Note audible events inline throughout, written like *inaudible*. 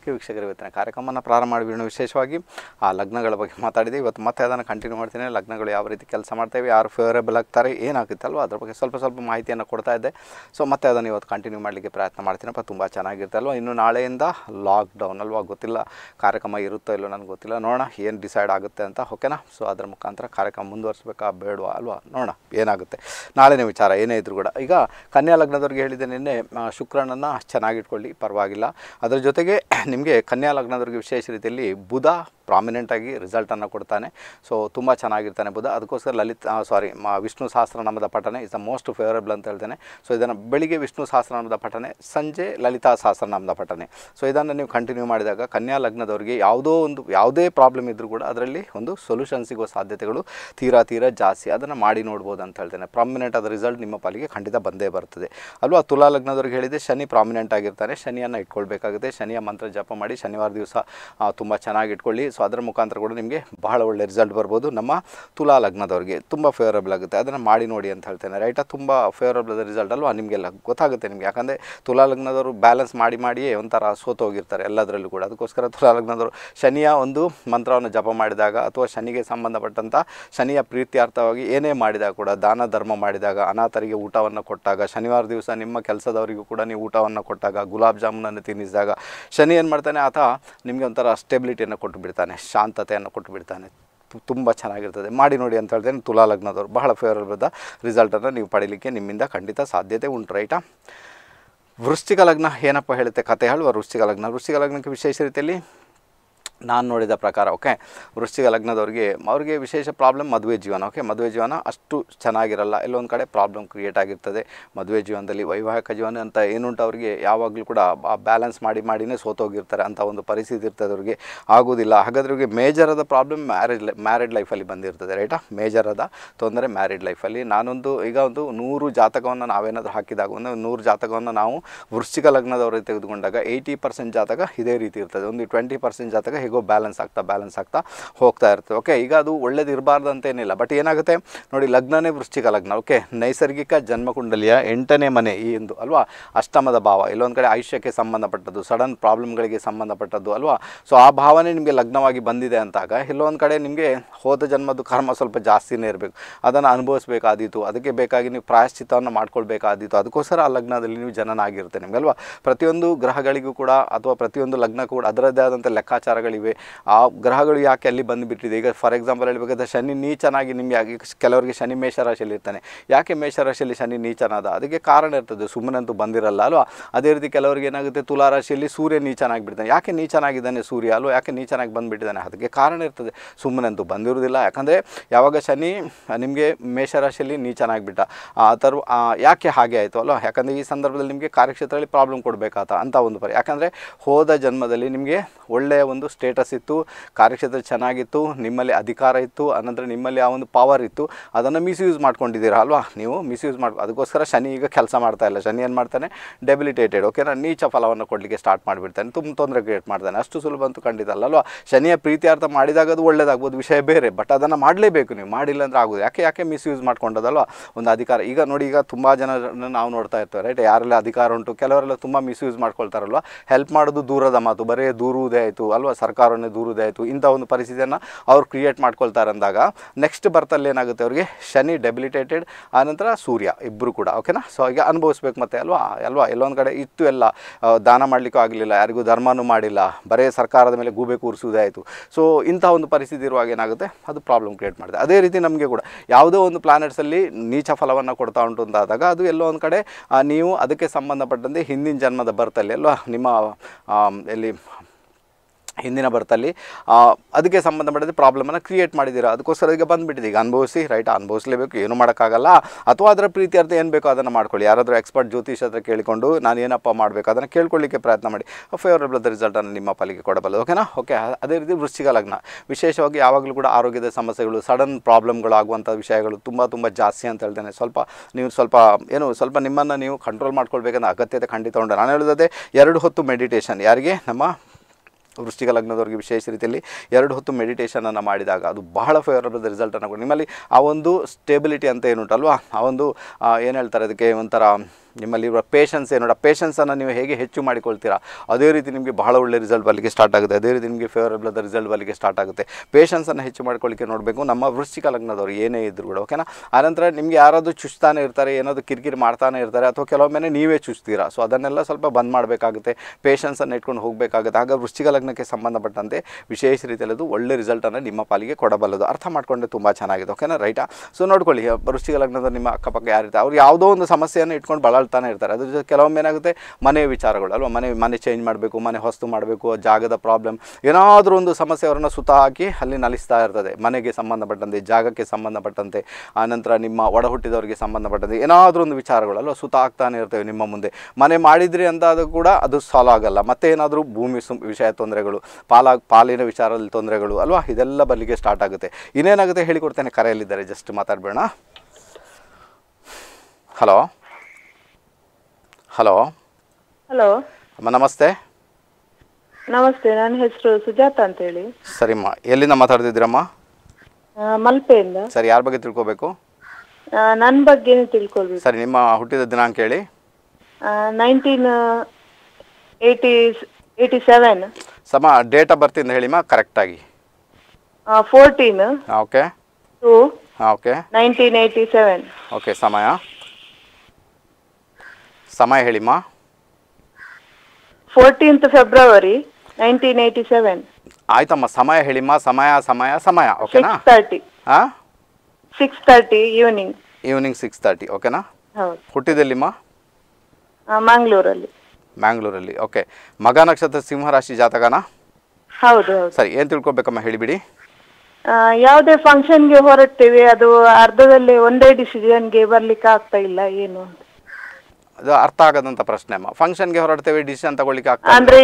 Okay ವೀಕ್ಷಕರ ಇವತ್ತಿನ ಕಾರ್ಯಕ್ರಮವನ್ನು ಪ್ರಾರಂಭ ಮಾಡಿಬಿಡೋಣ ವಿಶೇಷವಾಗಿ ಆ ಲಗ್ನಗಳ ಬಗ್ಗೆ ಮಾತಾಡಿದೆ ಇವತ್ತು ಮತ್ತೆ ಅದನ್ನು ಕಂಟಿನ್ಯೂ ಮಾಡ್ತೀನಿ ಲಗ್ನಗಳು ಯಾವ ರೀತಿ ಕೆಲಸ ಮಾಡ್ತೇವೆ ಯಾರು ಫೇವರೇಬಲ್ ಆಗ್ತಾರೆ ಏನಾಗುತ್ತಲ್ವ ಅದ್ರ ಬಗ್ಗೆ ಸ್ವಲ್ಪ ಸ್ವಲ್ಪ ಮಾಹಿತಿಯನ್ನು ಕೊಡ್ತಾ ಇದ್ದೆ ಸೊ ಮತ್ತೆ ಅದನ್ನು ಇವತ್ತು ಕಂಟಿನ್ಯೂ ಮಾಡಲಿಕ್ಕೆ ಪ್ರಯತ್ನ ಮಾಡ್ತೀನಪ್ಪ ತುಂಬ ಚೆನ್ನಾಗಿರ್ತಲ್ವ ಇನ್ನು ನಾಳೆಯಿಂದ ಲಾಕ್ಡೌನ್ ಅಲ್ವಾ ಗೊತ್ತಿಲ್ಲ ಕಾರ್ಯಕ್ರಮ ಇರುತ್ತೋ ಇಲ್ಲೋ ನನಗೆ ಗೊತ್ತಿಲ್ಲ ನೋಡೋಣ ಏನು ಡಿಸೈಡ್ ಆಗುತ್ತೆ ಅಂತ ಓಕೆನಾ ಸೊ ಅದರ ಮುಖಾಂತರ ಕಾರ್ಯಕ್ರಮ ಮುಂದುವರಿಸಬೇಕಾ ಬೇಡವಾ ಅಲ್ವಾ ನೋಡೋಣ ಏನಾಗುತ್ತೆ ನಾಳೆನೇ ವಿಚಾರ ಏನೇ ಇದ್ರು ಕೂಡ ಈಗ ಕನ್ಯಾ ಲಗ್ನದವ್ರಿಗೆ ಹೇಳಿದೆ ನಿನ್ನೆ ಶುಕ್ರನನ್ನು ಚೆನ್ನಾಗಿಟ್ಕೊಳ್ಳಿ ಪರವಾಗಿಲ್ಲ ಅದರ ಜೊತೆಗೆ *clears throat* ನಿಮ್ಮ ನಿಮಗೆ ಕನ್ಯಾ ಲಗ್ನದವ್ರಿಗೆ ವಿಶೇಷ ರೀತಿಯಲ್ಲಿ ಬುಧ ಪ್ರಾಮಿನೆಂಟಾಗಿ ರಿಸಲ್ಟನ್ನು ಕೊಡ್ತಾನೆ ಸೊ ತುಂಬ ಚೆನ್ನಾಗಿರ್ತಾನೆ ಬುದ್ಧ ಅದಕ್ಕೋಸ್ಕರ ಲಲಿತ್ ಸಾರಿ ವಿಷ್ಣು ಸಹಸ್ರನಾಮದ ಪಠನೆ ಇಸ್ ದ ಮೋಸ್ಟ್ ಫೇವರೇಬಲ್ ಅಂತ ಹೇಳ್ತೇನೆ ಸೊ ಇದನ್ನು ಬೆಳಿಗ್ಗೆ ವಿಷ್ಣು ಸಹಸ್ರನಾಮದ ಪಠನೆ ಸಂಜೆ ಲಲಿತಾ ಸಹಸ್ರನಾಮದ ಪಠನೆ ಸೊ ಇದನ್ನು ನೀವು ಕಂಟಿನ್ಯೂ ಮಾಡಿದಾಗ ಕನ್ಯಾ ಲಗ್ನದವರಿಗೆ ಯಾವುದೋ ಒಂದು ಯಾವುದೇ ಪ್ರಾಬ್ಲಮ್ ಇದ್ದರೂ ಕೂಡ ಅದರಲ್ಲಿ ಒಂದು ಸೊಲ್ಯೂಷನ್ ಸಿಗೋ ಸಾಧ್ಯತೆಗಳು ತೀರಾ ತೀರಾ ಜಾಸ್ತಿ ಅದನ್ನು ಮಾಡಿ ನೋಡ್ಬೋದು ಅಂತ ಹೇಳ್ತೇನೆ ಪ್ರಾಮಿನೆಂಟ್ ಆದ ರಿಸಲ್ಟ್ ನಿಮ್ಮ ಪಾಲಿಗೆ ಖಂಡಿತ ಬಂದೇ ಬರ್ತದೆ ಅಲ್ವಾ ತುಲಾ ಲಗ್ನದವ್ರಿಗೆ ಹೇಳಿದೆ ಶನಿ ಪ್ರಾಮಿನೆಂಟ್ ಆಗಿರ್ತಾನೆ ಶನಿಯನ್ನು ಇಟ್ಕೊಳ್ಬೇಕಾಗುತ್ತೆ ಶನಿಯ ಮಂತ್ರ ಜಪ ಮಾಡಿ ಶನಿವಾರ ದಿವಸ ತುಂಬ ಚೆನ್ನಾಗಿ ಇಟ್ಕೊಳ್ಳಿ ಸೊ ಅದರ ಮುಖಾಂತರ ಕೂಡ ನಿಮಗೆ ಬಹಳ ಒಳ್ಳೆ ರಿಸಲ್ಟ್ ಬರ್ಬೋದು ನಮ್ಮ ತುಲಾ ಲಗ್ನದವ್ರಿಗೆ ತುಂಬ ಫೇವರಬಲ್ ಆಗುತ್ತೆ ಅದನ್ನು ಮಾಡಿ ನೋಡಿ ಅಂತ ಹೇಳ್ತೇನೆ ರೈಟಾ ತುಂಬ ಫೇವರಬಲ್ ಆದ ರಿಸಲ್ಟ್ ಅಲ್ವಾ ನಿಮಗೆಲ್ಲ ಗೊತ್ತಾಗುತ್ತೆ ನಿಮಗೆ ಯಾಕಂದರೆ ತುಲಾ ಲಗ್ನದವರು ಬ್ಯಾಲೆನ್ಸ್ ಮಾಡಿ ಮಾಡಿಯೇ ಒಂಥರ ಸೋತೋಗಿರ್ತಾರೆ ಎಲ್ಲದರಲ್ಲೂ ಕೂಡ ಅದಕ್ಕೋಸ್ಕರ ತುಲಾ ಲಗ್ನದವರು ಶನಿಯ ಒಂದು ಮಂತ್ರವನ್ನು ಜಪ ಮಾಡಿದಾಗ ಅಥವಾ ಶನಿಗೆ ಸಂಬಂಧಪಟ್ಟಂಥ ಶನಿಯ ಪ್ರೀತ್ಯಾರ್ಥವಾಗಿ ಏನೇ ಮಾಡಿದಾಗ ಕೂಡ ದಾನ ಧರ್ಮ ಮಾಡಿದಾಗ ಅನಾಥರಿಗೆ ಊಟವನ್ನು ಕೊಟ್ಟಾಗ ಶನಿವಾರ ದಿವಸ ನಿಮ್ಮ ಕೆಲಸದವರಿಗೂ ಕೂಡ ನೀವು ಊಟವನ್ನು ಕೊಟ್ಟಾಗ ಗುಲಾಬ್ ಜಾಮೂನನ್ನು ತಿನ್ನಿಸಿದಾಗ ಶನಿ ಏನು ಮಾಡ್ತಾನೆ ಆತ ನಿಮಗೆ ಒಂಥರ ಸ್ಟೆಬಿಲಿಟಿಯನ್ನು ಕೊಟ್ಟು ಬಿಡ್ತಾನೆ ಕೊಟ್ಬಿಡ್ತಾನೆ ಶಾಂತತೆಯನ್ನು ಕೊಟ್ಟುಬಿಡ್ತಾನೆ ತುಂಬ ಚೆನ್ನಾಗಿರ್ತದೆ ಮಾಡಿ ನೋಡಿ ಅಂತ ಹೇಳ್ತೇನೆ ತುಲಾ ಲಗ್ನದವ್ರು ಬಹಳ ಫೇವರಬಲ್ ರಿಸಲ್ಟನ್ನು ನೀವು ಪಡೀಲಿಕ್ಕೆ ನಿಮ್ಮಿಂದ ಖಂಡಿತ ಸಾಧ್ಯತೆ ಉಂಟು ರೈಟ ವೃಶ್ಚಿಕ ಲಗ್ನ ಏನಪ್ಪ ಹೇಳುತ್ತೆ ಕತೆ ಹೇಳುವ ವೃಶ್ಚಿಕ ಲಗ್ನ ವೃಶ್ಚಿಕ ಲಗ್ನಕ್ಕೆ ವಿಶೇಷ ರೀತಿಯಲ್ಲಿ ನಾನು ನೋಡಿದ ಪ್ರಕಾರ ಓಕೆ ವೃಶ್ಚಿಕ ಲಗ್ನದವ್ರಿಗೆ ಅವ್ರಿಗೆ ವಿಶೇಷ ಪ್ರಾಬ್ಲಮ್ ಮದುವೆ ಜೀವನ ಓಕೆ ಮದುವೆ ಜೀವನ ಅಷ್ಟು ಚೆನ್ನಾಗಿರಲ್ಲ ಎಲ್ಲೊಂದು ಕಡೆ ಪ್ರಾಬ್ಲಮ್ ಕ್ರಿಯೇಟ್ ಆಗಿರ್ತದೆ ಮದುವೆ ಜೀವನದಲ್ಲಿ ವೈವಾಹಿಕ ಜೀವನ ಅಂತ ಏನುಂಟು ಅವ್ರಿಗೆ ಯಾವಾಗಲೂ ಕೂಡ ಬ್ಯಾಲೆನ್ಸ್ ಮಾಡಿ ಮಾಡಿನೇ ಸೋತೋಗಿರ್ತಾರೆ ಅಂತ ಒಂದು ಪರಿಸ್ಥಿತಿ ಇರ್ತದೆ ಅವ್ರಿಗೆ ಆಗೋದಿಲ್ಲ ಹಾಗಾದ್ರೆ ಅವ್ರಿಗೆ ಮೇಜರಾದ ಪ್ರಾಬ್ಲಮ್ ಮ್ಯಾರೇಜ್ ಮ್ಯಾರಿಡ್ ಲೈಫಲ್ಲಿ ಬಂದಿರ್ತದೆ ರೈಟಾ ಮೇಜರಾದ ತೊಂದರೆ ಮ್ಯಾರಿಡ್ ಲೈಫಲ್ಲಿ ನಾನೊಂದು ಈಗ ಒಂದು ನೂರು ಜಾತಕವನ್ನು ನಾವೇನಾದರೂ ಹಾಕಿದಾಗ ಒಂದು ನೂರು ಜಾತಕವನ್ನು ನಾವು ವೃಶ್ಚಿಕ ಲಗ್ನದವ್ರಿಗೆ ತೆಗೆದುಕೊಂಡಾಗ ಏಯ್ಟಿ ಪರ್ಸೆಂಟ್ ಜಾತಕ ಇದೇ ರೀತಿ ಇರ್ತದೆ ಒಂದು ಟ್ವೆಂಟಿ ಪರ್ಸೆಂಟ್ ಜಾತಕ ಹೇಗೋ ಬ್ಯಾಲೆನ್ಸ್ ಆಗ್ತಾ ಬ್ಯಾಲೆನ್ಸ್ ಆಗ್ತಾ ಹೋಗ್ತಾ ಇರುತ್ತೆ ಓಕೆ ಈಗ ಅದು ಒಳ್ಳೇದು ಇರಬಾರ್ದು ಅಂತ ಏನಿಲ್ಲ ಬಟ್ ಏನಾಗುತ್ತೆ ನೋಡಿ ಲಗ್ನನೇ ವೃಶ್ಚಿಕ ಲಗ್ನ ಓಕೆ ನೈಸರ್ಗಿಕ ಜನ್ಮಕುಂಡಲಿಯ ಎಂಟನೇ ಮನೆ ಈ ಎಂದು ಅಲ್ವಾ ಅಷ್ಟಮದ ಭಾವ ಇಲ್ಲೊಂದು ಕಡೆ ಆಯುಷ್ಯಕ್ಕೆ ಸಂಬಂಧಪಟ್ಟದ್ದು ಸಡನ್ ಪ್ರಾಬ್ಲಮ್ಗಳಿಗೆ ಸಂಬಂಧಪಟ್ಟದ್ದು ಅಲ್ವಾ ಸೊ ಆ ಭಾವನೆ ನಿಮಗೆ ಲಗ್ನವಾಗಿ ಬಂದಿದೆ ಅಂತಾಗ ಇಲ್ಲೊಂದು ಕಡೆ ನಿಮಗೆ ಹೋದ ಜನ್ಮದ್ದು ಕರ್ಮ ಸ್ವಲ್ಪ ಜಾಸ್ತಿನೇ ಇರಬೇಕು ಅದನ್ನು ಅನುಭವಿಸಬೇಕಾದೀತು ಅದಕ್ಕೆ ಬೇಕಾಗಿ ನೀವು ಪ್ರಾಯಶ್ಚಿತ್ತವನ್ನು ಮಾಡ್ಕೊಳ್ಬೇಕಾದೀತು ಅದಕ್ಕೋಸ್ಕರ ಆ ಲಗ್ನದಲ್ಲಿ ನೀವು ಜನನಾಗಿರುತ್ತೆ ನಿಮಗೆ ಅಲ್ವಾ ಪ್ರತಿಯೊಂದು ಗ್ರಹಗಳಿಗೂ ಕೂಡ ಅಥವಾ ಪ್ರತಿಯೊಂದು ಲಗ್ನ ಕೂಡ ಅದರದ್ದೇ ಆದಂಥ ಲೆಕ್ಕಾಚಾರಗಳು ಆಗಿವೆ ಆ ಗ್ರಹಗಳು ಯಾಕೆ ಅಲ್ಲಿ ಬಂದುಬಿಟ್ಟಿದೆ ಈಗ ಫಾರ್ ಎಕ್ಸಾಂಪಲ್ ಹೇಳಬೇಕಾದ್ರೆ ಶನಿ ನೀಚನಾಗಿ ನಿಮಗೆ ಕೆಲವರಿಗೆ ಶನಿ ಮೇಷರಾಶಿಯಲ್ಲಿ ಇರ್ತಾನೆ ಯಾಕೆ ಮೇಷರಾಶಿಯಲ್ಲಿ ಶನಿ ನೀಚನಾದ ಅದಕ್ಕೆ ಕಾರಣ ಇರ್ತದೆ ಸುಮ್ಮನಂತೂ ಬಂದಿರಲ್ಲ ಅಲ್ವಾ ಅದೇ ರೀತಿ ಕೆಲವರಿಗೆ ಏನಾಗುತ್ತೆ ತುಲಾರಾಶಿಯಲ್ಲಿ ಸೂರ್ಯ ನೀಚನಾಗಿಬಿಡ್ತಾನೆ ಯಾಕೆ ನೀಚನಾಗಿದ್ದಾನೆ ಸೂರ್ಯ ಅಲ್ವಾ ಯಾಕೆ ನೀಚನಾಗಿ ಬಂದುಬಿಟ್ಟಿದ್ದಾನೆ ಅದಕ್ಕೆ ಕಾರಣ ಇರ್ತದೆ ಸುಮ್ಮನಂತೂ ಬಂದಿರೋದಿಲ್ಲ ಯಾಕಂದರೆ ಯಾವಾಗ ಶನಿ ನಿಮಗೆ ಮೇಷರಾಶಿಯಲ್ಲಿ ನೀಚನಾಗಿಬಿಟ್ಟ ಆ ಥರ ಯಾಕೆ ಹಾಗೆ ಆಯಿತು ಅಲ್ವಾ ಯಾಕಂದರೆ ಈ ಸಂದರ್ಭದಲ್ಲಿ ನಿಮಗೆ ಕಾರ್ಯಕ್ಷೇತ್ರದಲ್ಲಿ ಪ್ರಾಬ್ಲಮ್ ಕೊಡಬೇಕಾತ ಅಂತ ಒಂದು ಪರಿ ಯಾಕಂದರೆ ಹೋದ ಜನ್ಮದಲ್ಲಿ ನಿಮಗೆ ಒಳ್ಳೆಯ ಒಂದು ಸ್ಟೇಟ್ ಸ್ಟೇಟಸ್ ಇತ್ತು ಕಾರ್ಯಕ್ಷೇತ್ರ ಚೆನ್ನಾಗಿತ್ತು ನಿಮ್ಮಲ್ಲಿ ಅಧಿಕಾರ ಇತ್ತು ಅನಂತರ ನಿಮ್ಮಲ್ಲಿ ಆ ಒಂದು ಪವರ್ ಇತ್ತು ಅದನ್ನು ಮಿಸ್ಯೂಸ್ ಮಾಡ್ಕೊಂಡಿದ್ದೀರಾ ಅಲ್ವಾ ನೀವು ಮಿಸ್ಯೂಸ್ ಮಾಡಿ ಅದಕ್ಕೋಸ್ಕರ ಶನಿ ಈಗ ಕೆಲಸ ಮಾಡ್ತಾ ಇಲ್ಲ ಶನಿ ಏನು ಮಾಡ್ತಾನೆ ಡೆಬಿಲಿಟೇಟೆಡ್ ಓಕೆನಾ ನೀಚ ಫಲವನ್ನು ಕೊಡಲಿಕ್ಕೆ ಸ್ಟಾರ್ಟ್ ಮಾಡಿಬಿಡ್ತಾನೆ ತುಂಬ ತೊಂದರೆ ಕ್ರಿಯೇಟ್ ಮಾಡ್ತಾನೆ ಅಷ್ಟು ಸುಲಭ ಅಂತೂ ಖಂಡಿತ ಅಲ್ವಾ ಶನಿಯ ಪ್ರೀತಿಯಾರ್ಥ ಮಾಡಿದಾಗ ಅದು ಒಳ್ಳೇದಾಗ್ಬೋದು ವಿಷಯ ಬೇರೆ ಬಟ್ ಅದನ್ನು ಮಾಡಲೇಬೇಕು ನೀವು ಮಾಡಿಲ್ಲ ಅಂದರೆ ಆಗೋದು ಯಾಕೆ ಯಾಕೆ ಮಿಸ್ಯೂಸ್ ಮಾಡ್ಕೊಂಡದಲ್ವ ಒಂದು ಅಧಿಕಾರ ಈಗ ನೋಡಿ ಈಗ ತುಂಬ ಜನರನ್ನು ನಾವು ನೋಡ್ತಾ ಇರ್ತೇವೆ ರೈಟ್ ಯಾರೆಲ್ಲ ಅಧಿಕಾರ ಉಂಟು ಕೆಲವರೆಲ್ಲ ತುಂಬ ಮಿಸ್ಯೂಸ್ ಮಾಡ್ಕೊಳ್ತಾರಲ್ವ ಹೆಲ್ಪ್ ಮಾಡೋದು ದೂರದ ಮಾತು ಬರೇ ದೂರುವುದೇ ಆಯಿತು ಅಲ್ವಾ ಸರ್ಕಾರವನ್ನು ದೂರುದಾಯಿತು ಇಂಥ ಒಂದು ಪರಿಸ್ಥಿತಿಯನ್ನು ಅವ್ರು ಕ್ರಿಯೇಟ್ ಮಾಡ್ಕೊಳ್ತಾರೆ ಅಂದಾಗ ನೆಕ್ಸ್ಟ್ ಬರ್ತಲ್ಲಿ ಏನಾಗುತ್ತೆ ಅವರಿಗೆ ಶನಿ ಡೆಬಿಲಿಟೇಟೆಡ್ ಆನಂತರ ಸೂರ್ಯ ಇಬ್ಬರು ಕೂಡ ಓಕೆನಾ ಸೊ ಹಾಗೆ ಅನುಭವಿಸ್ಬೇಕು ಮತ್ತೆ ಅಲ್ವಾ ಅಲ್ವಾ ಎಲ್ಲೊಂದು ಕಡೆ ಇತ್ತು ಎಲ್ಲ ದಾನ ಮಾಡಲಿಕ್ಕೂ ಆಗಲಿಲ್ಲ ಯಾರಿಗೂ ಧರ್ಮನೂ ಮಾಡಿಲ್ಲ ಬರೀ ಸರ್ಕಾರದ ಮೇಲೆ ಗೂಬೆ ಕೂರಿಸುವುದಾಯಿತು ಸೊ ಇಂಥ ಒಂದು ಪರಿಸ್ಥಿತಿ ಇರುವಾಗ ಏನಾಗುತ್ತೆ ಅದು ಪ್ರಾಬ್ಲಮ್ ಕ್ರಿಯೇಟ್ ಮಾಡಿದೆ ಅದೇ ರೀತಿ ನಮಗೆ ಕೂಡ ಯಾವುದೋ ಒಂದು ಪ್ಲಾನೆಟ್ಸಲ್ಲಿ ನೀಚ ಫಲವನ್ನು ಕೊಡ್ತಾ ಉಂಟು ಅಂತಾದಾಗ ಅದು ಎಲ್ಲೋ ಒಂದು ಕಡೆ ನೀವು ಅದಕ್ಕೆ ಸಂಬಂಧಪಟ್ಟಂತೆ ಹಿಂದಿನ ಜನ್ಮದ ಬರ್ತಲ್ಲಿ ಅಲ್ವಾ ನಿಮ್ಮ ಎಲ್ಲಿ ಹಿಂದಿನ ಬರ್ತಲ್ಲಿ ಅದಕ್ಕೆ ಸಂಬಂಧಪಟ್ಟಿದ್ದ ಪ್ರಾಬ್ಲಮನ್ನು ಕ್ರಿಯೇಟ್ ಮಾಡಿದ್ದೀರಾ ಅದಕ್ಕೋಸ್ಕರ ಅದಕ್ಕೆ ಬಂದುಬಿಟ್ಟಿದೆ ಈಗ ಅನುಭವಿಸಿ ರೈಟ್ ಅನುಭವಿಸಲೇಬೇಕು ಏನು ಮಾಡೋಕ್ಕಾಗಲ್ಲ ಅಥವಾ ಅದರ ಪ್ರೀತಿಯರ್ಥ ಏನು ಬೇಕೋ ಅದನ್ನು ಮಾಡ್ಕೊಳ್ಳಿ ಯಾರಾದರೂ ಎಕ್ಸ್ಪರ್ಟ್ ಜ್ಯೋತಿಷ್ ಹತ್ರ ಕೇಳಿಕೊಂಡು ನಾನು ಏನಪ್ಪ ಮಾಡಬೇಕು ಅದನ್ನು ಕೇಳ್ಕೊಳ್ಳಿಕ್ಕೆ ಪ್ರಯತ್ನ ಮಾಡಿ ಫೇವರೇಬಲ್ ಆದ ರಿಸಲ್ಟನ್ನು ನಿಮ್ಮ ಪಾಲಿಗೆ ಕೊಡಬಲ್ಲ ಓಕೆನಾ ಓಕೆ ಅದೇ ರೀತಿ ವೃಶ್ಚಿಕ ಲಗ್ನ ವಿಶೇಷವಾಗಿ ಯಾವಾಗಲೂ ಕೂಡ ಆರೋಗ್ಯದ ಸಮಸ್ಯೆಗಳು ಸಡನ್ ಪ್ರಾಬ್ಲಮ್ಗಳು ಆಗುವಂಥ ವಿಷಯಗಳು ತುಂಬ ತುಂಬ ಜಾಸ್ತಿ ಅಂತ ಹೇಳ್ತೇನೆ ಸ್ವಲ್ಪ ನೀವು ಸ್ವಲ್ಪ ಏನು ಸ್ವಲ್ಪ ನಿಮ್ಮನ್ನು ನೀವು ಕಂಟ್ರೋಲ್ ಮಾಡ್ಕೊಳ್ಬೇಕನ್ನೋ ಅಗತ್ಯತೆ ಖಂಡಿತ ಉಂಟು ನಾನು ಹೇಳೋದೇ ಎರಡು ಹೊತ್ತು ಮೆಡಿಟೇಷನ್ ಯಾರಿಗೆ ನಮ್ಮ ವೃಷ್ಟಿಕ ಲಗ್ನದವರಿಗೆ ವಿಶೇಷ ರೀತಿಯಲ್ಲಿ ಎರಡು ಹೊತ್ತು ಮೆಡಿಟೇಷನನ್ನು ಮಾಡಿದಾಗ ಅದು ಬಹಳ ಫೇವರಬಲ್ ರಿಸಲ್ಟನ್ನು ಕೊಡಿ ನಿಮ್ಮಲ್ಲಿ ಆ ಒಂದು ಸ್ಟೇಬಿಲಿಟಿ ಅಂತ ಏನುಂಟಲ್ವಾ ಆ ಒಂದು ಏನು ಹೇಳ್ತಾರೆ ಅದಕ್ಕೆ ಒಂಥರ ನಿಮ್ಮಲ್ಲಿರುವ ಪೇಷನ್ಸ್ ಏನೋ ಪೇಷನ್ಸನ್ನು ನೀವು ಹೇಗೆ ಹೆಚ್ಚು ಮಾಡಿಕೊಳ್ತೀರಾ ಅದೇ ರೀತಿ ನಿಮಗೆ ಬಹಳ ಒಳ್ಳೆ ರಿಸಲ್ಟ್ ಬರಲಿಕ್ಕೆ ಸ್ಟಾರ್ಟ್ ಆಗುತ್ತೆ ಅದೇ ರೀತಿ ನಿಮಗೆ ಫೇವರಬಲ್ ಆದ ರಿಸಲ್ಟ್ ಬರಲಿಕ್ಕೆ ಸ್ಟಾರ್ಟ್ ಆಗುತ್ತೆ ಪೇಷನ್ಸನ್ನು ಹೆಚ್ಚು ಮಾಡ್ಕೊಳ್ಳಿಕ್ಕೆ ನೋಡಬೇಕು ನಮ್ಮ ವೃಷ್ಟಿಕ ಲಗ್ನದವರು ಏನೇ ಇದ್ರು ಕೂಡ ಓಕೆನಾ ಆನಂತರ ನಿಮಗೆ ಯಾರಾದರೂ ಚುಚ್ತಾನೆ ಇರ್ತಾರೆ ಏನಾದರೂ ಕಿರಿಕಿರಿ ಮಾಡ್ತಾನೆ ಇರ್ತಾರೆ ಅಥವಾ ಕೆಲವೊಮ್ಮೆ ನೀವೇ ಚುಚ್ತೀರಾ ಸೊ ಅದನ್ನೆಲ್ಲ ಸ್ವಲ್ಪ ಬಂದ್ ಮಾಡಬೇಕಾಗುತ್ತೆ ಪೇಷನ್ಸನ್ನು ಇಟ್ಕೊಂಡು ಹೋಗಬೇಕಾಗುತ್ತೆ ಆಗ ವೃಷ್ಟಿಕ ಲಗ್ನಕ್ಕೆ ಸಂಬಂಧಪಟ್ಟಂತೆ ವಿಶೇಷ ರೀತಿಯಲ್ಲಿ ಒಳ್ಳೆ ರಿಸಲ್ಟನ್ನು ನಿಮ್ಮ ಪಾಲಿಗೆ ಕೊಡಬಲ್ಲದು ಅರ್ಥ ಮಾಡ್ಕೊಂಡೆ ತುಂಬ ಚೆನ್ನಾಗಿದೆ ಓಕೆನಾ ರೈಟಾ ಸೊ ನೋಡ್ಕೊಳ್ಳಿ ವೃಷ್ಟಿಕ ಲಗ್ನದ ನಿಮ್ಮ ಅಕ್ಕಪಕ್ಕ ಯಾರಿದೆ ಅವ್ರು ಯಾವುದೋ ಒಂದು ಸಮಸ್ಯೆಯನ್ನು ಇಟ್ಕೊಂಡು ಬಳಲ್ ಮಾಡ್ತಾನೆ ಇರ್ತಾರೆ ಅದ್ರ ಜೊತೆ ಕೆಲವೊಮ್ಮೆ ಏನಾಗುತ್ತೆ ಮನೆ ವಿಚಾರಗಳು ಅಲ್ವಾ ಮನೆ ಮನೆ ಚೇಂಜ್ ಮಾಡಬೇಕು ಮನೆ ಹೊಸ್ತು ಮಾಡಬೇಕು ಜಾಗದ ಪ್ರಾಬ್ಲಮ್ ಏನಾದರೂ ಒಂದು ಸಮಸ್ಯೆ ಅವರನ್ನು ಸುತ ಹಾಕಿ ಅಲ್ಲಿ ನಲಿಸ್ತಾ ಇರ್ತದೆ ಮನೆಗೆ ಸಂಬಂಧಪಟ್ಟಂತೆ ಜಾಗಕ್ಕೆ ಸಂಬಂಧಪಟ್ಟಂತೆ ಆನಂತರ ನಿಮ್ಮ ಒಡಹುಟ್ಟಿದವರಿಗೆ ಸಂಬಂಧಪಟ್ಟಂತೆ ಏನಾದರೂ ಒಂದು ವಿಚಾರಗಳು ಅಲ್ವಾ ಸುತ ಆಗ್ತಾನೆ ಇರ್ತವೆ ನಿಮ್ಮ ಮುಂದೆ ಮನೆ ಮಾಡಿದ್ರಿ ಅದು ಕೂಡ ಅದು ಸಾಲ್ವ್ ಆಗಲ್ಲ ಮತ್ತೆ ಏನಾದರೂ ಭೂಮಿ ವಿಷಯ ತೊಂದರೆಗಳು ಪಾಲ ಪಾಲಿನ ವಿಚಾರದಲ್ಲಿ ತೊಂದರೆಗಳು ಅಲ್ವಾ ಇದೆಲ್ಲ ಬರಲಿಕ್ಕೆ ಸ್ಟಾರ್ಟ್ ಆಗುತ್ತೆ ಇನ್ನೇನಾಗುತ್ತೆ ಹೇಳಿಕೊಡ್ತೇನೆ ಕರೆಯಲ್ಲಿದ್ದಾರೆ ಜಸ್ಟ್ ಮಾತಾಡಬೇಡ ಹಲೋ ಹಲೋ ಹಲೋ ಅಮ್ಮ ನಮಸ್ತೆ ನಮಸ್ತೆ ನನ್ನ ಹೆಸರು ಸುಜಾತ ಅಂತ ಹೇಳಿ ಸರಿಮ್ಮ ಎಲ್ಲಿಂದ ಮಾತಾಡ್ತಿದ್ದೀರಮ್ಮ ಮಲ್ಪೆಯಿಂದ ಸರಿ ಯಾರ ಬಗ್ಗೆ ತಿಳ್ಕೊಬೇಕು ನನ್ನ ಬಗ್ಗೆನೇ ತಿಳ್ಕೊಳ್ಬೇಕು ಸರಿ ನಿಮ್ಮ ಹುಟ್ಟಿದ ದಿನಾಂಕ ಹೇಳಿ ನೈನ್ಟೀನ್ ಏಯ್ಟಿ ಏಯ್ಟಿ ಸೆವೆನ್ ಸಮ ಡೇಟ್ ಆಫ್ ಬರ್ತಿಂದ ಹೇಳಿಮ್ಮ ಕರೆಕ್ಟಾಗಿ fourteen okay two okay nineteen eighty seven okay ಸಮಯ ಸಮಯ ಹೇಳಿಮ್ಮ fourteenth February nineteen eighty seven ಆಯ್ತಮ್ಮ ಸಮಯ ಹೇಳಿಮ್ಮ ಸಮಯ ಸಮಯ ಸಮಯ ಓಕೆನಾ ತರ್ಟಿ ಹಾ six thirty evening evening six thirty ಓಕೆನಾ ಹೌದು ಮ್ಯಾಂಗ್ಳೂರಲ್ಲಿ ಮ್ಯಾಂಗ್ಳೂರಲ್ಲಿ ಓಕೆ ಮಗ ನಕ್ಷತ್ರ ಸಿಂಹರಾಶಿ ಜಾತಕನ ಹೌದು ಸರಿ ಏನ್ ತಿಳ್ಕೊಬೇಕಮ್ಮ ಹೇಳಿಬಿಡಿ ಆ, ಯಾವುದೇ ಫಂಕ್ಷನ್ಗೆ ಹೊರಡ್ತೇವೆ ಅದು ಅರ್ಧದಲ್ಲಿ ಒಂದೇ ಡಿಸಿಷನ್ಗೆ ಬರ್ಲಿಕ್ಕೆ ಆಗ್ತಾ ಇಲ್ಲ ಏನು ಅಂತ ಅದು ಅರ್ಥ ಆಗದಂತ ಪ್ರಶ್ನೆ ಅಮ್ಮ ಗೆ ಹೊರಡ್ತೇವೆ ಡಿಸಿಷನ್ ತಗೊಳ್ಳಿಕ್ಕೆ ಆಗ್ತದೆ ಅಂದ್ರೆ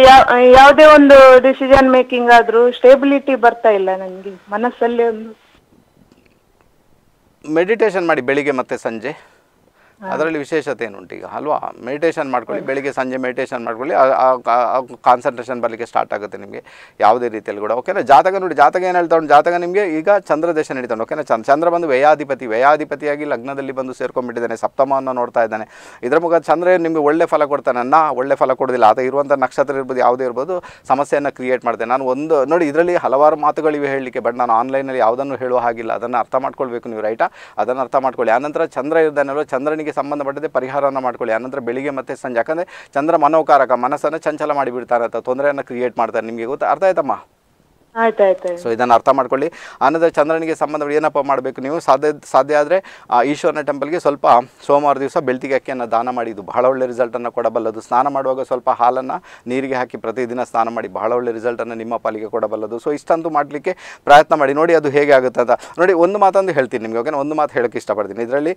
ಯಾವುದೇ ಒಂದು ಡಿಸಿಷನ್ ಮೇಕಿಂಗ್ ಆದ್ರೂ ಸ್ಟೇಬಿಲಿಟಿ ಬರ್ತಾ ಇಲ್ಲ ನನಗೆ ಮನಸ್ಸಲ್ಲಿ ಒಂದು ಮೆಡಿಟೇಷನ್ ಮಾಡಿ ಬೆಳಿಗ್ಗೆ ಮತ್ತೆ ಸಂಜೆ ಅದರಲ್ಲಿ ವಿಶೇಷತೆ ಉಂಟು ಈಗ ಅಲ್ವಾ ಮೆಡಿಟೇಷನ್ ಮಾಡ್ಕೊಳ್ಳಿ ಬೆಳಿಗ್ಗೆ ಸಂಜೆ ಮೆಡಿಟೇಷನ್ ಮಾಡ್ಕೊಳ್ಳಿ ಕಾನ್ಸಂಟ್ರೇಷನ್ ಬರಲಿಕ್ಕೆ ಸ್ಟಾರ್ಟ್ ಆಗುತ್ತೆ ನಿಮಗೆ ಯಾವುದೇ ರೀತಿಯಲ್ಲಿ ಕೂಡ ಓಕೆನಾ ಜಾತಕ ನೋಡಿ ಜಾತಕ ಏನು ಹೇಳ್ತಾ ಉಂಟು ಜಾತಕ ನಿಮಗೆ ಈಗ ಚಂದ್ರ ದೇಶ ನಡೀತಾನೆ ಓಕೆನಾ ಚಂದ್ರ ಬಂದು ವ್ಯಯಾಧಿಪತಿ ವ್ಯಯಾಧಿಪತಿಯಾಗಿ ಲಗ್ನದಲ್ಲಿ ಬಂದು ಸೇರ್ಕೊಂಡ್ಬಿಟ್ಟಿದ್ದಾನೆ ಸಪ್ತಮವನ್ನು ನೋಡ್ತಾ ಇದ್ದಾನೆ ಇದರ ಮುಖ ಚಂದ್ರ ನಿಮಗೆ ಒಳ್ಳೆ ಫಲ ಕೊಡ್ತಾನೆ ನಾ ಒಳ್ಳೆ ಫಲ ಕೊಡೋದಿಲ್ಲ ಆತ ಇರುವಂಥ ನಕ್ಷತ್ರ ಇರ್ಬೋದು ಯಾವುದೇ ಇರ್ಬೋದು ಸಮಸ್ಯೆಯನ್ನು ಕ್ರಿಯೇಟ್ ಮಾಡ್ತೇನೆ ನಾನು ಒಂದು ನೋಡಿ ಇದರಲ್ಲಿ ಹಲವಾರು ಮಾತುಗಳಿವೆ ಹೇಳಲಿಕ್ಕೆ ಬಟ್ ನಾನು ಆನ್ಲೈನಲ್ಲಿ ಯಾವುದನ್ನು ಹೇಳುವ ಹಾಗಿಲ್ಲ ಅದನ್ನು ಅರ್ಥ ಮಾಡ್ಕೊಳ್ಬೇಕು ನೀವು ರೈಟಾ ಅದನ್ನು ಅರ್ಥ ಮಾಡ್ಕೊಳ್ಳಿ ಆನಂತರ ಚಂದ್ರ ಇದ್ದಾನಲ್ವ ಚಂದ್ರನಿಗೆ ಸಮಸ್ಯೆಗೆ ಸಂಬಂಧಪಟ್ಟಂತೆ ಪರಿಹಾರನ ಮಾಡ್ಕೊಳ್ಳಿ ಆನಂತರ ಬೆಳಿಗ್ಗೆ ಮತ್ತೆ ಸಂಜೆ ಯಾಕಂದರೆ ಚಂದ್ರ ಮನೋಕಾರಕ ಮನಸ್ಸನ್ನು ಚಂಚಲ ಮಾಡಿಬಿಡ್ತಾರೆ ಅಂತ ತೊಂದರೆಯನ್ನು ಕ್ರಿಯೇಟ್ ಮಾಡ್ತಾರೆ ನಿಮಗೆ ಗೊತ್ತಾ ಅರ್ಥ ಆಯ್ತಮ್ಮ ಸೊ ಇದನ್ನು ಅರ್ಥ ಮಾಡ್ಕೊಳ್ಳಿ ಆನಂತರ ಚಂದ್ರನಿಗೆ ಸಂಬಂಧ ಏನಪ್ಪ ಮಾಡಬೇಕು ನೀವು ಸಾಧ್ಯ ಸಾಧ್ಯ ಆದರೆ ಈಶ್ವರನ ಟೆಂಪಲ್ಗೆ ಸ್ವಲ್ಪ ಸೋಮವಾರ ದಿವಸ ಬೆಳ್ತಿಗೆ ಅಕ್ಕಿಯನ್ನು ದಾನ ಮಾಡಿದ್ದು ಬಹಳ ಒಳ್ಳೆ ರಿಸಲ್ಟನ್ನು ಕೊಡಬಲ್ಲದು ಸ್ನಾನ ಮಾಡುವಾಗ ಸ್ವಲ್ಪ ಹಾಲನ್ನು ನೀರಿಗೆ ಹಾಕಿ ಪ್ರತಿದಿನ ಸ್ನಾನ ಮಾಡಿ ಬಹಳ ಒಳ್ಳೆ ರಿಸಲ್ಟನ್ನು ನಿಮ್ಮ ಪಾಲಿಗೆ ಕೊಡಬಲ್ಲದು ಸೊ ಇಷ್ಟಂತೂ ಮಾಡಲಿಕ್ಕೆ ಪ್ರಯತ್ನ ಮಾಡಿ ನೋಡಿ ಅದು ಹೇಗೆ ಆಗುತ್ತೆ ಅಂತ ನೋಡಿ ಒಂದು ಮಾತಂದು ಹೇಳ್ತೀನಿ ನಿಮಗೆ ಓಕೆನಾ ಒಂದು ಮಾತು ಹೇಳೋಕ್ಕೆ ಇಷ್ಟಪಡ್ತೀನಿ ಇದರಲ್ಲಿ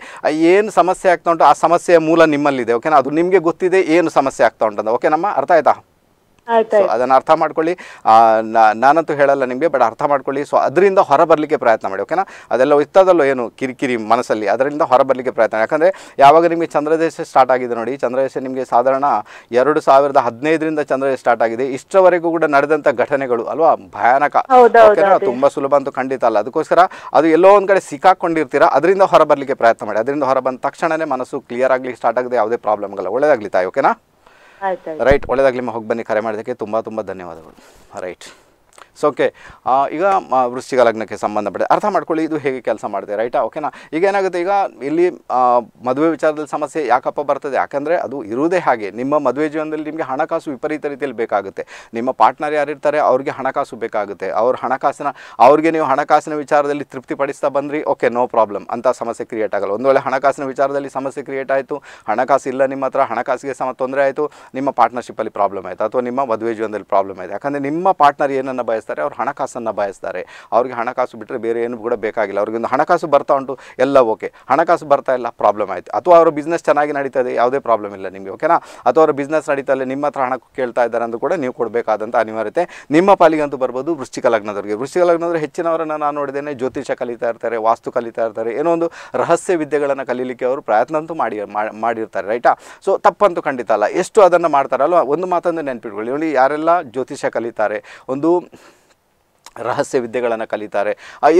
ಏನು ಸಮಸ್ಯೆ ಆಗ್ತಾ ಉಂಟು ಆ ಸಮಸ್ಯೆಯ ಮೂಲ ನಿಮ್ಮಲ್ಲಿದೆ ಓಕೆನಾ ಅದು ನಿಮಗೆ ಗೊತ್ತಿದೆ ಏನು ಸಮಸ್ಯೆ ಆಗ್ತಾ ಉಂಟಂತ ಓಕೆ ನಮ್ಮ ಅರ್ಥ ಆಯ್ತಾ ಅದನ್ನ ಅರ್ಥ ಮಾಡ್ಕೊಳ್ಳಿ ನಾನಂತೂ ಹೇಳಲ್ಲ ನಿಮಗೆ ಬಟ್ ಅರ್ಥ ಮಾಡ್ಕೊಳ್ಳಿ ಸೊ ಅದರಿಂದ ಹೊರಬರಲಿಕ್ಕೆ ಪ್ರಯತ್ನ ಮಾಡಿ ಓಕೆನಾ ಅದೆಲ್ಲ ಇತ್ತದಲ್ಲೋ ಏನು ಕಿರಿಕಿರಿ ಮನಸ್ಸಲ್ಲಿ ಅದರಿಂದ ಹೊರಬರಲಿಕ್ಕೆ ಪ್ರಯತ್ನ ಯಾಕಂದ್ರೆ ಯಾವಾಗ ನಿಮಗೆ ಚಂದ್ರದೇಶ ಸ್ಟಾರ್ಟ್ ಆಗಿದೆ ನೋಡಿ ಚಂದ್ರದೇಶ ನಿಮಗೆ ಸಾಧಾರಣ ಎರಡು ಸಾವಿರದ ಹದಿನೈದರಿಂದ ಚಂದ್ರದೇಶ ಸ್ಟಾರ್ಟ್ ಆಗಿದೆ ಇಷ್ಟವರೆಗೂ ಕೂಡ ನಡೆದಂತ ಘಟನೆಗಳು ಅಲ್ವಾ ಭಯಾನಕ ಓಕೆನಾ ತುಂಬ ಸುಲಭ ಅಂತೂ ಖಂಡಿತ ಅಲ್ಲ ಅದಕ್ಕೋಸ್ಕರ ಅದು ಎಲ್ಲೋ ಒಂದ್ ಕಡೆ ಸಿಕ್ಕಾಕೊಂಡಿರ್ತೀರಾ ಅದರಿಂದ ಹೊರಬರಲಿಕ್ಕೆ ಪ್ರಯತ್ನ ಮಾಡಿ ಅದರಿಂದ ಬಂದ ತಕ್ಷಣನೇ ಮನಸ್ಸು ಕ್ಲಿಯರ್ ಆಗಲಿಕ್ಕೆ ಸ್ಟಾರ್ಟ್ ಆಗಿದೆ ಯಾವುದೇ ಪ್ರಾಬ್ಲಮ್ಗಳ ಒಳ್ಳೆಯದಾಗಲಿ ತಾಯಿ ಓಕೆನಾ ರೈಟ್ ಒಳ್ಳೇದಾಗಲಿ ಹೋಗಿ ಬನ್ನಿ ಕರೆ ಮಾಡಿದಕ್ಕೆ ತುಂಬ ತುಂಬ ಧನ್ಯವಾದಗಳು ರೈಟ್ ಸೊ ಓಕೆ ಈಗ ವೃಶ್ಚಿಕ ಲಗ್ನಕ್ಕೆ ಸಂಬಂಧಪಟ್ಟ ಅರ್ಥ ಮಾಡ್ಕೊಳ್ಳಿ ಇದು ಹೇಗೆ ಕೆಲಸ ಮಾಡಿದೆ ರೈಟಾ ಓಕೆನಾ ಈಗ ಏನಾಗುತ್ತೆ ಈಗ ಇಲ್ಲಿ ಮದುವೆ ವಿಚಾರದಲ್ಲಿ ಸಮಸ್ಯೆ ಯಾಕಪ್ಪ ಬರ್ತದೆ ಯಾಕಂದರೆ ಅದು ಇರುವುದೇ ಹಾಗೆ ನಿಮ್ಮ ಮದುವೆ ಜೀವನದಲ್ಲಿ ನಿಮಗೆ ಹಣಕಾಸು ವಿಪರೀತ ರೀತಿಯಲ್ಲಿ ಬೇಕಾಗುತ್ತೆ ನಿಮ್ಮ ಪಾರ್ಟ್ನರ್ ಯಾರಿರ್ತಾರೆ ಅವ್ರಿಗೆ ಹಣಕಾಸು ಬೇಕಾಗುತ್ತೆ ಅವ್ರ ಹಣಕಾಸಿನ ಅವ್ರಿಗೆ ನೀವು ಹಣಕಾಸಿನ ವಿಚಾರದಲ್ಲಿ ತೃಪ್ತಿಪಡಿಸ್ತಾ ಬಂದ್ರಿ ಓಕೆ ನೋ ಪ್ರಾಬ್ಲಮ್ ಅಂತ ಸಮಸ್ಯೆ ಕ್ರಿಯೇಟ್ ಆಗಲ್ಲ ಒಂದು ವೇಳೆ ಹಣಕಾಸಿನ ವಿಚಾರದಲ್ಲಿ ಸಮಸ್ಯೆ ಕ್ರಿಯೇಟ್ ಆಯಿತು ಹಣಕಾಸು ಇಲ್ಲ ನಿಮ್ಮ ಹತ್ರ ಹಣಕಾಸಿಗೆ ಸಮ ತೊಂದರೆ ಆಯಿತು ನಿಮ್ಮ ಪಾರ್ಟ್ನರ್ಶಿಪ್ಪಲ್ಲಿ ಪ್ರಾಬ್ಲಮ್ ಆಯಿತು ಅಥವಾ ನಿಮ್ಮ ಮದುವೆ ಜೀವನದಲ್ಲಿ ಪ್ರಾಬ್ಲಮ್ ಆಯಿತು ಯಾಕಂದರೆ ನಿಮ್ಮ ಪಾರ್ಟ್ನರ್ ಏನನ್ನು ಬಯಸ್ತಾರೆ ಬಯಸ್ತಾರೆ ಅವ್ರು ಹಣಕಾಸನ್ನು ಬಯಸ್ತಾರೆ ಅವ್ರಿಗೆ ಹಣಕಾಸು ಬಿಟ್ಟರೆ ಬೇರೆ ಏನು ಕೂಡ ಬೇಕಾಗಿಲ್ಲ ಅವ್ರಿಗೆ ಒಂದು ಹಣಕಾಸು ಬರ್ತಾ ಉಂಟು ಎಲ್ಲ ಓಕೆ ಹಣಕಾಸು ಬರ್ತಾ ಇಲ್ಲ ಪ್ರಾಬ್ಲಮ್ ಆಯಿತು ಅಥವಾ ಅವರ ಬಿಸ್ನೆಸ್ ಚೆನ್ನಾಗಿ ನಡೀತದೆ ಯಾವುದೇ ಪ್ರಾಬ್ಲಮ್ ಇಲ್ಲ ನಿಮಗೆ ಓಕೆನಾ ಅಥವಾ ಅವರ ಬಿಸ್ನೆಸ್ ನಡೀತಾ ಇಲ್ಲ ನಿಮ್ಮ ಹತ್ರ ಹಣ ಕೇಳ್ತಾ ಇದ್ದಾರೆ ಅಂದು ಕೂಡ ನೀವು ಕೊಡಬೇಕಾದಂಥ ಅನಿವಾರ್ಯತೆ ನಿಮ್ಮ ಪಾಲಿಗೆ ಅಂತೂ ಬರ್ಬೋದು ವೃಶ್ಚಿಕ ಲಗ್ನದವರಿಗೆ ವೃಶ್ಚಿಕ ಲಗ್ನದವರು ಹೆಚ್ಚಿನವರನ್ನು ನಾನು ನೋಡಿದ್ದೇನೆ ಜ್ಯೋತಿಷ ಕಲಿತಾ ಇರ್ತಾರೆ ವಾಸ್ತು ಕಲಿತಾ ಇರ್ತಾರೆ ಏನೋ ಒಂದು ರಹಸ್ಯ ವಿದ್ಯೆಗಳನ್ನು ಕಲೀಲಿಕ್ಕೆ ಅವರು ಪ್ರಯತ್ನ ಅಂತೂ ಮಾಡಿ ಮಾಡಿರ್ತಾರೆ ರೈಟಾ ಸೊ ತಪ್ಪಂತೂ ಖಂಡಿತ ಅಲ್ಲ ಎಷ್ಟು ಅದನ್ನು ಮಾಡ್ತಾರಲ್ವ ಒಂದು ಮಾತನ್ನು ನೆನಪಿಟ್ಕೊಳ್ಳಿ ನೋಡಿ ಯಾರೆಲ್ಲ ಜ್ಯೋತಿಷ ಕಲಿತಾರೆ ಒಂದು ರಹಸ್ಯ ವಿದ್ಯೆಗಳನ್ನು ಕಲಿತಾರೆ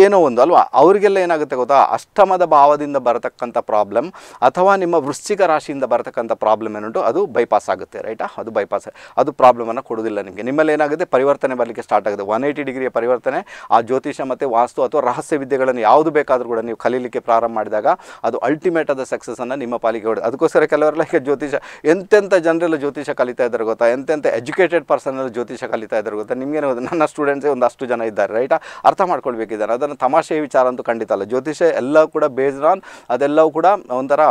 ಏನೋ ಒಂದು ಅಲ್ವಾ ಅವರಿಗೆಲ್ಲ ಏನಾಗುತ್ತೆ ಗೊತ್ತಾ ಅಷ್ಟಮದ ಭಾವದಿಂದ ಬರತಕ್ಕಂಥ ಪ್ರಾಬ್ಲಮ್ ಅಥವಾ ನಿಮ್ಮ ವೃಶ್ಚಿಕ ರಾಶಿಯಿಂದ ಬರತಕ್ಕಂಥ ಪ್ರಾಬ್ಲಮ್ ಏನುಂಟು ಅದು ಬೈಪಾಸ್ ಆಗುತ್ತೆ ರೈಟಾ ಅದು ಬೈಪಾಸ್ ಅದು ಪ್ರಾಬ್ಲಮನ್ನು ಕೊಡೋದಿಲ್ಲ ನಿಮಗೆ ನಿಮ್ಮಲ್ಲಿ ಏನಾಗುತ್ತೆ ಪರಿವರ್ತನೆ ಬರಲಿಕ್ಕೆ ಸ್ಟಾರ್ಟ್ ಆಗುತ್ತೆ ಒನ್ ಏಯ್ಟಿ ಡಿಗ್ರಿಯ ಪರಿವರ್ತನೆ ಆ ಜ್ಯೋತಿಷ ಮತ್ತು ವಾಸ್ತು ಅಥವಾ ರಹಸ್ಯ ವಿದ್ಯೆಗಳನ್ನು ಯಾವುದು ಬೇಕಾದರೂ ಕೂಡ ನೀವು ಕಲೀಲಿಕ್ಕೆ ಪ್ರಾರಂಭ ಮಾಡಿದಾಗ ಅದು ಅಲ್ಟಿಮೇಟ್ ಆದ ಸಕ್ಸಸ್ಸನ್ನು ನಿಮ್ಮ ಪಾಲಿಗೆ ಹೊಡೆದು ಅದಕ್ಕೋಸ್ಕರ ಕೆಲವರೆಲ್ಲ ಈಗ ಜ್ಯೋತಿಷ ಎಂತೆಂಥ ಜನರೆಲ್ಲ ಜ್ಯೋತಿಷ ಕಲಿತಾ ಇದ್ದಾರೆ ಗೊತ್ತಾ ಎಂತೆಂಥ ಎಜುಕೇಟೆಡ್ ಪರ್ಸನ್ನೆಲ್ಲ ಜ್ಯೋತಿಷ ಕಲಿತಾ ಇದ್ದಾರೆ ಗೊತ್ತಾ ನಿಮಗೇನು ನನ್ನ ಸ್ಟೂಡೆಂಟ್ಸೇ ಒಂದಷ್ಟು ಜನ ಜನ ಇದ್ದಾರೆ ರೈಟ್ ಅರ್ಥ ಮಾಡ್ಕೊಳ್ಬೇಕಿದ್ದಾರೆ ಅದನ್ನು ತಮಾಷೆ ವಿಚಾರ ಅಂತೂ ಖಂಡಿತ ಅಲ್ಲ ಜ್ಯೋತಿಷ್ಯ ಎಲ್ಲ ಕೂಡ ಬೇಸ್ಡ್ ಅದೆಲ್ಲವೂ ಕೂಡ ಒಂಥರ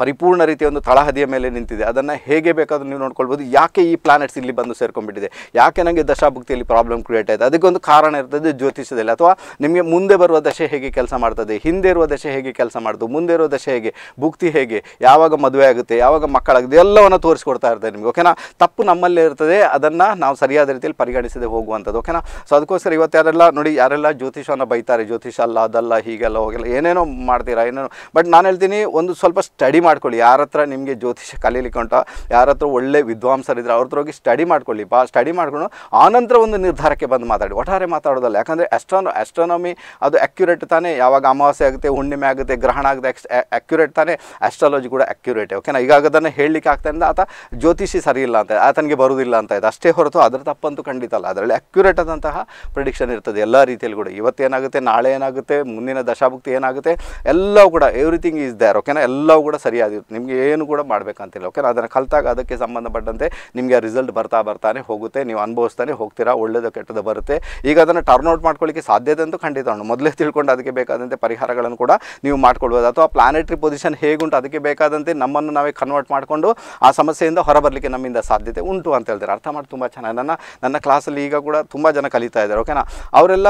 ಪರಿಪೂರ್ಣ ರೀತಿಯ ಒಂದು ತಳಹದಿಯ ಮೇಲೆ ನಿಂತಿದೆ ಅದನ್ನು ಹೇಗೆ ಬೇಕಾದರೂ ನೀವು ನೋಡ್ಕೊಳ್ಬೋದು ಯಾಕೆ ಈ ಪ್ಲಾನೆಟ್ಸ್ ಇಲ್ಲಿ ಬಂದು ಸೇರ್ಕೊಂಡ್ಬಿಟ್ಟಿದೆ ಯಾಕೆ ನನಗೆ ದಶಾಭುಕ್ತಿಯಲ್ಲಿ ಪ್ರಾಬ್ಲಮ್ ಕ್ರಿಯೇಟ್ ಆಯಿತು ಅದಕ್ಕೊಂದು ಕಾರಣ ಇರ್ತದೆ ಜ್ಯೋತಿಷದಲ್ಲಿ ಅಥವಾ ನಿಮಗೆ ಮುಂದೆ ಬರುವ ದಶೆ ಹೇಗೆ ಕೆಲಸ ಮಾಡ್ತದೆ ಹಿಂದೆ ಇರುವ ದಶೆ ಹೇಗೆ ಕೆಲಸ ಮಾಡೋದು ಮುಂದೆ ಇರುವ ದಶೆ ಹೇಗೆ ಭುಕ್ತಿ ಹೇಗೆ ಯಾವಾಗ ಮದುವೆ ಆಗುತ್ತೆ ಯಾವಾಗ ಮಕ್ಕಳಾಗುತ್ತೆ ಎಲ್ಲವನ್ನು ತೋರಿಸ್ಕೊಡ್ತಾ ಇರ್ತದೆ ನಿಮಗೆ ಓಕೆನಾ ತಪ್ಪು ನಮ್ಮಲ್ಲೇ ಇರ್ತದೆ ಅದನ್ನು ನಾವು ಸರಿಯಾದ ರೀತಿಯಲ್ಲಿ ಪರಿಗಣಿಸದೆ ಹೋಗುವಂಥದ್ದು ಓಕೆನಾ ಸೊ ಅದಕ್ಕೋಸ್ಕರ ಇವತ್ತು ಯಾರೆಲ್ಲ ನೋಡಿ ಯಾರೆಲ್ಲ ಜ್ಯೋತಿಷವನ್ನು ಬೈತಾರೆ ಜ್ಯೋತಿಷ ಅಲ್ಲ ಅದಲ್ಲ ಹೀಗೆಲ್ಲ ಹೋಗಿಲ್ಲ ಏನೇನೋ ಮಾಡ್ತೀರಾ ಏನೇನೋ ಬಟ್ ನಾನು ಹೇಳ್ತೀನಿ ಒಂದು ಸ್ವಲ್ಪ ಸ್ಟಡಿ ಮಾಡ್ಕೊಳ್ಳಿ ಯಾರ ಹತ್ರ ನಿಮಗೆ ಜ್ಯೋತಿಷ್ಯ ಕಲೀಲಿಕ್ಕೆ ಉಂಟ ಯಾರ ಹತ್ರ ಒಳ್ಳೆ ವಿದ್ವಾಂಸರಿದ್ರೆ ಅವ್ರ ಹತ್ರ ಹೋಗಿ ಸ್ಟಡಿ ಮಾಡ್ಕೊಳ್ಳಿ ಬಾ ಸ್ಟಡಿ ಮಾಡ್ಕೊಂಡು ಆನಂತರ ಒಂದು ನಿರ್ಧಾರಕ್ಕೆ ಬಂದು ಮಾತಾಡಿ ಒಟ್ಟಾರೆ ಮಾತಾಡೋದಲ್ಲ ಯಾಕಂದರೆ ಎಸ್ಟ್ರಾನೋ ಆಸ್ಟ್ರಾನಮಿ ಅದು ಅಕ್ಯುರೇಟ್ ತಾನೇ ಯಾವಾಗ ಅಮಾವಾಸ್ಯೆ ಆಗುತ್ತೆ ಹುಣ್ಣಿಮೆ ಆಗುತ್ತೆ ಗ್ರಹಣ ಆಗುತ್ತೆ ಅಕ್ಯುರೇಟ್ ತಾನೇ ಆಸ್ಟ್ರಾಲಜಿ ಕೂಡ ಅಕ್ಯುರೇಟ್ ಓಕೆನಾ ಈಗ ಅದನ್ನು ಹೇಳಲಿಕ್ಕೆ ಆಗ್ತಾಯಿಂದ ಆತ ಜ್ಯೋತಿಷಿ ಸರಿ ಇಲ್ಲ ಅಂತ ಆತನಿಗೆ ಬರುವುದಿಲ್ಲ ಅಂತ ಇದೆ ಅಷ್ಟೇ ಹೊರತು ಅದರ ತಪ್ಪಂತೂ ಖಂಡಿತ ಅಲ್ಲ ಅದರಲ್ಲಿ ಅಕ್ಯುರೇಟ್ ಆದಂತಹ ಪ್ರಿಡಿಕ್ಷನ್ ಇರ್ತದೆ ಎಲ್ಲ ರೀತಿಯಲ್ಲಿ ಕೂಡ ಇವತ್ತೇನಾಗುತ್ತೆ ನಾಳೆ ಏನಾಗುತ್ತೆ ಮುಂದಿನ ದಶಾಭುಕ್ತಿ ಏನಾಗುತ್ತೆ ಎಲ್ಲವೂ ಕೂಡ ಎವ್ರಿಥಿಂಗ್ ಈಸ್ ದೇರ್ ಓಕೆನಾ ಎಲ್ಲವೂ ಕೂಡ ಸರಿ ಸರಿಯಾದಿರುತ್ತೆ ನಿಮಗೆ ಏನು ಕೂಡ ಮಾಡಬೇಕಂತಿಲ್ಲ ಓಕೆ ಅದನ್ನು ಕಲಿತಾಗ ಅದಕ್ಕೆ ಸಂಬಂಧಪಟ್ಟಂತೆ ನಿಮಗೆ ಆ ರಿಸಲ್ಟ್ ಬರ್ತಾ ಬರ್ತಾನೆ ಹೋಗುತ್ತೆ ನೀವು ಅನುಭವಿಸ್ತಾನೆ ಹೋಗ್ತೀರಾ ಒಳ್ಳೇದು ಕೆಟ್ಟದ್ದು ಬರುತ್ತೆ ಈಗ ಅದನ್ನು ಟರ್ನ್ ಔಟ್ ಮಾಡ್ಕೊಳ್ಳಿಕ್ಕೆ ಸಾಧ್ಯತೆ ಅಂತೂ ಖಂಡಿತ ಉಂಟು ಮೊದಲೇ ತಿಳ್ಕೊಂಡು ಅದಕ್ಕೆ ಬೇಕಾದಂತೆ ಪರಿಹಾರಗಳನ್ನು ಕೂಡ ನೀವು ಮಾಡ್ಕೊಳ್ಬೋದು ಅಥವಾ ಪ್ಲಾನೆಟ್ರಿ ಪೊಸಿಷನ್ ಹೇಗುಂಟು ಅದಕ್ಕೆ ಬೇಕಾದಂತೆ ನಮ್ಮನ್ನು ನಾವೇ ಕನ್ವರ್ಟ್ ಮಾಡಿಕೊಂಡು ಆ ಸಮಸ್ಯೆಯಿಂದ ಹೊರಬರಲಿಕ್ಕೆ ನಮ್ಮಿಂದ ಸಾಧ್ಯತೆ ಉಂಟು ಅಂತ ಹೇಳ್ತಾರೆ ಅರ್ಥ ಮಾಡಿ ತುಂಬ ಚೆನ್ನಾಗಿ ನನ್ನ ನನ್ನ ಕ್ಲಾಸಲ್ಲಿ ಈಗ ಕೂಡ ತುಂಬ ಜನ ಕಲಿತಾ ಇದ್ದಾರೆ ಓಕೆನಾ ಅವರೆಲ್ಲ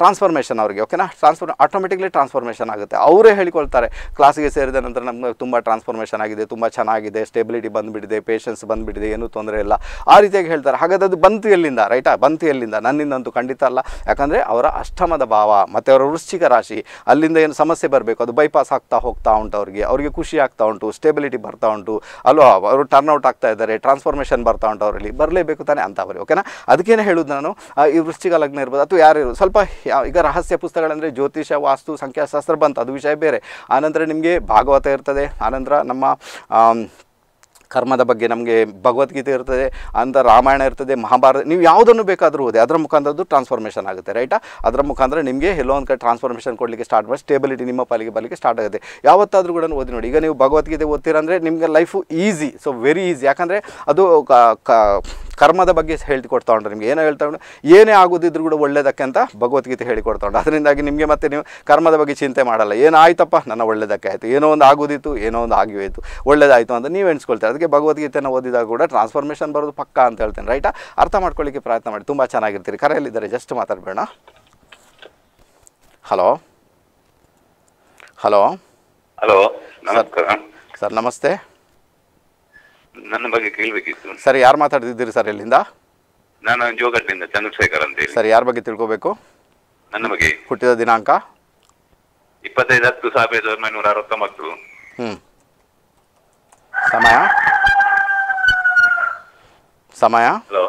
ಟ್ರಾನ್ಸ್ಫಾರ್ಮೇಷನ್ ಅವರಿಗೆ ಓಕೆನಾ ಟ್ರಾನ್ಸ್ಫರ್ ಆಟೋಮೆಟಿಕ್ಲಿ ಟ್ರಾನ್ಸ್ಫಾರ್ಮೇಷನ್ ಆಗುತ್ತೆ ಅವರೇ ಹೇಳಿಕೊಳ್ತಾರೆ ಕ್ಲಾಸಿಗೆ ಸೇರಿದ ನಂತರ ನಮಗೆ ತುಂಬ ಟ್ರಾನ್ಸ್ಫಾರ್ಮೇಷನ್ ಆಗಿದೆ ತುಂಬ ಚೆನ್ನಾಗಿದೆ ಸ್ಟೆಬಿಲಿಟಿ ಬಂದುಬಿಟ್ಟಿದೆ ಪೇಷನ್ಸ್ ಬಂದುಬಿಟ್ಟಿದೆ ಏನೂ ತೊಂದರೆ ಇಲ್ಲ ಆ ರೀತಿಯಾಗಿ ಹೇಳ್ತಾರೆ ಹಾಗಾದ್ರೆ ಅದು ಬಂತು ಎಲ್ಲಿಂದ ರೈಟಾ ಬಂತು ಎಲ್ಲಿಂದ ನನ್ನಿಂದಂತೂ ಖಂಡಿತ ಅಲ್ಲ ಯಾಕಂದರೆ ಅವರ ಅಷ್ಟಮದ ಭಾವ ಮತ್ತು ಅವರ ವೃಶ್ಚಿಕ ರಾಶಿ ಅಲ್ಲಿಂದ ಏನು ಸಮಸ್ಯೆ ಬರಬೇಕು ಅದು ಬೈಪಾಸ್ ಆಗ್ತಾ ಹೋಗ್ತಾ ಉಂಟು ಅವರಿಗೆ ಅವರಿಗೆ ಖುಷಿ ಆಗ್ತಾ ಉಂಟು ಸ್ಟೆಬಿಲಿಟಿ ಬರ್ತಾ ಉಂಟು ಅಲ್ವಾ ಅವರು ಟರ್ನ್ಔಟ್ ಆಗ್ತಾ ಇದ್ದಾರೆ ಟ್ರಾನ್ಸ್ಫಾರ್ಮೇಷನ್ ಬರ್ತಾ ಉಂಟು ಅವರಲ್ಲಿ ಬರಲೇಬೇಕು ತಾನೆ ಅಂತ ಅವರಿಗೆ ಓಕೆನಾ ಅದಕ್ಕೇನೆ ಹೇಳೋದು ನಾನು ಈ ವೃಶ್ಚಿಕ ಲಗ್ನ ಇರ್ಬೋದು ಅಥವಾ ಯಾರು ಸ್ವಲ್ಪ ಈಗ ರಹಸ್ಯ ಪುಸ್ತಕಗಳಂದರೆ ಜ್ಯೋತಿಷ ವಾಸ್ತು ಸಂಖ್ಯಾಶಾಸ್ತ್ರ ಬಂತು ಅದು ವಿಷಯ ಬೇರೆ ಆನಂತರ ನಿಮಗೆ ಭಾಗವತ ಇರ್ತದೆ ಆನಂತರ ನಮ್ಮ ಕರ್ಮದ ಬಗ್ಗೆ ನಮಗೆ ಭಗವದ್ಗೀತೆ ಇರ್ತದೆ ಅಂತ ರಾಮಾಯಣ ಇರ್ತದೆ ಮಹಾಭಾರತ ನೀವು ಯಾವುದನ್ನು ಬೇಕಾದರೂ ಓದಿ ಅದರ ಮುಖಾಂತರದ್ದು ಟ್ರಾನ್ಸ್ಫಾರ್ಮೇಷನ್ ಆಗುತ್ತೆ ರೈಟಾ ಅದರ ಮುಖಾಂತರ ನಿಮಗೆ ಎಲ್ಲೋ ಒಂದು ಕಡೆ ಟ್ರಾನ್ಸ್ಫಾರ್ಮೇಷನ್ ಕೊಡಲಿಕ್ಕೆ ಸ್ಟಾರ್ಟ್ ಮಾಡಿ ಸ್ಟೇಬಿಲಿಟಿ ನಿಮ್ಮ ಪಾಲಿಗೆ ಬಾಲಿಗೆ ಸ್ಟಾರ್ಟ್ ಆಗುತ್ತೆ ಯಾವತ್ತಾದರೂ ಕೂಡ ಓದಿ ನೋಡಿ ಈಗ ನೀವು ಭಗವದ್ಗೀತೆ ಓದ್ತೀರಂದರೆ ನಿಮಗೆ life easy so very easy ಯಾಕಂದರೆ ಅದು ಕರ್ಮದ ಬಗ್ಗೆ ಹೇಳ್ಕೊಡ್ತಾ ಉಂಟು ನಿಮಗೆ ಏನೋ ಹೇಳ್ತಾ ಉಂಟು ಏನೇ ಆಗೋದಿದ್ರು ಕೂಡ ಒಳ್ಳೆಯದಕ್ಕೆ ಅಂತ ಭಗವದ್ಗೀತೆ ಹೇಳಿಕೊಡ್ತಾ ಉಂಟು ಅದರಿಂದಾಗಿ ನಿಮಗೆ ಮತ್ತೆ ನೀವು ಕರ್ಮದ ಬಗ್ಗೆ ಚಿಂತೆ ಮಾಡಲ್ಲ ಆಯಿತಪ್ಪ ನನ್ನ ಒಳ್ಳೇದಕ್ಕೆ ಆಯಿತು ಏನೋ ಒಂದು ಆಗೋದಿತ್ತು ಏನೋ ಒಂದು ಆಗಿ ಒಳ್ಳೇದಾಯಿತು ಅಂತ ನೀವು ಎಣಿಸ್ಕೊಳ್ತೀರಿ ಅದಕ್ಕೆ ಭಗವದ್ಗೀತೆಯನ್ನು ಓದಿದಾಗ ಕೂಡ ಟ್ರಾನ್ಸ್ಫಾರ್ಮೇಷನ್ ಬರೋದು ಪಕ್ಕ ಅಂತ ಹೇಳ್ತೇನೆ ರೈಟಾ ಅರ್ಥ ಮಾಡ್ಕೊಳ್ಳಿಕ್ಕೆ ಪ್ರಯತ್ನ ಮಾಡಿ ತುಂಬ ಚೆನ್ನಾಗಿರ್ತೀರಿ ಕರೆಯಲ್ಲಿದ್ದಾರೆ ಜಸ್ಟ್ ಮಾತಾಡಬೇಡ ಹಲೋ ಹಲೋ ಹಲೋ ನಮಸ್ಕಾರ ಸರ್ ನಮಸ್ತೆ ನನ್ನ ಬಗ್ಗೆ ಕೇಳಬೇಕಿತ್ತು ಸರ್ ಯಾರು ಮಾತಾಡ್ತಿದ್ದೀರಿ ಸರ್ ಎಲ್ಲಿಂದ ನಾನು ಜೋಗಟ್ಟಿಂದ ಚಂದ್ರಶೇಖರ್ ಅಂತ ಸರ್ ಯಾರ ಬಗ್ಗೆ ತಿಳ್ಕೋಬೇಕು ನನ್ನ ಬಗ್ಗೆ ಹುಟ್ಟಿದ ದಿನಾಂಕ ಇಪ್ಪತ್ತೈದು ಹತ್ತು ಸಾವಿರದ ಒಂಬೈನೂರ ಅರವತ್ತೊಂಬತ್ತು ಸಮಯ ಸಮಯ ಹಲೋ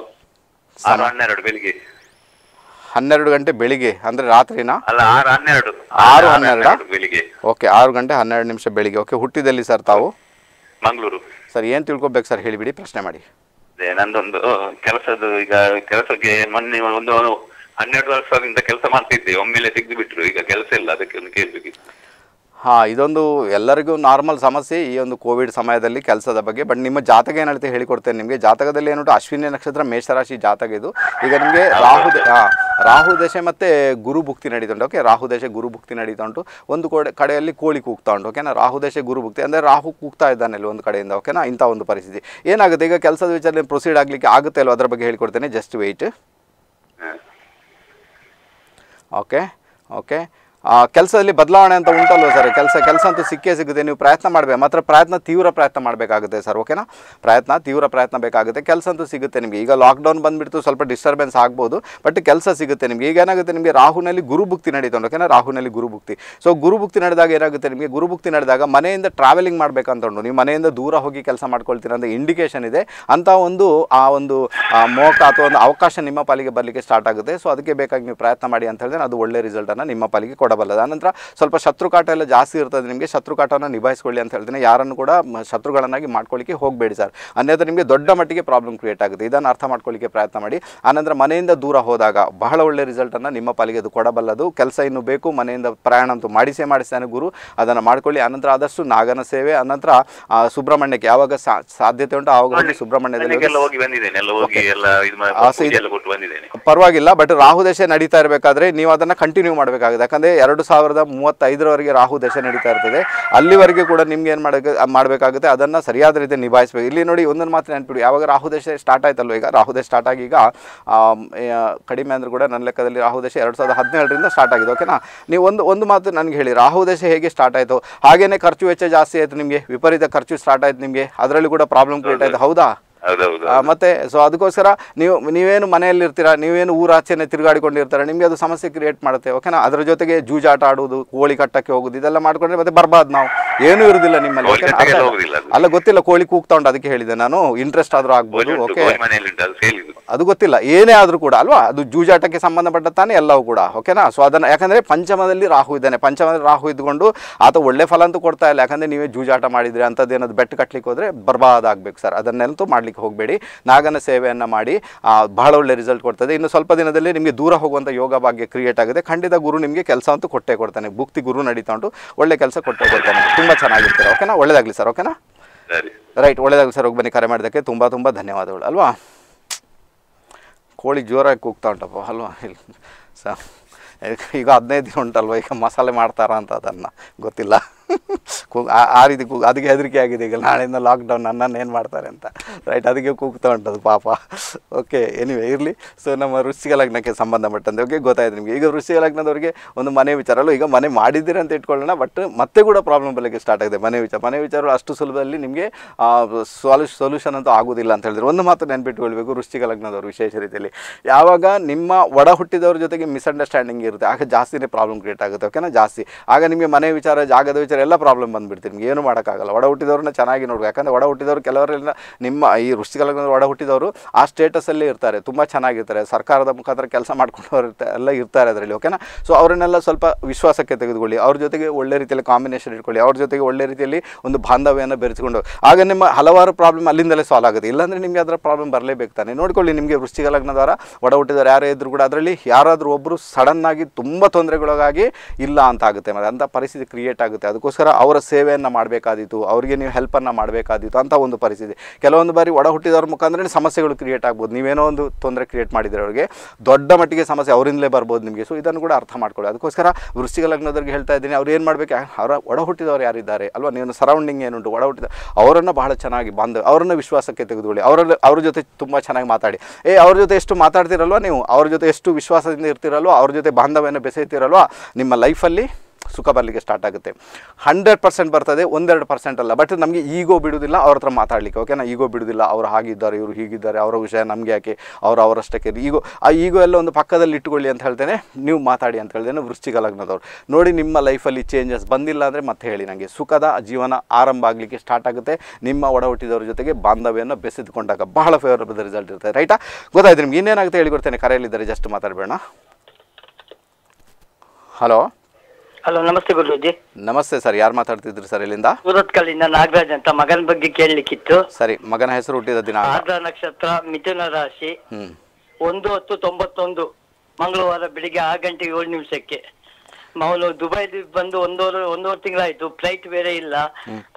ಆರು ಹನ್ನೆರಡು ಬೆಳಿಗ್ಗೆ ಹನ್ನೆರಡು ಗಂಟೆ ಬೆಳಿಗ್ಗೆ ಅಂದ್ರೆ ರಾತ್ರಿನಾ ಅಲ್ಲ ಆರು ಹನ್ನೆರಡು ಆರು ಹನ್ನೆರಡು ಬೆಳಿಗ್ಗೆ ಓಕೆ ಆರು ಗಂಟೆ ಹನ್ನೆರಡು ನಿಮಿಷ ಬೆಳಿಗ್ಗೆ ಓಕೆ ಹುಟ್ಟಿದಲ್ಲಿ ಸರ್ ತಾವು ಮಂಗಳೂರು ಸರ್ ಏನ್ ತಿಳ್ಕೊಬೇಕು ಸರ್ ಹೇಳಿಬಿಡಿ ಪ್ರಶ್ನೆ ಮಾಡಿ ಅದೇ ನಂದೊಂದು ಕೆಲಸದ್ದು ಈಗ ಕೆಲಸಕ್ಕೆ ಮೊನ್ನೆ ಒಂದು ಹನ್ನೆರಡು ವರ್ಷದಿಂದ ಕೆಲಸ ಮಾಡ್ತಿದ್ದೆ ಒಮ್ಮೆಲೆ ತೆಗೆದು ಬಿಟ್ರು ಈಗ ಕೆಲಸ ಇಲ್ಲ ಅದಕ್ಕೆ ಒಂದು ಕೇಳಬೇಕಿತ್ತು ಹಾಂ ಇದೊಂದು ಎಲ್ಲರಿಗೂ ನಾರ್ಮಲ್ ಸಮಸ್ಯೆ ಈ ಒಂದು ಕೋವಿಡ್ ಸಮಯದಲ್ಲಿ ಕೆಲಸದ ಬಗ್ಗೆ ಬಟ್ ನಿಮ್ಮ ಜಾತಕ ಏನು ಹೇಳಿಕೊಡ್ತೇನೆ ನಿಮಗೆ ಜಾತಕದಲ್ಲಿ ಏನುಂಟು ಅಶ್ವಿನಿ ನಕ್ಷತ್ರ ಮೇಷರಾಶಿ ಜಾತಕ ಇದು ಈಗ ನಿಮಗೆ ರಾಹು ರಾಹು ದಶೆ ಮತ್ತು ಗುರು ಭುಕ್ತಿ ನಡೀತಾ ಉಂಟು ಓಕೆ ರಾಹು ದಶೆ ಗುರು ಭುಕ್ತಿ ನಡೀತಾ ಉಂಟು ಒಂದು ಕಡೆ ಕಡೆಯಲ್ಲಿ ಕೋಳಿ ಕೂಗ್ತಾ ಉಂಟು ಓಕೆನಾ ರಾಹು ದಶೆ ಗುರು ಅಂದರೆ ರಾಹು ಕೂಗ್ತಾ ಇದ್ದಾನೆ ಒಂದು ಕಡೆಯಿಂದ ಓಕೆನಾ ಇಂಥ ಒಂದು ಪರಿಸ್ಥಿತಿ ಏನಾಗುತ್ತೆ ಈಗ ಕೆಲಸದ ವಿಚಾರದಲ್ಲಿ ಪ್ರೊಸೀಡ್ ಆಗಲಿಕ್ಕೆ ಆಗುತ್ತೆ ಅಲ್ವ ಅದರ ಬಗ್ಗೆ ಹೇಳಿಕೊಡ್ತೇನೆ ಜಸ್ಟ್ ವೆಯ್ಟ್ ಓಕೆ ಓಕೆ ಕೆಲಸದಲ್ಲಿ ಬದಲಾವಣೆ ಅಂತ ಉಂಟಲ್ವ ಸರ್ ಕೆಲಸ ಕೆಲಸ ಅಂತೂ ಸಿಕ್ಕೇ ಸಿಗುತ್ತೆ ನೀವು ಪ್ರಯತ್ನ ಮಾಡಬೇಕು ಮಾತ್ರ ಪ್ರಯತ್ನ ತೀವ್ರ ಪ್ರಯತ್ನ ಮಾಡಬೇಕಾಗುತ್ತೆ ಸರ್ ಓಕೆನಾ ಪ್ರಯತ್ನ ತೀವ್ರ ಪ್ರಯತ್ನ ಬೇಕಾಗುತ್ತೆ ಕೆಲಸ ಅಂತೂ ಸಿಗುತ್ತೆ ನಿಮಗೆ ಈಗ ಲಾಕ್ಡೌನ್ ಬಂದುಬಿಡ್ತು ಸ್ವಲ್ಪ ಡಿಸ್ಟರ್ಬೆನ್ಸ್ ಆಗ್ಬೋದು ಬಟ್ ಕೆಲಸ ಸಿಗುತ್ತೆ ನಿಮಗೆ ಈಗ ಏನಾಗುತ್ತೆ ನಿಮಗೆ ರಾಹುನಲ್ಲಿ ಗುರುಭುಕ್ತಿ ನಡೀತು ಓಕೆನಾ ರಾಹುನಲ್ಲಿ ಗುರುಭುಕ್ತಿ ಸೊ ಗುರುಭುಕ್ತಿ ನಡೆದಾಗ ಏನಾಗುತ್ತೆ ನಿಮಗೆ ಗುರುಭುಕ್ತಿ ನಡೆದಾಗ ಮನೆಯಿಂದ ಟ್ರಾವೆಲಿಂಗ್ ಅಂತ ಉಂಟು ನೀವು ಮನೆಯಿಂದ ದೂರ ಹೋಗಿ ಕೆಲಸ ಮಾಡ್ಕೊಳ್ತೀರ ಅಂತ ಇಂಡಿಕೇಶನ್ ಇದೆ ಅಂತ ಒಂದು ಆ ಒಂದು ಮೋಕ ಅಥವಾ ಒಂದು ಅವಕಾಶ ನಿಮ್ಮ ಪಾಲಿಗೆ ಬರಲಿಕ್ಕೆ ಸ್ಟಾರ್ಟ್ ಆಗುತ್ತೆ ಸೊ ಅದಕ್ಕೆ ಬೇಕಾಗಿ ನೀವು ಪ್ರಯತ್ನ ಮಾಡಿ ಅಂತ ಹೇಳಿದ್ರೆ ಅದು ಒಳ್ಳೆ ರಿಸಲ್ಟನ್ನು ನಿಮ್ಮ ಪಾಲಿಗೆ ಕೊಡಬಲ್ಲದು ಆನಂತರ ಸ್ವಲ್ಪ ಕಾಟ ಎಲ್ಲ ಜಾಸ್ತಿ ಇರ್ತದೆ ನಿಮಗೆ ಶತ್ರು ಕಾಟವನ್ನು ನಿಭಾಯಿಸ್ಕೊಳ್ಳಿ ಅಂತ ಹೇಳ್ತೀನಿ ಯಾರನ್ನು ಕೂಡ ಶತ್ರುಗಳನ್ನಾಗಿ ಮಾಡ್ಕೊಳ್ಳಿಕ್ಕೆ ಹೋಗಬೇಡಿ ಸರ್ ಅನ್ಯಥ ನಿಮಗೆ ದೊಡ್ಡ ಮಟ್ಟಿಗೆ ಪ್ರಾಬ್ಲಮ್ ಕ್ರಿಯೇಟ್ ಆಗುತ್ತೆ ಇದನ್ನು ಅರ್ಥ ಮಾಡ್ಕೊಳ್ಳಿಕ್ಕೆ ಪ್ರಯತ್ನ ಮಾಡಿ ಆನಂತರ ಮನೆಯಿಂದ ದೂರ ಹೋದಾಗ ಬಹಳ ಒಳ್ಳೆ ರಿಸಲ್ಟನ್ನು ನಿಮ್ಮ ಪಾಲಿಗೆ ಅದು ಕೊಡಬಲ್ಲದು ಕೆಲಸ ಇನ್ನು ಬೇಕು ಮನೆಯಿಂದ ಪ್ರಯಾಣ ಅಂತೂ ಮಾಡಿಸೇ ಮಾಡಿಸ್ತಾನೆ ಗುರು ಅದನ್ನು ಮಾಡ್ಕೊಳ್ಳಿ ಆನಂತರ ಆದಷ್ಟು ನಾಗನ ಸೇವೆ ಆನಂತರ ಸುಬ್ರಹ್ಮಣ್ಯಕ್ಕೆ ಯಾವಾಗ ಸಾಧ್ಯತೆ ಉಂಟು ಆವಾಗ ಹೋಗಿ ಸುಬ್ರಹ್ಮಣ್ಯದಲ್ಲಿ ಪರವಾಗಿಲ್ಲ ಬಟ್ ರಾಹು ದಶೆ ನಡೀತಾ ಇರಬೇಕಾದ್ರೆ ನೀವು ಅದನ್ನು ಕಂಟಿನ್ಯೂ ಮಾಡಬೇಕಾಗುತ್ತೆ ಯಾಕಂದ್ರೆ ಎರಡು ಸಾವಿರದ ಮೂವತ್ತೈದರವರೆಗೆ ರಾಹು ದಶೆ ನಡೀತಾ ಇರ್ತದೆ ಅಲ್ಲಿವರೆಗೆ ಕೂಡ ನಿಮ್ಗೆ ಏನು ಮಾಡಬೇಕಾಗುತ್ತೆ ಅದನ್ನು ಸರಿಯಾದ ರೀತಿ ನಿಭಾಯಿಸಬೇಕು ಇಲ್ಲಿ ನೋಡಿ ಒಂದೊಂದು ಮಾತ್ರ ನೆನ್ಪಿಡಿ ಯಾವಾಗ ರಾಹು ದಶೆ ಸ್ಟಾರ್ಟ್ ಆಯ್ತಲ್ವ ಈಗ ರಾಹು ದಶೆ ಸ್ಟಾರ್ಟ್ ಆಗಿ ಈಗ ಕಡಿಮೆ ಅಂದರೂ ಕೂಡ ನನ್ನ ಲೆಕ್ಕದಲ್ಲಿ ರಾಹು ದಶೆ ಎರಡು ಸಾವಿರದ ಹದಿನೇಳರಿಂದ ಸ್ಟಾರ್ಟ್ ಆಗಿದೆ ಓಕೆನಾ ನೀವು ಒಂದು ಒಂದು ಮಾತು ನನಗೆ ಹೇಳಿ ರಾಹು ದಶೆ ಹೇಗೆ ಸ್ಟಾರ್ಟ್ ಆಯಿತು ಹಾಗೆಯೇ ಖರ್ಚು ವೆಚ್ಚ ಜಾಸ್ತಿ ಆಯಿತು ನಿಮಗೆ ವಿಪರೀತ ಖರ್ಚು ಸ್ಟಾರ್ಟ್ ಆಯಿತು ನಿಮಗೆ ಅದರಲ್ಲಿ ಕೂಡ ಪ್ರಾಬ್ಲಮ್ ಕ್ರಿಯೇಟ್ ಆಯಿತು ಹೌದಾ ಮತ್ತೆ ಸೊ ಅದಕ್ಕೋಸ್ಕರ ನೀವು ನೀವೇನು ಮನೆಯಲ್ಲಿ ಇರ್ತೀರಾ ನೀವೇನು ಊರಾಚೆನೆ ತಿರುಗಾಡಿಕೊಂಡಿರ್ತಾರೆ ನಿಮಗೆ ಅದು ಸಮಸ್ಯೆ ಕ್ರಿಯೇಟ್ ಮಾಡುತ್ತೆ ಓಕೆನಾ ಅದರ ಜೊತೆಗೆ ಜೂಜಾಟ ಆಡೋದು ಕೋಳಿ ಕಟ್ಟಕ್ಕೆ ಹೋಗುದು ಇದೆಲ್ಲ ಮಾಡ್ಕೊಂಡ್ರೆ ಮತ್ತೆ ಬರ್ಬಾದ್ ನಾವು ಏನು ಇರುವುದಿಲ್ಲ ನಿಮ್ಮಲ್ಲಿ ಅಲ್ಲ ಗೊತ್ತಿಲ್ಲ ಕೋಳಿ ಕೂಗ್ತಾ ಉಂಟು ಅದಕ್ಕೆ ಹೇಳಿದೆ ನಾನು ಇಂಟ್ರೆಸ್ಟ್ ಆದ್ರೂ ಆಗ್ಬೋದು ಓಕೆ ಅದು ಗೊತ್ತಿಲ್ಲ ಏನೇ ಆದ್ರೂ ಕೂಡ ಅಲ್ವಾ ಅದು ಜೂಜಾಟಕ್ಕೆ ಸಂಬಂಧಪಟ್ಟ ತಾನೆ ಎಲ್ಲವೂ ಕೂಡ ಓಕೆನಾ ಸೊ ಅದನ್ನ ಯಾಕಂದ್ರೆ ಪಂಚಮದಲ್ಲಿ ರಾಹು ಇದ್ದಾನೆ ಪಂಚಮದಲ್ಲಿ ರಾಹು ಇದ್ಕೊಂಡು ಆತ ಒಳ್ಳೆ ಫಲ ಅಂತೂ ಕೊಡ್ತಾ ಇಲ್ಲ ಯಾಕಂದ್ರೆ ನೀವೇ ಜೂಜಾಟ ಮಾಡಿದ್ರೆ ಅಂತದ್ ಏನಾದ್ರು ಬೆಟ್ಟು ಕಟ್ಲಿಕ್ಕೆ ಹೋದ್ರೆ ಆಗ್ಬೇಕು ಸರ್ ಅದನ್ನೆಂತೂ ಮಾಡ್ಲಿಕ್ಕೆ ಮಾಡಲಿಕ್ಕೆ ಹೋಗಬೇಡಿ ನಾಗನ ಸೇವೆಯನ್ನು ಮಾಡಿ ಬಹಳ ಒಳ್ಳೆ ರಿಸಲ್ಟ್ ಕೊಡ್ತದೆ ಇನ್ನು ಸ್ವಲ್ಪ ದಿನದಲ್ಲಿ ನಿಮಗೆ ದೂರ ಹೋಗುವಂಥ ಯೋಗ ಭಾಗ್ಯ ಕ್ರಿಯೇಟ್ ಆಗಿದೆ ಖಂಡಿತ ಗುರು ನಿಮಗೆ ಕೆಲಸ ಅಂತೂ ಕೊಟ್ಟೆ ಕೊಡ್ತಾನೆ ಭುಕ್ತಿ ಗುರು ನಡೀತಾ ಉಂಟು ಒಳ್ಳೆ ಕೆಲಸ ಕೊಟ್ಟೆ ಕೊಡ್ತಾನೆ ತುಂಬ ಚೆನ್ನಾಗಿರ್ತಾರೆ ಓಕೆನಾ ಒಳ್ಳೇದಾಗಲಿ ಸರ್ ಓಕೆನಾ ರೈಟ್ ಒಳ್ಳೇದಾಗಲಿ ಸರ್ ಹೋಗಿ ಬನ್ನಿ ಕರೆ ಮಾಡೋದಕ್ಕೆ ತುಂಬ ತುಂಬ ಧನ್ಯವಾದಗಳು ಅಲ್ವಾ ಕೋಳಿ ಜೋರಾಗಿ ಕೂಗ್ತಾ ಉಂಟಪ್ಪ ಅಲ್ವಾ ಇಲ್ಲಿ ಈಗ ಹದಿನೈದು ದಿನ ಉಂಟಲ್ವ ಈಗ ಮಸಾಲೆ ಮಾಡ್ತಾರ ಅಂತ ಅದನ್ನು ಗೊತ್ತಿಲ್ಲ *laughs* ಆ ರೀತಿ ಕೂಗ್ ಅದಕ್ಕೆ ಹೆದರಿಕೆ ಆಗಿದೆ ಈಗ ನಾಳೆಯಿಂದ ಲಾಕ್ಡೌನ್ ನನ್ನನ್ನು ಏನು ಮಾಡ್ತಾರೆ ಅಂತ ರೈಟ್ ಅದಕ್ಕೆ ಕೂಗ್ತಾ ಉಂಟದು ಪಾಪ ಓಕೆ ಎನಿವೆ ಇರಲಿ ಸೊ ನಮ್ಮ ಋಷಿಕ ಲಗ್ನಕ್ಕೆ ಸಂಬಂಧಪಟ್ಟಂತೆ ಓಕೆ ಗೊತ್ತಾಯಿತು ನಿಮಗೆ ಈಗ ಋಷಿಕ ಲಗ್ನದವರಿಗೆ ಒಂದು ಮನೆ ವಿಚಾರಲ್ಲೂ ಈಗ ಮನೆ ಮಾಡಿದ್ದೀರಿ ಅಂತ ಇಟ್ಕೊಳ್ಳೋಣ ಬಟ್ ಮತ್ತೆ ಕೂಡ ಪ್ರಾಬ್ಲಮ್ ಬರಲಿಕ್ಕೆ ಸ್ಟಾರ್ಟ್ ಆಗಿದೆ ಮನೆ ವಿಚಾರ ಮನೆ ವಿಚಾರ ಅಷ್ಟು ಸುಲಭದಲ್ಲಿ ನಿಮಗೆ ಸಾಲ್ಯೂ ಸೊಲ್ಯೂಷನ್ ಅಂತೂ ಆಗೋದಿಲ್ಲ ಅಂತ ಹೇಳಿದ್ರೆ ಒಂದು ಮಾತ್ರ ನೆನ್ಪಿಟ್ಕೊಳ್ಬೇಕು ಋಷಿಕ ಲಗ್ನದವರು ವಿಶೇಷ ರೀತಿಯಲ್ಲಿ ಯಾವಾಗ ನಿಮ್ಮ ಒಡ ಹುಟ್ಟಿದವ್ರ ಜೊತೆಗೆ ಮಿಸ್ಅಂಡರ್ಸ್ಟ್ಯಾಂಡಿಂಗ್ ಇರುತ್ತೆ ಆಗ ಜಾಸ್ತಿನೇ ಪ್ರಾಬ್ಲಮ್ ಕ್ರಿಯೇಟ್ ಆಗುತ್ತೆ ಓಕೆನಾ ಜಾಸ್ತಿ ಆಗ ನಿಮಗೆ ಮನೆ ವಿಚಾರ ಜಾಗದ ವಿಚಾರ ಎಲ್ಲ ಪ್ರಾಬ್ಲಮ್ ಬಂದುಬಿಡ್ತೀರಿ ನಿಮ್ಗೆ ಏನು ಮಾಡೋಕ್ಕಾಗಲ್ಲ ಒಡ ಹುಟ್ಟಿದವ್ರನ್ನ ಚೆನ್ನಾಗಿ ನೋಡಿ ಯಾಕಂದರೆ ಒಡ ಹುಟ್ಟಿದವರು ಕೆಲವರೆಲ್ಲ ನಿಮ್ಮ ಈ ವೃಷ್ಟಿಕಾಲದಲ್ಲಿ ಒಡ ಹುಟ್ಟಿದವರು ಆ ಸ್ಟೇಟಸಲ್ಲೇ ಇರ್ತಾರೆ ತುಂಬ ಚೆನ್ನಾಗಿರ್ತಾರೆ ಸರ್ಕಾರದ ಮುಖಾಂತರ ಕೆಲಸ ಮಾಡ್ಕೊಂಡು ಇರ್ತಾರೆ ಎಲ್ಲ ಇರ್ತಾರೆ ಅದರಲ್ಲಿ ಓಕೆನಾ ಸೊ ಅವರನ್ನೆಲ್ಲ ಸ್ವಲ್ಪ ವಿಶ್ವಾಸಕ್ಕೆ ತೆಗೆದುಕೊಳ್ಳಿ ಅವ್ರ ಜೊತೆಗೆ ಒಳ್ಳೆ ರೀತಿಯಲ್ಲಿ ಕಾಂಬಿನೇಷನ್ ಇಟ್ಕೊಳ್ಳಿ ಅವ್ರ ಜೊತೆಗೆ ಒಳ್ಳೆ ರೀತಿಯಲ್ಲಿ ಒಂದು ಬಾಂಧವ್ಯನ ಬೆರೆಸಿಕೊಂಡು ಆಗ ನಿಮ್ಮ ಹಲವಾರು ಪ್ರಾಬ್ಲಮ್ ಅಲ್ಲಿಂದಲೇ ಸಾಲ್ವ್ ಆಗುತ್ತೆ ಇಲ್ಲಾಂದರೆ ನಿಮಗೆ ಅದರ ಪ್ರಾಬ್ಲಮ್ ಬರಲೇಬೇಕು ತಾನೆ ನೋಡ್ಕೊಳ್ಳಿ ನಿಮಗೆ ವೃಶ್ಚಿಕ ದಾರ ಒಡ ಹುಟ್ಟಿದವರು ಯಾರೇ ಇದ್ದರೂ ಕೂಡ ಅದರಲ್ಲಿ ಯಾರಾದರೂ ಒಬ್ಬರು ಸಡನ್ನಾಗಿ ತುಂಬ ತೊಂದರೆಗೊಳಗಾಗಿ ಇಲ್ಲ ಅಂತ ಆಗುತ್ತೆ ಮತ್ತು ಅಂಥ ಪರಿಸ್ಥಿತಿ ಕ್ರಿಯೇಟ್ ಆಗುತ್ತೆ ಅದಕ್ಕೂ ಅದಕ್ಕೋಸ್ಕರ ಅವರ ಸೇವೆಯನ್ನು ಮಾಡಬೇಕಾದಿತ್ತು ಅವರಿಗೆ ನೀವು ಹೆಲ್ಪನ್ನು ಮಾಡಬೇಕಾದಿತ್ತು ಅಂತ ಒಂದು ಪರಿಸ್ಥಿತಿ ಕೆಲವೊಂದು ಬಾರಿ ಒಡ ಹುಟ್ಟಿದವ್ರ ಮುಖಾಂತರ ಸಮಸ್ಯೆಗಳು ಕ್ರಿಯೇಟ್ ಆಗ್ಬೋದು ನೀವೇನೋ ಒಂದು ತೊಂದರೆ ಕ್ರಿಯೇಟ್ ಮಾಡಿದರೆ ಅವರಿಗೆ ದೊಡ್ಡ ಮಟ್ಟಿಗೆ ಸಮಸ್ಯೆ ಅವರಿಂದಲೇ ಬರ್ಬೋದು ನಿಮಗೆ ಸೊ ಇದನ್ನು ಕೂಡ ಅರ್ಥ ಮಾಡ್ಕೊಳ್ಳಿ ಅದಕ್ಕೋಸ್ಕರ ವೃಷ್ಟಿಕ ಲಗ್ನದವ್ರಿಗೆ ಹೇಳ್ತಾ ಇದ್ದೀನಿ ಅವ್ರು ಏನು ಮಾಡಬೇಕು ಅವರ ಒಡ ಹುಟ್ಟಿದವರು ಯಾರಿದ್ದಾರೆ ಅಲ್ವಾ ನೀವು ಸರೌಂಡಿಂಗ್ ಏನುಂಟು ಒಡ ಹುಟ್ಟಿದ ಅವರನ್ನು ಬಹಳ ಚೆನ್ನಾಗಿ ಬಾಂಧವ ಅವರನ್ನು ವಿಶ್ವಾಸಕ್ಕೆ ತೆಗೆದುಕೊಳ್ಳಿ ಅವರಲ್ಲಿ ಅವ್ರ ಜೊತೆ ತುಂಬ ಚೆನ್ನಾಗಿ ಮಾತಾಡಿ ಏ ಅವ್ರ ಜೊತೆ ಎಷ್ಟು ಮಾತಾಡ್ತಿರಲ್ವ ನೀವು ಅವ್ರ ಜೊತೆ ಎಷ್ಟು ವಿಶ್ವಾಸದಿಂದ ಇರ್ತಿರಲ್ವ ಅವ್ರ ಜೊತೆ ಬಾಂಧವ್ಯನ ಬೆಸೆಯುತ್ತಿರಲ್ವ ನಿಮ್ಮ ಲೈಫಲ್ಲಿ ಸುಖ ಬರಲಿಕ್ಕೆ ಸ್ಟಾರ್ಟ್ ಆಗುತ್ತೆ ಹಂಡ್ರೆಡ್ ಪರ್ಸೆಂಟ್ ಬರ್ತದೆ ಒಂದೆರಡು ಪರ್ಸೆಂಟ್ ಅಲ್ಲ ಬಟ್ ನಮಗೆ ಈಗೋ ಬಿಡುವುದಿಲ್ಲ ಅವ್ರ ಹತ್ರ ಮಾತಾಡಲಿಕ್ಕೆ ಓಕೆನಾ ಈಗೋ ಬಿಡುವುದಿಲ್ಲ ಅವರು ಹಾಗಿದ್ದಾರೆ ಇವರು ಹೀಗಿದ್ದಾರೆ ಅವರ ವಿಷಯ ನಮಗೆ ಯಾಕೆ ಅವರು ಅವರಷ್ಟಕ್ಕೆ ಈಗೋ ಆ ಈಗೋ ಎಲ್ಲ ಒಂದು ಪಕ್ಕದಲ್ಲಿ ಇಟ್ಟುಕೊಳ್ಳಿ ಅಂತ ಹೇಳ್ತೇನೆ ನೀವು ಮಾತಾಡಿ ಅಂತ ಹೇಳ್ದೇನೆ ವೃಶ್ಚಿಕ ಲಗ್ನದವ್ರು ನೋಡಿ ನಿಮ್ಮ ಲೈಫಲ್ಲಿ ಚೇಂಜಸ್ ಬಂದಿಲ್ಲ ಅಂದರೆ ಮತ್ತೆ ಹೇಳಿ ನನಗೆ ಸುಖದ ಜೀವನ ಆರಂಭ ಆಗಲಿಕ್ಕೆ ಸ್ಟಾರ್ಟ್ ಆಗುತ್ತೆ ನಿಮ್ಮ ಒಡ ಜೊತೆಗೆ ಬಾಂಧವ್ಯವನ್ನು ಬೆಸೆದುಕೊಂಡಾಗ ಬಹಳ ಫೇವರಬಲ್ ರಿಸಲ್ಟ್ ಇರ್ತದೆ ರೈಟಾ ಗೊತ್ತಾಯ್ತು ನಿಮ್ಗೆ ಇನ್ನೇನಾಗುತ್ತೆ ಹೇಳಿಕೊಡ್ತೇನೆ ಕರೆಯಲ್ಲಿದ್ದಾರೆ ಜಸ್ಟ್ ಮಾತಾಡಬೇಡ ಹಲೋ ಹಲೋ ನಮಸ್ತೆ ಗುರುಜಿ ನಮಸ್ತೆ ಸರ್ ಯಾರು ಮಾತಾಡ್ತಿದ್ರು ಸರ್ ಇಲ್ಲಿಂದ ಸೂರತ್ಕಲ್ಲಿಂದ ನಾಗರಾಜ್ ಅಂತ ಮಗನ ಬಗ್ಗೆ ಕೇಳಲಿಕ್ಕಿತ್ತು ಸರಿ ಮಗನ ಹೆಸರು ಹುಟ್ಟಿದ ದಿನ ಆರ್ದ್ರ ನಕ್ಷತ್ರ ಮಿಥುನ ರಾಶಿ ಒಂದು ಹತ್ತು ತೊಂಬತ್ತೊಂದು ಮಂಗಳವಾರ ಬೆಳಿಗ್ಗೆ ಆರು ಗಂಟೆ ಏಳು ನಿಮಿಷಕ್ಕೆ ಅವನು ದುಬೈ ಬಂದು ಒಂದೂವರೆ ಒಂದೂವರೆ ತಿಂಗಳಾಯ್ತು ಫ್ಲೈಟ್ ಬೇರೆ ಇಲ್ಲ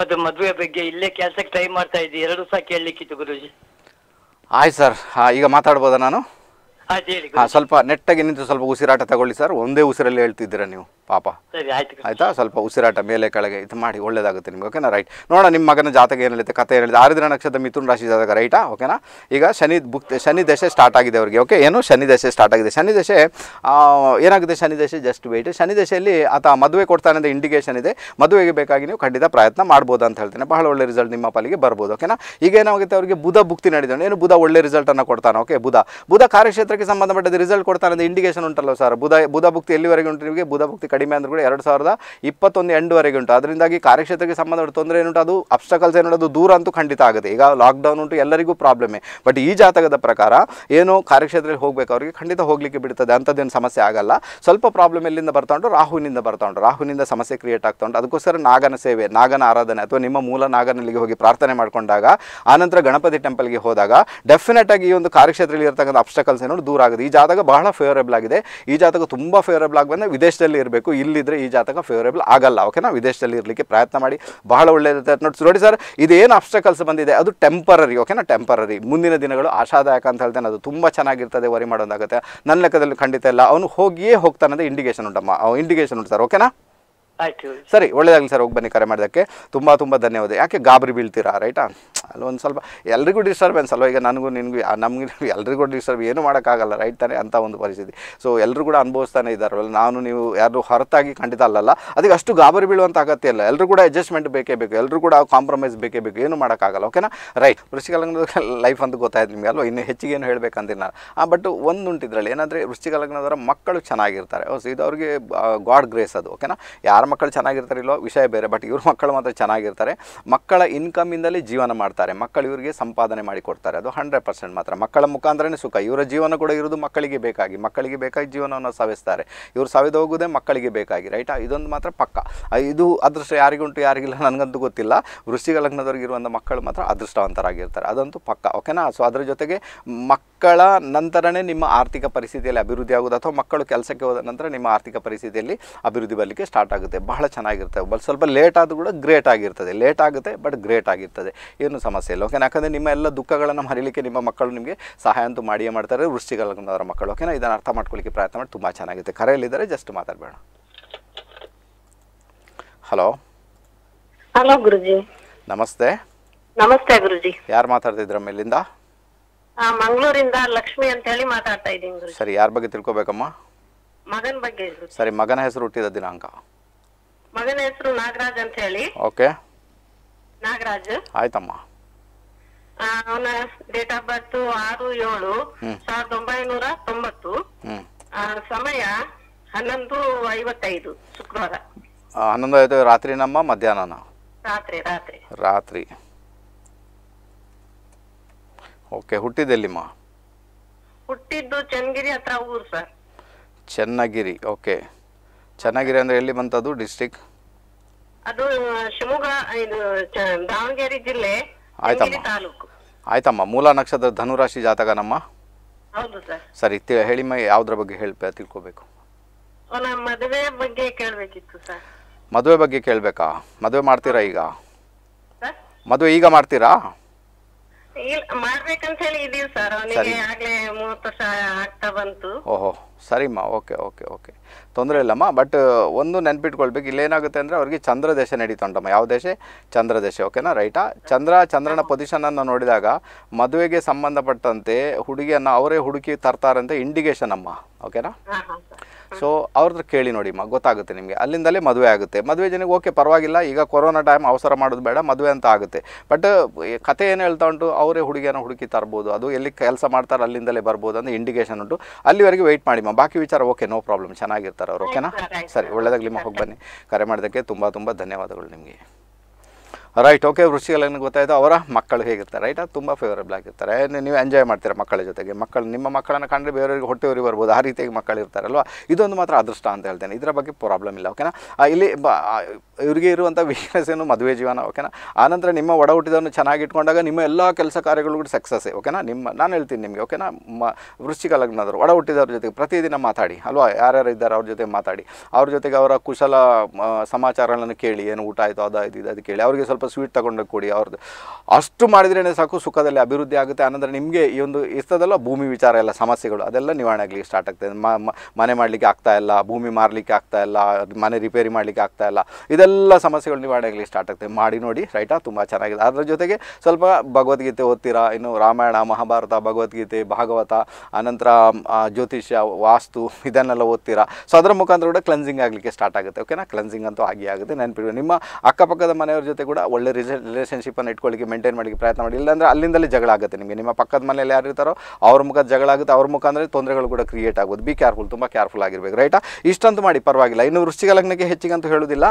ಮತ್ತೆ ಮದುವೆ ಬಗ್ಗೆ ಇಲ್ಲೇ ಕೆಲಸಕ್ಕೆ ಟ್ರೈ ಮಾಡ್ತಾ ಇದ್ದೆ ಎರಡು ಸಹ ಕೇಳಲಿಕ್ಕಿತ್ತು ಗುರುಜಿ ಆಯ್ತು ಸರ್ ಈಗ ಮಾತಾಡ್ಬೋದಾ ನಾನು ಸ್ವಲ್ಪ ನೆಟ್ಟಾಗಿ ನಿಂತು ಸ್ವಲ್ಪ ಉಸಿರಾಟ ತಗೊಳ್ಳಿ ಸರ್ ಒಂದೇ ಉಸಿರಲ್ಲಿ ಹೇಳ್ತಿದ್ದೀರಾ ನೀವು ಪಾಪ ಆಯ್ತಾ ಸ್ವಲ್ಪ ಉಸಿರಾಟ ಮೇಲೆ ಕೆಳಗೆ ಇದು ಮಾಡಿ ಒಳ್ಳೇದಾಗುತ್ತೆ ನಿಮ್ಗೆ ಓಕೆನಾ ರೈಟ್ ನೋಡೋಣ ನಿಮ್ಮ ಮಗನ ಜಾತಕ ಏನಿದೆ ಕತೆ ಏನಿದೆ ಆರಿದ್ರ ನಕ್ಷತ್ರ ಮಿಥುನ್ ರಾಶಿ ಜಾತಕ ರೈಟಾ ಓಕೆನಾ ಈಗ ಶನಿ ಬುಕ್ ಶನಿ ದಶೆ ಸ್ಟಾರ್ಟ್ ಆಗಿದೆ ಅವರಿಗೆ ಓಕೆ ಏನು ಶನಿ ದಶೆ ಸ್ಟಾರ್ಟ್ ಆಗಿದೆ ಶನಿ ದಶೆ ಏನಾಗಿದೆ ಶನಿ ದಶೆ ಜಸ್ಟ್ ವೈಟ್ ಶನಿ ದಶೆಯಲ್ಲಿ ಆತ ಮದುವೆ ಕೊಡ್ತಾನೆ ಅಂತ ಇಂಡಿಕೇಶನ್ ಇದೆ ಮದುವೆಗೆ ಬೇಕಾಗಿ ನೀವು ಖಂಡಿತ ಪ್ರಯತ್ನ ಮಾಡ್ಬೋದು ಅಂತ ಹೇಳ್ತೇನೆ ಬಹಳ ಒಳ್ಳೆ ರಿಸಲ್ಟ್ ನಿಮ್ಮ ಪಾಲಿಗೆ ಬರ್ಬೋದು ಓಕೆನಾ ಈಗ ಏನಾಗುತ್ತೆ ಅವರಿಗೆ ಬುಧ ಬುಕ್ತಿ ನಡೆದ ಏನು ಬುಧ ಒಳ್ಳೆ ರಿಸಲ್ಟನ್ನು ಕೊಡ್ತಾನೆ ಓಕೆ ಬುಧ ಬುಧ ಕಾರ್ಯಕ್ಷೇತ್ರ ವರ್ಷಕ್ಕೆ ಸಂಬಂಧಪಟ್ಟದ ರಿಸಲ್ಟ್ ಕೊಡ್ತಾರೆ ಅಂದರೆ ಇಂಡಿಕೇಶನ್ ಉಂಟಲ್ಲ ಸರ್ ಬುಧ ಬುಧ ಭಕ್ತಿ ಎಲ್ಲಿವರೆಗೆ ಉಂಟು ನಿಮಗೆ ಬುಧ ಭಕ್ತಿ ಕಡಿಮೆ ಅಂದ್ರೆ ಕೂಡ ಎರಡು ಸಾವಿರದ ಇಪ್ಪತ್ತೊಂದು ಎಂಡುವರೆಗೆ ಉಂಟು ಅದರಿಂದಾಗಿ ಕಾರ್ಯಕ್ಷೇತ್ರಕ್ಕೆ ಸಂಬಂಧಪಟ್ಟ ತೊಂದರೆ ಏನುಂಟು ಅದು ಅಬ್ಸ್ಟಕಲ್ಸ್ ಅದು ದೂರ ಅಂತೂ ಖಂಡಿತ ಆಗುತ್ತೆ ಈಗ ಲಾಕ್ಡೌನ್ ಉಂಟು ಎಲ್ಲರಿಗೂ ಪ್ರಾಬ್ಲಮೇ ಬಟ್ ಈ ಜಾತಕದ ಪ್ರಕಾರ ಏನು ಕಾರ್ಯಕ್ಷೇತ್ರದಲ್ಲಿ ಹೋಗಬೇಕು ಅವರಿಗೆ ಖಂಡಿತ ಹೋಗಲಿಕ್ಕೆ ಬಿಡ್ತದೆ ಅಂಥದ್ದೇನು ಸಮಸ್ಯೆ ಆಗಲ್ಲ ಸ್ವಲ್ಪ ಪ್ರಾಬ್ಲಮ್ ಎಲ್ಲಿಂದ ಬರ್ತಾ ಉಂಟು ರಾಹುವಿನಿಂದ ಬರ್ತಾ ಉಂಟು ರಾಹುವಿನಿಂದ ಸಮಸ್ಯೆ ಕ್ರಿಯೇಟ್ ಆಗ್ತಾ ಉಂಟು ಅದಕ್ಕೋಸ್ಕರ ನಾಗನ ಸೇವೆ ನಾಗನ ಆರಾಧನೆ ಅಥವಾ ನಿಮ್ಮ ಮೂಲ ನಾಗನಲ್ಲಿಗೆ ಹೋಗಿ ಪ್ರಾರ್ಥನೆ ಮಾಡಿಕೊಂಡಾಗ ಆನಂತರ ಗಣಪತಿ ಟೆಂಪಲ್ಗೆ ಹೋದಾಗ ಡೆಫಿನೆಟ್ ಆಗಿ ಈ ಒಂದು ಕಾರ್ಯಕ್ಷೇತ್ರದಲ್ಲಿ ಇರತಕ್ಕಂಥ ಅಬ್ಸ್ಟಕಲ್ಸ್ ಏನೋ ದೂರ ಆಗುತ್ತೆ ಈ ಜಾತಕ ಬಹಳ ಫೇವರೇಬಲ್ ಆಗಿದೆ ಈ ಜಾತಕ ತುಂಬ ಫೇವರೇಬಲ್ ಆಗಬೇಕು ವಿದೇಶದಲ್ಲಿ ಇರಬೇಕು ಇಲ್ಲಿದ್ರೆ ಈ ಜಾತಕ ಫೇವರೇಬಲ್ ಆಗಲ್ಲ ಓಕೆನಾ ವಿದೇಶದಲ್ಲಿ ಇರಲಿಕ್ಕೆ ಪ್ರಯತ್ನ ಮಾಡಿ ಬಹಳ ಒಳ್ಳೆಯದಿರುತ್ತೆ ನೋಡಿ ನೋಡಿ ಸರ್ ಇದೇನು ಅಬ್ಸ್ಟಕಲ್ಸ್ ಬಂದಿದೆ ಅದು ಟೆಂಪರರಿ ಓಕೆನಾ ಟೆಂಪರರಿ ಮುಂದಿನ ದಿನಗಳು ಆಶಾದಾಯಕ ಅಂತ ಹೇಳ್ತೇನೆ ಅದು ತುಂಬ ಚೆನ್ನಾಗಿರ್ತದೆ ವರಿ ಮಾಡೋದಾಗುತ್ತೆ ನನ್ನ ಲೆಕ್ಕದಲ್ಲಿ ಖಂಡಿತ ಇಲ್ಲ ಅವನು ಹೋಗಿಯೇ ಅಂದರೆ ಇಂಡಿಕೇಶನ್ ಉಂಟಮ್ಮ ಇಂಡಿಕೇಶನ್ ಉಂಟು ಸರ್ ಓಕೆನಾ ಸರಿ ಒಳ್ಳೇದಾಗಲಿ ಸರ್ ಹೋಗಿ ಬನ್ನಿ ಕರೆ ಮಾಡೋದಕ್ಕೆ ತುಂಬ ತುಂಬ ಧನ್ಯವಾದ ಯಾಕೆ ಗಾಬರಿ ಬೀಳ್ತೀರಾ ರೈಟಾ ಅಲ್ಲಿ ಒಂದು ಸ್ವಲ್ಪ ಎಲ್ರಿಗೂ ಡಿಸ್ಟರ್ಬೆನ್ಸ್ ಅಲ್ವ ಈಗ ನನಗೂ ನಿನಗೂ ನಮಗೆ *laughs* ಎಲ್ರಿಗೂ ಡಿಸ್ಟರ್ಬ್ ಏನು ಮಾಡೋಕ್ಕಾಗಲ್ಲ ರೈಟ್ ತಾನೇ ಅಂತ ಒಂದು ಪರಿಸ್ಥಿತಿ ಸೊ ಎಲ್ಲರೂ ಕೂಡ ಅನುಭವಿಸ್ತಾನೆ ಇದ್ದಾರಲ್ಲ ನಾನು ನೀವು ಯಾರು ಹೊರತಾಗಿ ಖಂಡಿತ ಅಲ್ಲಲ್ಲ ಅದಕ್ಕೆ ಅಷ್ಟು ಗಾಬರಿ ಬೀಳುವಂಥ ಅಗತ್ಯ ಇಲ್ಲ ಎಲ್ಲರೂ ಕೂಡ ಅಡ್ಜಸ್ಟ್ಮೆಂಟ್ ಬೇಕೇ ಬೇಕು ಎಲ್ಲರೂ ಕೂಡ ಕಾಂಪ್ರಮೈಸ್ ಬೇಕೇ ಬೇಕು ಏನು ಮಾಡೋಕ್ಕಾಗಲ್ಲ ಓಕೆನಾ ರೈಟ್ ವೃಶ್ಚಿಕ ಲೈಫ್ *laughs* ಅಂತ ಗೊತ್ತಾಯ್ತು ನಿಮಗೆ ಅಲ್ವಾ ಇನ್ನು ಹೆಚ್ಚಿಗೆ ಏನು ಹೇಳಬೇಕಂತೀನಿ ನಾನು ಬಟ್ ಒಂದುಂಟಿದ್ರಲ್ಲಿ ಏನಂದರೆ ವೃಶ್ಚಿಕ ಮಕ್ಕಳು ಚೆನ್ನಾಗಿರ್ತಾರೆ ಇದು ಅವ್ರಿಗೆ ಗಾಡ್ ಗ್ರೇಸ್ ಅದು ಓಕೆನಾ ಯಾರ ಮಕ್ಕಳು ಇಲ್ಲೋ ವಿಷಯ ಬೇರೆ ಬಟ್ ಇವ್ರ ಮಕ್ಕಳು ಮಾತ್ರ ಚೆನ್ನಾಗಿರ್ತಾರೆ ಮಕ್ಕಳ ಇನ್ಕಮಿಂದಲೇ ಜೀವನ ಮಾಡ್ತಾರೆ ಮಕ್ಕಳು ಇವರಿಗೆ ಸಂಪಾದನೆ ಮಾಡಿ ಕೊಡ್ತಾರೆ ಅದು ಹಂಡ್ರೆಡ್ ಪರ್ಸೆಂಟ್ ಮಾತ್ರ ಮಕ್ಕಳ ಮುಖಾಂತರನೇ ಸುಖ ಇವರ ಜೀವನ ಕೂಡ ಇರೋದು ಮಕ್ಕಳಿಗೆ ಬೇಕಾಗಿ ಮಕ್ಕಳಿಗೆ ಬೇಕಾಗಿ ಜೀವನವನ್ನು ಸವಿಸ್ತಾರೆ ಇವರು ಸವೆದು ಹೋಗೋದೇ ಮಕ್ಕಳಿಗೆ ಬೇಕಾಗಿ ರೈಟ್ ಇದೊಂದು ಮಾತ್ರ ಪಕ್ಕ ಇದು ಅದೃಷ್ಟ ಯಾರಿಗುಂಟು ಯಾರಿಗಿಲ್ಲ ನನಗಂತೂ ಗೊತ್ತಿಲ್ಲ ಲಗ್ನದವ್ರಿಗೆ ಇರುವಂಥ ಮಕ್ಕಳು ಮಾತ್ರ ಅದೃಷ್ಟವಂತರಾಗಿರ್ತಾರೆ ಅದಂತೂ ಪಕ್ಕ ಓಕೆನಾ ಸೊ ಅದರ ಜೊತೆಗೆ ಮಕ್ಕಳ ನಂತರನೇ ನಿಮ್ಮ ಆರ್ಥಿಕ ಪರಿಸ್ಥಿತಿಯಲ್ಲಿ ಅಭಿವೃದ್ಧಿ ಆಗೋದು ಅಥವಾ ಮಕ್ಕಳು ಕೆಲಸಕ್ಕೆ ಹೋದ ನಂತರ ನಿಮ್ಮ ಆರ್ಥಿಕ ಪರಿಸ್ಥಿತಿಯಲ್ಲಿ ಅಭಿವೃದ್ಧಿ ಬರಲಿಕ್ಕೆ ಸ್ಟಾರ್ಟ್ ಆಗುತ್ತೆ ಬಹಳ ಚೆನ್ನಾಗಿರ್ತವೆ ಬಟ್ ಸ್ವಲ್ಪ ಲೇಟ್ ಆದರೂ ಕೂಡ ಗ್ರೇಟ್ ಆಗಿರ್ತದೆ ಲೇಟ್ ಆಗುತ್ತೆ ಬಟ್ ಗ್ರೇಟ್ ಆಗಿರ್ತದೆ ಏನು ಸಮಸ್ಯೆ ಇಲ್ಲ ಓಕೆನಾ ಯಾಕಂದರೆ ನಿಮ್ಮ ಎಲ್ಲ ದುಃಖಗಳನ್ನು ಮರಿಲಿಕ್ಕೆ ನಿಮ್ಮ ಮಕ್ಕಳು ನಿಮಗೆ ಸಹಾಯ ಅಂತೂ ಮಾಡಿಯೇ ಮಾಡ್ತಾರೆ ಅವರ ಮಕ್ಕಳು ಓಕೆನಾ ಇದನ್ನು ಅರ್ಥ ಮಾಡ್ಕೊಳ್ಳಿಕ್ಕೆ ಪ್ರಯತ್ನ ಮಾಡಿ ತುಂಬ ಚೆನ್ನಾಗಿರುತ್ತೆ ಕರೆಯಲ್ಲಿದ್ದಾರೆ ಜಸ್ಟ್ ಮಾತಾಡಬೇಡ ಹಲೋ ಹಲೋ ಗುರುಜಿ ನಮಸ್ತೆ ನಮಸ್ತೆ ಗುರುಜಿ ಯಾರು ಮಾತಾಡ್ತಿದ್ರಮ್ಮ ಇಲ್ಲಿಂದ ಮಂಗಳೂರಿಂದ ಲಕ್ಷ್ಮಿ ಅಂತ ಹೇಳಿ ಮಾತಾಡ್ತಾ ಇದ್ದೀನಿ ಸರಿ ಯಾರ ಬಗ್ಗೆ ತಿಳ್ಕೊಬೇಕಮ್ಮ ಮಗನ ಬಗ್ಗೆ ಸರಿ ಮಗನ ಹೆಸರು ಹುಟ್ಟಿದ ದಿನಾಂಕ ಮಗನ ಹೆಸರು ನಾಗರಾಜ್ ಅಂತ ಹೇಳಿ ಓಕೆ ನಾಗರಾಜ್ ಆಯ್ತಮ್ಮ ಅವನ ಡೇಟ್ ಆಫ್ ಬರ್ತ್ ಆರು ಏಳು ಸಾವಿರದ ಒಂಬೈನೂರ ತೊಂಬತ್ತು ಸಮಯ ಹನ್ನೊಂದು ಐವತ್ತೈದು ಶುಕ್ರವಾರ ಹನ್ನೊಂದು ಐದು ರಾತ್ರಿ ನಮ್ಮ ಮಧ್ಯಾಹ್ನ ರಾತ್ರಿ ರಾತ್ರಿ ರಾತ್ರಿ ಓಕೆ ಹುಟ್ಟಿದ್ದೆಲ್ಲಿಮ್ಮ ಹುಟ್ಟಿದ್ದು ಚನ್ನಗಿರಿ ಹತ್ರ ಊರು ಸರ್ ಚನ್ನಗಿರಿ ಓಕೆ ಚೆನ್ನಾಗಿರಿ ಅಂದ್ರೆ ಎಲ್ಲಿ ಬಂತದು ಡಿಸ್ಟ್ರಿಕ್ ಅದು ಶಿವಮೊಗ್ಗ ಇದು ದಾವಣಗೆರೆ ಜಿಲ್ಲೆ ಆಯ್ತಮ್ಮ ಆಯ್ತಮ್ಮ ಮೂಲ ನಕ್ಷತ್ರ ಧನುರಾಶಿ ಜಾತಕ ಜಾತಕನಮ್ಮ ಸರಿ ಹೇಳಿ ಯಾವ್ದ್ರ ಬಗ್ಗೆ ಹೇಳ್ಬೇಕು ತಿಳ್ಕೊಬೇಕು ಮದುವೆ ಬಗ್ಗೆ ಕೇಳಬೇಕಿತ್ತು ಸರ್ ಮದುವೆ ಬಗ್ಗೆ ಕೇಳಬೇಕಾ ಮದುವೆ ಮಾಡ್ತೀರಾ ಈಗ ಮದುವೆ ಈಗ ಮಾಡ್ತೀರಾ ಮಾಡ್ಬೇಕಂತ ಹೇಳಿ ಇದೀವಿ ಸರ್ ಅವನಿಗೆ ಆಗ್ಲೇ ಮೂವತ್ತು ವರ್ಷ ಆಗ್ತಾ ಬಂತು ಓಹೋ ಸರಿಮ್ಮ ಓಕೆ ಓಕೆ ಓಕೆ ತೊಂದರೆ ಇಲ್ಲಮ್ಮ ಬಟ್ ಒಂದು ನೆನ್ಪಿಟ್ಕೊಳ್ಬೇಕು ಇಲ್ಲೇನಾಗುತ್ತೆ ಅಂದರೆ ಅವ್ರಿಗೆ ಚಂದ್ರ ದೇಶ ಉಂಟಮ್ಮ ಯಾವ ದೇಶ ಚಂದ್ರ ದೇಶ ಓಕೆನಾ ರೈಟಾ ಚಂದ್ರ ಚಂದ್ರನ ಪೊಸಿಷನನ್ನು ನೋಡಿದಾಗ ಮದುವೆಗೆ ಸಂಬಂಧಪಟ್ಟಂತೆ ಹುಡುಗಿಯನ್ನು ಅವರೇ ಹುಡುಕಿ ತರ್ತಾರಂತೆ ಇಂಡಿಕೇಶನ್ ಅಮ್ಮ ಓಕೆನಾ ಸೊ ಅವ್ರದ್ದು ಕೇಳಿ ನೋಡಿ ಗೊತ್ತಾಗುತ್ತೆ ನಿಮಗೆ ಅಲ್ಲಿಂದಲೇ ಮದುವೆ ಆಗುತ್ತೆ ಮದುವೆ ಜನಕ್ಕೆ ಓಕೆ ಪರವಾಗಿಲ್ಲ ಈಗ ಕೊರೋನಾ ಟೈಮ್ ಅವಸರ ಮಾಡೋದು ಬೇಡ ಮದುವೆ ಅಂತ ಆಗುತ್ತೆ ಬಟ್ ಕತೆ ಏನು ಹೇಳ್ತಾ ಉಂಟು ಅವರೇ ಹುಡುಗಿಯನ್ನು ಹುಡುಕಿ ತರ್ಬೋದು ಅದು ಎಲ್ಲಿ ಕೆಲಸ ಮಾಡ್ತಾರೆ ಅಲ್ಲಿಂದಲೇ ಬರ್ಬೋದು ಅಂತ ಇಂಡಿಕೇಶನ್ ಉಂಟು ಅಲ್ಲಿವರೆಗೆ ವೆಯ್ಟ್ ಮಾಡಿ ಮಾ ಬಾಕಿ ವಿಚಾರ ಓಕೆ ನೋ ಪ್ರಾಬ್ಲಮ್ ಚೆನ್ನಾಗಿರ್ತಾರೆ ಅವರು ಓಕೆನಾ ಸರಿ ಒಳ್ಳೇದಾಗಲಿಮ್ಮ ಮಾ ಹೋಗಿ ಬನ್ನಿ ಕರೆ ಮಾಡೋದಕ್ಕೆ ತುಂಬ ತುಂಬ ಧನ್ಯವಾದಗಳು ನಿಮಗೆ ರೈಟ್ ಓಕೆ ವೃಷಿಯಲ್ಲಿ ನನಗೆ ಗೊತ್ತಾಯಿತು ಅವರ ಮಕ್ಕಳು ಹೇಗಿರ್ತಾರೆ ರೈಟ್ ಅದು ತುಂಬ ಫೇವರೇಬಲ್ ಆಗಿರ್ತಾರೆ ನೀವು ಎಂಜಾಯ್ ಮಾಡ್ತೀರಾ ಮಕ್ಕಳ ಜೊತೆಗೆ ಮಕ್ಕಳು ನಿಮ್ಮ ಮಕ್ಕಳನ್ನು ಕಂಡ್ರೆ ಬೇರೆಯವ್ರಿಗೆ ಹೊಟ್ಟೆಯವರಿಗೆ ಬರ್ಬೋದು ಆ ರೀತಿಯಾಗಿ ಮಕ್ಕಳು ಇರ್ತಾರಲ್ವ ಇದೊಂದು ಮಾತ್ರ ಅದೃಷ್ಟ ಅಂತ ಹೇಳ್ತೇನೆ ಇದರ ಬಗ್ಗೆ ಪ್ರಾಬ್ಲಮ್ ಇಲ್ಲ ಓಕೆನಾ ಇಲ್ಲಿ ಬ ಇವರಿಗೆ ಇರುವಂಥ ವೀಕ್ನೆಸ್ ಏನು ಮದುವೆ ಜೀವನ ಓಕೆನಾ ಆನಂತರ ನಿಮ್ಮ ಒಡ ಹುಟ್ಟಿದನ್ನು ಚೆನ್ನಾಗಿ ಇಟ್ಕೊಂಡಾಗ ನಿಮ್ಮ ಎಲ್ಲ ಕೆಲಸ ಕಾರ್ಯಗಳು ಕೂಡ ಸಕ್ಸಸ್ಸೇ ಓಕೆನಾ ನಿಮ್ಮ ನಾನು ಹೇಳ್ತೀನಿ ನಿಮಗೆ ಓಕೆನಾ ಮ ವೃಷ್ಟಿಕ ಲಗ್ನದವರು ಒಡ ಹುಟ್ಟಿದವ್ರ ಜೊತೆಗೆ ಪ್ರತಿದಿನ ಮಾತಾಡಿ ಅಲ್ವಾ ಯಾರ್ಯಾರು ಇದ್ದಾರೆ ಅವ್ರ ಜೊತೆ ಮಾತಾಡಿ ಅವ್ರ ಜೊತೆಗೆ ಅವರ ಕುಶಲ ಸಮಾಚಾರಗಳನ್ನು ಕೇಳಿ ಏನು ಊಟ ಆಯಿತು ಅದಾಯಿತು ಇದು ಅದು ಕೇಳಿ ಅವರಿಗೆ ಸ್ವಲ್ಪ ಸ್ವಲ್ಪ ಸ್ವೀಟ್ ತಗೊಂಡು ಕೊಡಿ ಅವ್ರದ್ದು ಅಷ್ಟು ಮಾಡಿದ್ರೇ ಸಾಕು ಸುಖದಲ್ಲಿ ಅಭಿವೃದ್ಧಿ ಆಗುತ್ತೆ ಅನಂತರ ನಿಮಗೆ ಈ ಒಂದು ಇಷ್ಟದಲ್ಲ ಭೂಮಿ ವಿಚಾರ ಎಲ್ಲ ಸಮಸ್ಯೆಗಳು ಅದೆಲ್ಲ ನಿವಾರಣೆ ಆಗಲಿಕ್ಕೆ ಸ್ಟಾರ್ಟ್ ಆಗ್ತದೆ ಮನೆ ಮಾಡಲಿಕ್ಕೆ ಆಗ್ತಾ ಇಲ್ಲ ಭೂಮಿ ಮಾರಲಿಕ್ಕೆ ಆಗ್ತಾ ಇಲ್ಲ ಮನೆ ರಿಪೇರಿ ಮಾಡಲಿಕ್ಕೆ ಆಗ್ತಾ ಇಲ್ಲ ಇದೆಲ್ಲ ಸಮಸ್ಯೆಗಳು ನಿವಾರಣೆ ಆಗಲಿಕ್ಕೆ ಸ್ಟಾರ್ಟ್ ಆಗ್ತದೆ ಮಾಡಿ ನೋಡಿ ರೈಟಾ ತುಂಬ ಚೆನ್ನಾಗಿದೆ ಅದರ ಜೊತೆಗೆ ಸ್ವಲ್ಪ ಭಗವದ್ಗೀತೆ ಓದ್ತೀರಾ ಇನ್ನು ರಾಮಾಯಣ ಮಹಾಭಾರತ ಭಗವದ್ಗೀತೆ ಭಾಗವತ ಅನಂತರ ಜ್ಯೋತಿಷ್ಯ ವಾಸ್ತು ಇದನ್ನೆಲ್ಲ ಓದ್ತೀರಾ ಸೊ ಅದರ ಮುಖಾಂತರ ಕೂಡ ಕ್ಲೆನ್ಸಿಂಗ್ ಆಗಲಿಕ್ಕೆ ಸ್ಟಾರ್ಟ್ ಆಗುತ್ತೆ ಓಕೆನಾ ಕ್ಲೆನ್ಸಿಂಗ್ ಅಂತೂ ಆಗಿ ಆಗುತ್ತೆ ನೆನಪಿಡಿ ನಿಮ್ಮ ಅಕ್ಕಪಕ್ಕದ ಮನೆಯವ್ರ ಜೊತೆ ಕೂಡ ಒಳ್ಳೆ ರಿಸೆ ರಿಲೇಷನ್ಶಿಪ್ಪನ್ನು ಇಟ್ಕೊಳ್ಳಿಕ್ಕೆ ಮೇಂಟೈನ್ ಮಾಡಲಿಕ್ಕೆ ಪ್ರಯತ್ನ ಮಾಡಿ ಇಲ್ಲಾಂದರೆ ಅಲ್ಲಿಂದಲೇ ಜಗಳ ಆಗುತ್ತೆ ನಿಮಗೆ ನಿಮ್ಮ ಪಕ್ಕದ ಮನೆಯಲ್ಲಿ ಯಾರು ಇರ್ತಾರೋ ಅವ್ರ ಮುಖದ ಜಗಳ ಆಗುತ್ತೆ ಅವ್ರ ಅಂದರೆ ತೊಂದರೆಗಳು ಕೂಡ ಕ್ರಿಯೇಟ್ ಆಗೋದು ಬಿ ಕೇರ್ಫುಲ್ ತುಂಬ ಕೇರ್ಫುಲ್ ಆಗಿರಬೇಕು ರೈಟ್ ಇಷ್ಟಂತೂ ಮಾಡಿ ಪರವಾಗಿಲ್ಲ ಇನ್ನು ವೃಷ್ಟಿಕಲಗ್ನಕ್ಕೆ ಲಗ್ನಕ್ಕೆ ಹೆಚ್ಚಿಗಂತೂ ಹೇಳುವುದಿಲ್ಲ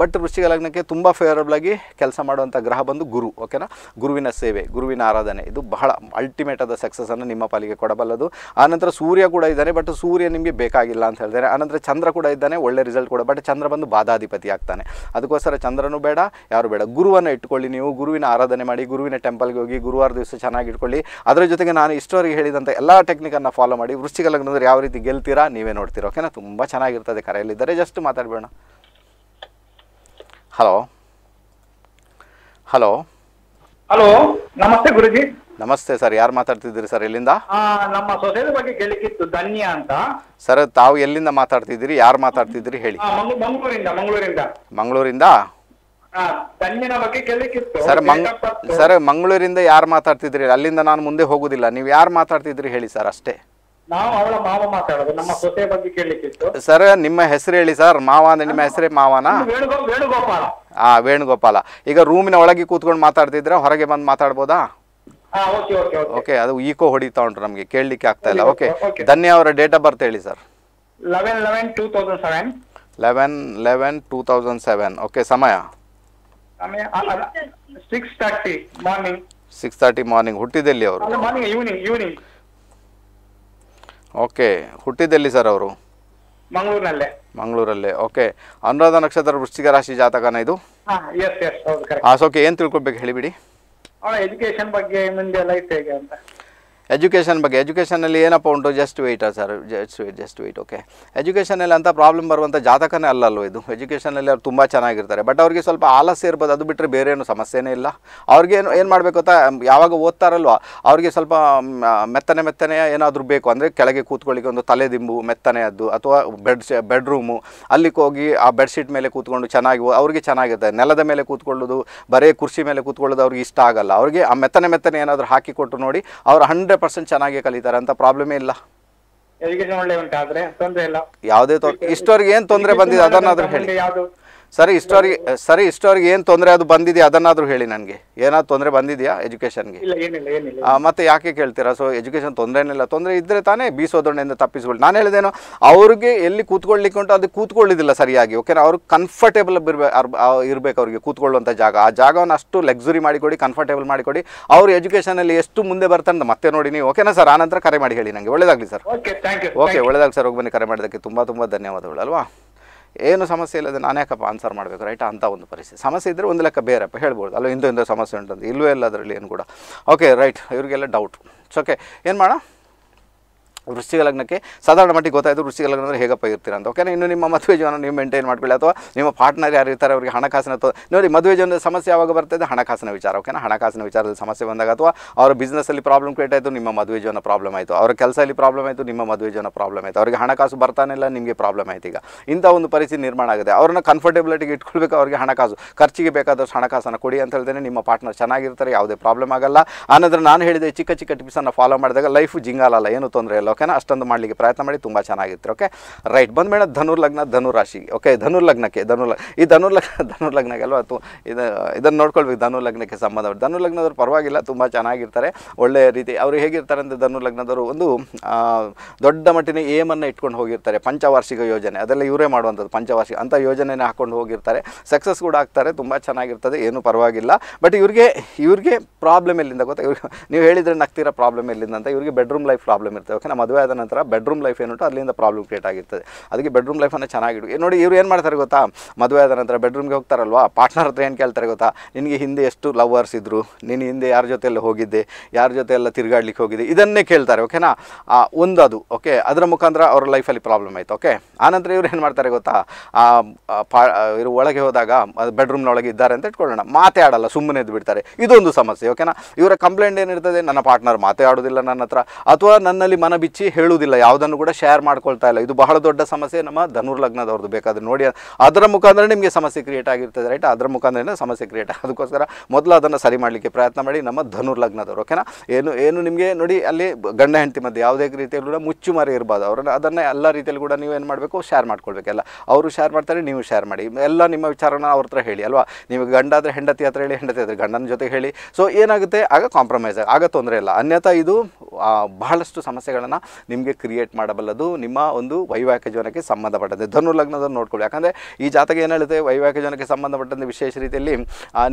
ಬಟ್ ವೃಷ್ಟಿಕ ಲಗ್ನಕ್ಕೆ ತುಂಬ ಫೇವರಬಲ್ ಆಗಿ ಕೆಲಸ ಮಾಡುವಂಥ ಗ್ರಹ ಬಂದು ಗುರು ಓಕೆನಾ ಗುರುವಿನ ಸೇವೆ ಗುರುವಿನ ಆರಾಧನೆ ಇದು ಬಹಳ ಅಲ್ಟಿಮೇಟ್ ಆದ ಸಕ್ಸಸ್ಸನ್ನು ನಿಮ್ಮ ಪಾಲಿಗೆ ಕೊಡಬಲ್ಲದು ಆನಂತರ ಸೂರ್ಯ ಕೂಡ ಇದ್ದಾನೆ ಬಟ್ ಸೂರ್ಯ ನಿಮಗೆ ಬೇಕಾಗಿಲ್ಲ ಅಂತ ಹೇಳಿದರೆ ಆನಂತರ ಚಂದ್ರ ಕೂಡ ಇದ್ದಾನೆ ಒಳ್ಳೆ ರಿಸಲ್ಟ್ ಕೂಡ ಬಟ್ ಚಂದ್ರ ಬಂದು ಬಾಧಾಧಿಪತಿ ಆಗ್ತಾನೆ ಅದಕ್ಕೋಸ್ಕರ ಚಂದ್ರನೂ ಬೇಡ ಯಾರು ಬೇಡ ಗುರುವನ್ನು ಇಟ್ಕೊಳ್ಳಿ ನೀವು ಗುರುವಿನ ಆರಾಧನೆ ಮಾಡಿ ಗುರುವಿನ ಟೆಂಪಲ್ಗೆ ಹೋಗಿ ಗುರುವಾರ ದಿವಸ ಚೆನ್ನಾಗಿ ಇಟ್ಕೊಳ್ಳಿ ಅದರ ಜೊತೆಗೆ ನಾನು ಇಷ್ಟೋರಿಗೆ ಹೇಳಿದಂಥ ಎಲ್ಲ ಟೆಕ್ನಿಕನ್ನು ಫಾಲೋ ಮಾಡಿ ವೃಶ್ಚಿಕ ಲಗ್ನದಲ್ಲಿ ಯಾವ ರೀತಿ ಗೆಲ್ತೀರಾ ನೀವೇ ನೋಡ್ತೀರಾ ಓಕೆನಾ ತುಂಬ ಚೆನ್ನಾಗಿರ್ತದೆ ಕರೆಯಲ್ಲಿದ್ದರೆ ಜಸ್ಟ್ ಮಾತಾಡಬೇಡ ಹಲೋ ಹಲೋ ಹಲೋ ನಮಸ್ತೆ ಗುರುಜಿ ನಮಸ್ತೆ ಸರ್ ಯಾರು ಮಾತಾಡ್ತಿದ್ದೀರಿ ಸರ್ ಎಲ್ಲಿಂದ ನಮ್ಮ ಸೊಸೈಟಿ ಬಗ್ಗೆ ಧನ್ಯ ಅಂತ ಸರ್ ತಾವು ಎಲ್ಲಿಂದ ಮಾತಾಡ್ತಿದ್ದೀರಿ ಯಾರು ಮಾತಾಡ್ತಿದ್ದೀರಿ ಹೇಳಿ ಮಂಗಳೂರಿಂದ ಮಂಗಳೂರಿಂದ ಮಂಗಳೂರಿಂದ ಸರ್ ಮಂಗ್ ಸರ್ ಮಂಗಳೂರಿಂದ ಯಾರು ಮಾತಾಡ್ತಿದ್ರಿ ಅಲ್ಲಿಂದ ನಾನು ಮುಂದೆ ಹೋಗುದಿಲ್ಲ ನೀವು ಯಾರು ಮಾತಾಡ್ತಿದ್ರಿ ಹೇಳಿ ಸರ್ ಅಷ್ಟೇ ಸರ್ ನಿಮ್ಮ ಹೆಸರು ಹೇಳಿ ಸರ್ ಮಾವ ಅಂದ್ರೆ ನಿಮ್ಮ ಹೆಸರೇ ಮಾವನಾ ಹಾ ವೇಣುಗೋಪಾಲ ಈಗ ರೂಮಿನ ಒಳಗೆ ಕೂತ್ಕೊಂಡು ಮಾತಾಡ್ತಿದ್ರೆ ಹೊರಗೆ ಬಂದು ಮಾತಾಡ್ಬೋದಾ ಓಕೆ ಅದು ಈಕೋ ಹೊಡಿತಾ ಉಂಟು ನಮಗೆ ಕೇಳಲಿಕ್ಕೆ ಆಗ್ತಾ ಇಲ್ಲ ಓಕೆ ಧನ್ಯ ಅವರ ಡೇಟ್ ಆಫ್ ಬರ್ತ್ ಹೇಳಿ sir eleven eleven two thousand seven eleven eleven two thousand seven okay ಸಮಯ six thirty morning six thirty morning ಹುಟ್ಟಿದಲ್ಲಿ ಅವರು ಮಾರ್ನಿಂಗ್ ಈವ್ನಿಂಗ್ ಈವ್ನಿಂಗ್ ಓಕೆ ಹುಟ್ಟಿದಲ್ಲಿ ಸರ್ ಅವರು ಮಂಗಳೂರಿನಲ್ಲೇ ಮಂಗಳೂರಲ್ಲೇ ಓಕೆ ಅನುರಾಧ ನಕ್ಷತ್ರ ವೃಶ್ಚಿಕ ರಾಶಿ ಜಾತಕನ ಇದು ಎಸ್ ಎಸ್ ಹೌದು ಕರೆಕ್ಟ್ ಆ ಏನು ತಿಳ್ಕೊಬೇಕು ಹೇಳಿಬಿಡಿ ಅವಳ ಎಜುಕೇಶನ್ ಬಗ್ಗೆ ಮುಂದೆ ಲೈಫ್ ಹೇಗೆ ಅಂತ ಎಜುಕೇಷನ್ ಬಗ್ಗೆ ಎಜುಕೇಷನಲ್ಲಿ ಏನಪ್ಪ ಉಂಟು ಜಸ್ಟ್ ವೆಯ್ಟಾ sir just wait just wait okay ಎಜುಕೇಷನಲ್ಲಿ ಅಂತ ಪ್ರಾಬ್ಲಮ್ ಬರುವಂಥ ಜಾತಕನೇ ಅಲ್ಲಲ್ವ ಇದು ಎಜುಕೇಷನಲ್ಲಿ ಅವ್ರು ತುಂಬ ಚೆನ್ನಾಗಿರ್ತಾರೆ ಬಟ್ ಅವರಿಗೆ ಸ್ವಲ್ಪ ಆಲಸ್ಯ ಇರ್ಬೋದು ಅದು ಬಿಟ್ಟರೆ ಬೇರೆ ಏನು ಸಮಸ್ಯೆನೇ ಇಲ್ಲ ಅವ್ರಿಗೆ ಏನು ಏನು ಮಾಡಬೇಕು ಅಂತ ಯಾವಾಗ ಓದ್ತಾರಲ್ವ ಅವ್ರಿಗೆ ಸ್ವಲ್ಪ ಮೆತ್ತನೆ ಮೆತ್ತನೆ ಏನಾದರೂ ಬೇಕು ಅಂದರೆ ಕೆಳಗೆ ಕೂತ್ಕೊಳ್ಳಿಕ್ಕೆ ಒಂದು ತಲೆದಿಂಬು ಮೆತ್ತನೆಯದ್ದು ಅಥವಾ ಬೆಡ್ ಬೆಡ್ರೂಮು ಅಲ್ಲಿಗೆ ಹೋಗಿ ಆ ಬೆಡ್ಶೀಟ್ ಮೇಲೆ ಕೂತ್ಕೊಂಡು ಚೆನ್ನಾಗಿ ಅವ್ರಿಗೆ ಚೆನ್ನಾಗಿರ್ತದೆ ನೆಲದ ಮೇಲೆ ಕೂತ್ಕೊಳ್ಳೋದು ಬರೇ ಕುರ್ಚಿ ಮೇಲೆ ಕೂತ್ಕೊಳ್ಳೋದು ಅವ್ರಿಗೆ ಇಷ್ಟ ಆಗಲ್ಲ ಅವ್ರಿಗೆ ಆ ಮೆತ್ತನೆ ಮೆತ್ತನೆ ಏನಾದರೂ ಹಾಕಿಕೊಟ್ಟು ನೋಡಿ ಅವ್ರು ಹಂಡ್ರೆಡ್ ಪರ್ಸೆಂಟ್ ಚೆನ್ನಾಗಿ ಕಲಿತಾರೆ ಅಂತ ಪ್ರಾಬ್ಲಮೇ ಇಲ್ಲ ಎಜುಕೇಶನ್ ಒಳ್ಳೆ ಆದ್ರೆ ತೊಂದರೆ ಇಲ್ಲ ಯಾವುದೇ ಇಷ್ಟವರೆಗೆ ಏನು ತೊಂದರೆ ಬಂದಿದೆ ಅದನ್ನಾದ್ರೂ ಹೇಳಿ ಸರಿ ಇಷ್ಟವರೆಗೆ ಸರಿ ಇಷ್ಟವರೆಗೆ ಏನು ತೊಂದರೆ ಅದು ಬಂದಿದೆಯಾ ಅದನ್ನಾದರೂ ಹೇಳಿ ನನಗೆ ಏನಾದ್ರು ತೊಂದರೆ ಬಂದಿದೆಯಾ ಎಜುಕೇಷನ್ಗೆ ಮತ್ತೆ ಯಾಕೆ ಕೇಳ್ತೀರಾ ಸೊ ಎಜುಕೇಷನ್ ಇಲ್ಲ ತೊಂದರೆ ಇದ್ದರೆ ತಾನೇ ಬೀಸೋದೊಂಡೆಯಿಂದ ತಪ್ಪಿಸ್ಕೊಳ್ಳಿ ನಾನು ಹೇಳಿದೇನೋ ಅವ್ರಿಗೆ ಎಲ್ಲಿ ಕೂತ್ಕೊಳ್ಳಿಕ್ಕೆ ಉಂಟು ಅದು ಕೂತ್ಕೊಳ್ಳಿದಿಲ್ಲ ಸರಿಯಾಗಿ ಓಕೆನಾ ಅವ್ರಿಗೆ ಕಂಫರ್ಟೇಬಲ್ ಇರಬೇಕು ಅವ್ರಿಗೆ ಕೂತ್ಕೊಳ್ಳುವಂಥ ಜಾಗ ಆ ಜಾಗವನ್ನು ಅಷ್ಟು ಲಕ್ಸುರಿ ಮಾಡಿಕೊಡಿ ಕಂಫರ್ಟೇಬಲ್ ಮಾಡಿಕೊಡಿ ಅವ್ರ ಎಜುಕೇಷನಲ್ಲಿ ಎಷ್ಟು ಮುಂದೆ ಬರ್ತಾನೆ ಮತ್ತೆ ನೋಡಿ ನೀವು ಓಕೆನಾ ಸರ್ ಆನಂತರ ಕರೆ ಮಾಡಿ ಹೇಳಿ ನನಗೆ ಒಳ್ಳೇದಾಗ್ಲಿ ಸರ್ ಓಕೆ ಒಳ್ಳೇದಾಗ್ಲಿ ಸರ್ ಹೋಗಿ ಬನ್ನಿ ಕರೆ ಮಾಡೋದಕ್ಕೆ ತುಂಬ ತುಂಬ ಧನ್ಯವಾದಗಳು ಅಲ್ವಾ ಏನು ಸಮಸ್ಯೆ ಇಲ್ಲದೆ ನಾನು ಯಾಕಪ್ಪ ಆನ್ಸರ್ ಮಾಡಬೇಕು ರೈಟ್ ಅಂತ ಒಂದು ಪರಿಸ್ಥಿತಿ ಸಮಸ್ಯೆ ಇದ್ದರೆ ಒಂದು ಲೆಕ್ಕ ಬೇರೆಪ್ಪ ಹೇಳ್ಬೋದು ಅಲ್ಲ ಇಂದು ಇಂದು ಸಮಸ್ಯೆ ಉಂಟಂತ ಇಲ್ಲವೇ ಇಲ್ಲ ಅದರಲ್ಲಿ ಏನು ಕೂಡ ಓಕೆ ರೈಟ್ ಇವರಿಗೆಲ್ಲ ಡೌಟ್ ಓಕೆ ಏನು ಮಾಡೋಣ ವೃಶ್ಚಿಕ ಲಗ್ನಕ್ಕೆ ಸಾಧಾರಣ ಮಟ್ಟಿಗೆ ಗೊತ್ತಾಯಿತು ವೃಶ್ಚಿಕ ಲಗ್ನ ಅಂದರೆ ಹೇಗಪ್ಪ ಇರ್ತೀರ ಅಂತ ಓಕೆನಾ ಇನ್ನು ನಿಮ್ಮ ಮದುವೆ ಜೀವನ ನೀವು ಮೇಂಟೈನ್ ಮಾಡ್ಕೊಳ್ಳಿ ಅಥವಾ ನಿಮ್ಮ ಪಾರ್ಟ್ನರ್ ಯಾರು ಇರ್ತಾರೆ ಅವರಿಗೆ ಹಣಕಾಸಿನ ನೋಡಿ ಮದುವೆ ಜೀವನದ ಸಮಸ್ಯೆ ಯಾವಾಗ ಬರ್ತದೆ ಹಣಕಾಸಿನ ವಿಚಾರ ಓಕೆನಾ ಹಣಕಾಸಿನ ವಿಚಾರದಲ್ಲಿ ಸಮಸ್ಯೆ ಬಂದಾಗ ಅಥವಾ ಅವರ ಬಿಸ್ನೆಸ್ಸಲ್ಲಿ ಪ್ರಾಬ್ಲಮ್ ಕ್ರಿಯೇಟ್ ಆಯಿತು ನಿಮ್ಮ ಮದುವೆ ಜೀವನ ಪ್ರಾಬ್ಲಮ್ ಆಯಿತು ಅವರ ಕೆಲಸದಲ್ಲಿ ಪ್ರಾಬ್ಲಮ್ ಆಯಿತು ನಿಮ್ಮ ಮದುವೆ ಜೀವನ ಪ್ರಾಬ್ಲಮ್ ಆಯಿತು ಅವರಿಗೆ ಹಣಕಾಸು ಇಲ್ಲ ನಿಮಗೆ ಪ್ರಾಬ್ಲಮ್ ಆಯಿತು ಈಗ ಇಂಥ ಒಂದು ಪರಿಸ್ಥಿತಿ ನಿರ್ಮಾಣ ಆಗಿದೆ ಅವ್ರನ್ನ ಕಂಫರ್ಟೇಬಲಿಟಿಗೆ ಇಟ್ಕೊಳ್ಬೇಕು ಅವರಿಗೆ ಹಣಕಾಸು ಖರ್ಚಿಗೆ ಬೇಕಾದಷ್ಟು ಹಣಕಾಸನ್ನು ಕೊಡಿ ಅಂತ ಹೇಳಿದ್ರೆ ನಿಮ್ಮ ಪಾರ್ಟ್ನರ್ ಚೆನ್ನಾಗಿರ್ತಾರೆ ಯಾವುದೇ ಪ್ರಾಬ್ಲಮ್ ಆಗಲ್ಲ ಆನಂತರ ನಾನು ಹೇಳಿದೆ ಚಿಕ್ಕ ಚಿಕ್ಕ ಟಿಪ್ಸನ್ನು ಫಾಲೋ ಮಾಡಿದಾಗ ಲೈಫು ಜಿಂಗಾಲಲ್ಲ ಏನು ತೊಂದರೆ ಇಲ್ಲ ಓಕೆನಾ ಅಷ್ಟೊಂದು ಮಾಡಲಿಕ್ಕೆ ಪ್ರಯತ್ನ ಮಾಡಿ ತುಂಬ ಚೆನ್ನಾಗಿತ್ತು ಓಕೆ ರೈಟ್ ಬಂದ ಮೇಡಮ್ ಧನುರ್ಲಗ್ನ ಧನುರಾಶಿ ಓಕೆ ಧನುರ್ಲಗ್ನಕ್ಕೆ ಧನುರ್ ಈ ಧನುರ್ಲಗ್ನ *laughs* ಲಗ್ನಕ್ಕೆ ಅಲ್ವಾ ಅಥವಾ ಇದು ಇದನ್ನು ನೋಡ್ಕೊಳ್ಬೇಕು ಧನುರ್ಲಗ್ನಕ್ಕೆ ಸಂಬಂಧಪಟ್ಟು ಧನುರ್ಲಗ್ನದವ್ರು ಪರವಾಗಿಲ್ಲ ತುಂಬ ಚೆನ್ನಾಗಿರ್ತಾರೆ ಒಳ್ಳೆಯ ರೀತಿ ಅವರು ಹೇಗಿರ್ತಾರೆ ಅಂದರೆ ಧನುರ್ಲಗ್ನದವರು ಒಂದು ದೊಡ್ಡ ಮಟ್ಟಿನ ಏಮನ್ನು ಇಟ್ಕೊಂಡು ಹೋಗಿರ್ತಾರೆ ಪಂಚವಾರ್ಷಿಕ ಯೋಜನೆ ಅದೆಲ್ಲ ಇವರೇ ಮಾಡುವಂಥದ್ದು ಪಂಚವಾರ್ಷಿಕ ಅಂಥ ಯೋಜನೆ ಹಾಕೊಂಡು ಹೋಗಿರ್ತಾರೆ ಸಕ್ಸಸ್ ಕೂಡ ಆಗ್ತಾರೆ ತುಂಬ ಚೆನ್ನಾಗಿರ್ತದೆ ಏನೂ ಪರವಾಗಿಲ್ಲ ಬಟ್ ಇವ್ರಿಗೆ ಇವ್ರಿಗೆ ಪ್ರಾಬ್ಲಮ್ ಎಲ್ಲಿಂದ ಗೊತ್ತಾ ಇವ್ರಿಗೆ ನೀವು ಹೇಳಿದರೆ ನಗ್ತೀರ ಪ್ರಾಬ್ಲಮ್ ಎಲ್ಲಿಂದ ಅಂತ ಇವ್ರಿಗೆ ಬೆಡ್ರೂಮ್ ಲೈಫ್ ಪ್ರಾಬ್ಲಮ್ ಇರ್ತದೆ ಓಕೆ ನಮ್ಮ ಮದುವೆ ಆದ ನಂತರ ಬೆಡ್ರೂಮ್ ಲೈಫ್ ಏನುಂಟು ಅಲ್ಲಿಂದ ಪ್ರಾಬ್ಲಮ್ ಕ್ರಿಯೇಟ್ ಆಗಿರ್ತದೆ ಅದಕ್ಕೆ ಬೆಡ್ರೂಮ್ ಲೈಫನ್ನು ಚೆನ್ನಾಗಿಡು ನೋಡಿ ಇವ್ರು ಏನು ಮಾಡ್ತಾರೆ ಗೊತ್ತಾ ಮದುವೆ ಆದ ನಂತರ ಬೆಡ್ರೂಮ್ಗೆ ಹೋಗ್ತಾರಲ್ವಾ ಪಾರ್ಟ್ನರ್ ಹತ್ರ ಏನು ಕೇಳ್ತಾರೆ ಗೊತ್ತಾ ನಿನಗೆ ಹಿಂದೆ ಎಷ್ಟು ಲವರ್ಸ್ ಇದ್ದರು ನಿನ್ನ ಹಿಂದೆ ಯಾರ ಜೊತೆಲಿ ಹೋಗಿದ್ದೆ ಯಾರ ಜೊತೆ ಎಲ್ಲ ತಿರುಗಾಡ್ಲಿಕ್ಕೆ ಹೋಗಿದ್ದೆ ಇದನ್ನೇ ಕೇಳ್ತಾರೆ ಓಕೆನಾ ಒಂದು ಅದು ಓಕೆ ಅದರ ಮುಖಾಂತರ ಅವ್ರ ಲೈಫಲ್ಲಿ ಪ್ರಾಬ್ಲಮ್ ಆಯಿತು ಓಕೆ ಆನಂತರ ಇವ್ರು ಏನು ಮಾಡ್ತಾರೆ ಗೊತ್ತಾ ಪಾ ಇವರು ಒಳಗೆ ಹೋದಾಗ ಬೆಡ್ರೂಮ್ನೊಳಗೆ ಇದ್ದಾರೆ ಅಂತ ಇಟ್ಕೊಳ್ಳೋಣ ಮಾತೇ ಆಡಲ್ಲ ಸುಮ್ಮನೆ ಎದ್ದು ಬಿಡ್ತಾರೆ ಇದೊಂದು ಸಮಸ್ಯೆ ಓಕೆನಾ ಇವರ ಕಂಪ್ಲೇಂಟ್ ಏನಿರ್ತದೆ ನನ್ನ ಪಾರ್ಟ್ನರ್ ಮಾತೇ ಆಡೋದಿಲ್ಲ ನನ್ನ ಹತ್ರ ಅಥವಾ ನನ್ನಲ್ಲಿ ಮನ ಬಿಚ್ಚಿ ಹೇಳುವುದಿಲ್ಲ ಯಾವುದನ್ನು ಕೂಡ ಶೇರ್ ಮಾಡ್ಕೊಳ್ತಾ ಇಲ್ಲ ಇದು ಬಹಳ ದೊಡ್ಡ ಸಮಸ್ಯೆ ನಮ್ಮ ಧನುರ್ ಲಗ್ನದವ್ರದ್ದು ಬೇಕಾದ್ರೆ ನೋಡಿ ಅದರ ಮುಖಾಂತರ ನಿಮಗೆ ಸಮಸ್ಯೆ ಕ್ರಿಯೇಟ್ ಆಗಿರ್ತದೆ ರೈಟ್ ಅದರ ಮುಖಾಂತರ ಸಮಸ್ಯೆ ಕ್ರಿಯೇಟ್ ಅದಕ್ಕೋಸ್ಕರ ಮೊದಲು ಅದನ್ನು ಸರಿ ಮಾಡಲಿಕ್ಕೆ ಪ್ರಯತ್ನ ಮಾಡಿ ನಮ್ಮ ಧನುರ್ ಲಗ್ನದವರು ಓಕೆನಾ ಏನು ಏನು ನಿಮಗೆ ನೋಡಿ ಅಲ್ಲಿ ಗಂಡ ಹೆಂಡತಿ ಮಧ್ಯೆ ಯಾವುದೇ ರೀತಿಯಲ್ಲಿ ಕೂಡ ಮುಚ್ಚು ಮರೆ ಇರಬಾರ್ದು ಅವರನ್ನು ಅದನ್ನು ಎಲ್ಲ ರೀತಿಯಲ್ಲಿ ಕೂಡ ನೀವು ಏನು ಮಾಡಬೇಕು ಶೇರ್ ಮಾಡ್ಕೊಳ್ಬೇಕೆಲ್ಲ ಅವರು ಶೇರ್ ಮಾಡ್ತಾರೆ ನೀವು ಶೇರ್ ಮಾಡಿ ಎಲ್ಲ ನಿಮ್ಮ ವಿಚಾರನ ಅವ್ರ ಹತ್ರ ಹೇಳಿ ಅಲ್ವಾ ನೀವು ಗಂಡ ಆದರೆ ಹೆಂಡತಿ ಹತ್ರ ಹೇಳಿ ಹೆಂಡತಿ ಆದರೆ ಗಂಡನ ಜೊತೆ ಹೇಳಿ ಸೊ ಏನಾಗುತ್ತೆ ಆಗ ಕಾಂಪ್ರಮೈಸ್ ಆಗ ತೊಂದರೆ ಇಲ್ಲ ಅನ್ಯಥಾ ಇದು ಬಹಳಷ್ಟು ಸಮಸ್ಯೆಗಳನ್ನು ನಿಮಗೆ ಕ್ರಿಯೇಟ್ ಮಾಡಬಲ್ಲದು ನಿಮ್ಮ ಒಂದು ವೈವಾಹಿಕ ಜೀವನಕ್ಕೆ ಸಂಬಂಧಪಟ್ಟಂತೆ ಧನು ಲಗ್ನದಲ್ಲಿ ನೋಡ್ಕೊಳ್ಳಿ ಯಾಕಂದರೆ ಈ ಜಾತಕ ಏನು ಹೇಳುತ್ತೆ ವೈವಾಹಿಕ ಜೀವನಕ್ಕೆ ಸಂಬಂಧಪಟ್ಟಂತೆ ವಿಶೇಷ ರೀತಿಯಲ್ಲಿ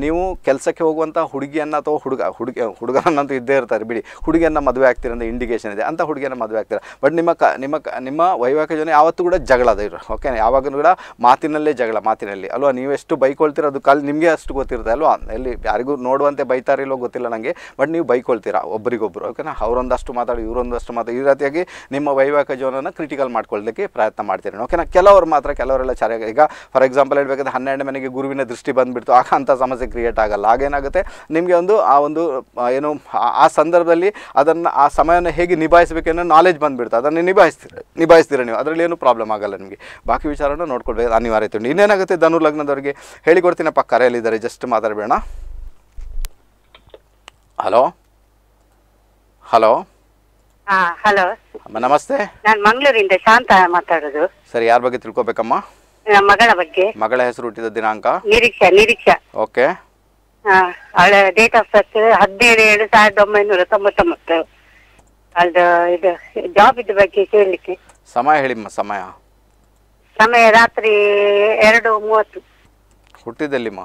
ನೀವು ಕೆಲಸಕ್ಕೆ ಹೋಗುವಂಥ ಹುಡುಗಿಯನ್ನು ಅಥವಾ ಹುಡುಗ ಹುಡುಗ ಹುಡುಗನಂತೂ ಇದ್ದೇ ಇರ್ತಾರೆ ಬಿಡಿ ಹುಡುಗಿಯನ್ನು ಮದುವೆ ಆಗ್ತೀರ ಅಂತ ಇಂಡಿಕೇಷನ್ ಇದೆ ಅಂತ ಹುಡುಗಿಯನ್ನು ಮದುವೆ ಆಗ್ತೀರ ಬಟ್ ನಿಮ್ಮ ಕ ನಿಮ್ಮ ನಿಮ್ಮ ವೈವಾಹಿಕ ಜೀವನ ಯಾವತ್ತೂ ಕೂಡ ಜಗಳದ ಇರೋ ಓಕೆ ಯಾವಾಗಲೂ ಕೂಡ ಮಾತಿನಲ್ಲೇ ಜಗಳ ಮಾತಿನಲ್ಲಿ ಅಲ್ವಾ ನೀವೆಷ್ಟು ಬೈಕೊಳ್ತೀರ ಅದು ಕಲ್ ನಿಮಗೆ ಅಷ್ಟು ಗೊತ್ತಿರುತ್ತೆ ಅಲ್ವಾ ಎಲ್ಲಿ ಯಾರಿಗೂ ನೋಡುವಂತೆ ಇಲ್ವೋ ಗೊತ್ತಿಲ್ಲ ನನಗೆ ಬಟ್ ನೀವು ಬೈಕೊಳ್ತೀರಾ ಒಬ್ಬರಿಗೊಬ್ಬರು ಓಕೆನಾ ಅವರೊಂದಷ್ಟು ಮಾತಾಡಿ ಇವರೊಂದಷ್ಟು ಮಾತಾಡಿ ಜೊತೆಗೆ ನಿಮ್ಮ ವೈವಾಹಿಕ ಜೀವನವನ್ನು ಕ್ರಿಟಿಕಲ್ ಮಾಡ್ಕೊಳ್ಳಲಿಕ್ಕೆ ಪ್ರಯತ್ನ ಮಾಡ್ತೀರಿ ಓಕೆನಾ ಕೆಲವರು ಮಾತ್ರ ಕೆಲವರೆಲ್ಲ ಚೆನ್ನಾಗಿ ಈಗ ಫಾರ್ ಎಕ್ಸಾಂಪಲ್ ಹೇಳಬೇಕಾದ್ರೆ ಹನ್ನೆರಡು ಮನೆಗೆ ಗುರುವಿನ ದೃಷ್ಟಿ ಬಂದುಬಿಡ್ತು ಆಗ ಅಂಥ ಸಮಸ್ಯೆ ಕ್ರಿಯೇಟ್ ಆಗಲ್ಲ ಆಗೇನಾಗುತ್ತೆ ನಿಮಗೆ ಒಂದು ಆ ಒಂದು ಏನು ಆ ಸಂದರ್ಭದಲ್ಲಿ ಅದನ್ನು ಆ ಸಮಯವನ್ನು ಹೇಗೆ ನಿಭಾಯಿಸಬೇಕೆನ್ನೋ ನಾಲೆಜ್ ಬಂದುಬಿಡ್ತು ಅದನ್ನು ನಿಭಾಯಿಸ್ತೀರಾ ನಿಭಾಯಿಸ್ತೀರ ನೀವು ಅದರಲ್ಲಿ ಏನು ಪ್ರಾಬ್ಲಮ್ ಆಗಲ್ಲ ನಿಮಗೆ ಬಾಕಿ ವಿಚಾರನ ನೋಡ್ಕೊಳ್ಬೇಕು ಅನಿವಾರ್ಯತೆ ಉಂಟು ಇನ್ನೇನಾಗುತ್ತೆ ಧನು ಲಗ್ನದವರಿಗೆ ಹೇಳಿಕೊಡ್ತೀನಪ್ಪ ಕರೆಯಲ್ಲಿದ್ದಾರೆ ಜಸ್ಟ್ ಮಾತಾಡಬೇಡ ಹಲೋ ಹಲೋ ಹಾ ಹಲೋ ನಮಸ್ತೆ ನಾನು ಮಂಗಳೂರಿಂದ ಶಾಂತ ಮಾತಾಡೋದು ಸರಿ ಯಾರ ಬಗ್ಗೆ ತಿಳ್ಕೊಬೇಕಮ್ಮ ನಮ್ಮ ಮಗಳ ಬಗ್ಗೆ ಮಗಳ ಹೆಸರು ಹುಟ್ಟಿದ ದಿನಾಂಕ ನಿರೀಕ್ಷಾ ನಿರೀಕ್ಷಾ ಓಕೆ ಅವಳ ಡೇಟ್ ಆಫ್ ಬರ್ತ್ ಹದಿನೇಳು ಎರಡು ಸಾವಿರದ ಒಂಬೈನೂರ ತೊಂಬತ್ತೊಂಬತ್ತು ಅಲ್ದ ಇದು ಜಾಬ್ ಇದ್ದ ಬಗ್ಗೆ ಕೇಳಲಿಕ್ಕೆ ಸಮಯ ಹೇಳಿಮ್ಮ ಸಮಯ ಸಮಯ ರಾತ್ರಿ ಎರಡು ಮೂವತ್ತು ಹುಟ್ಟಿದಲ್ಲಿಮ್ಮ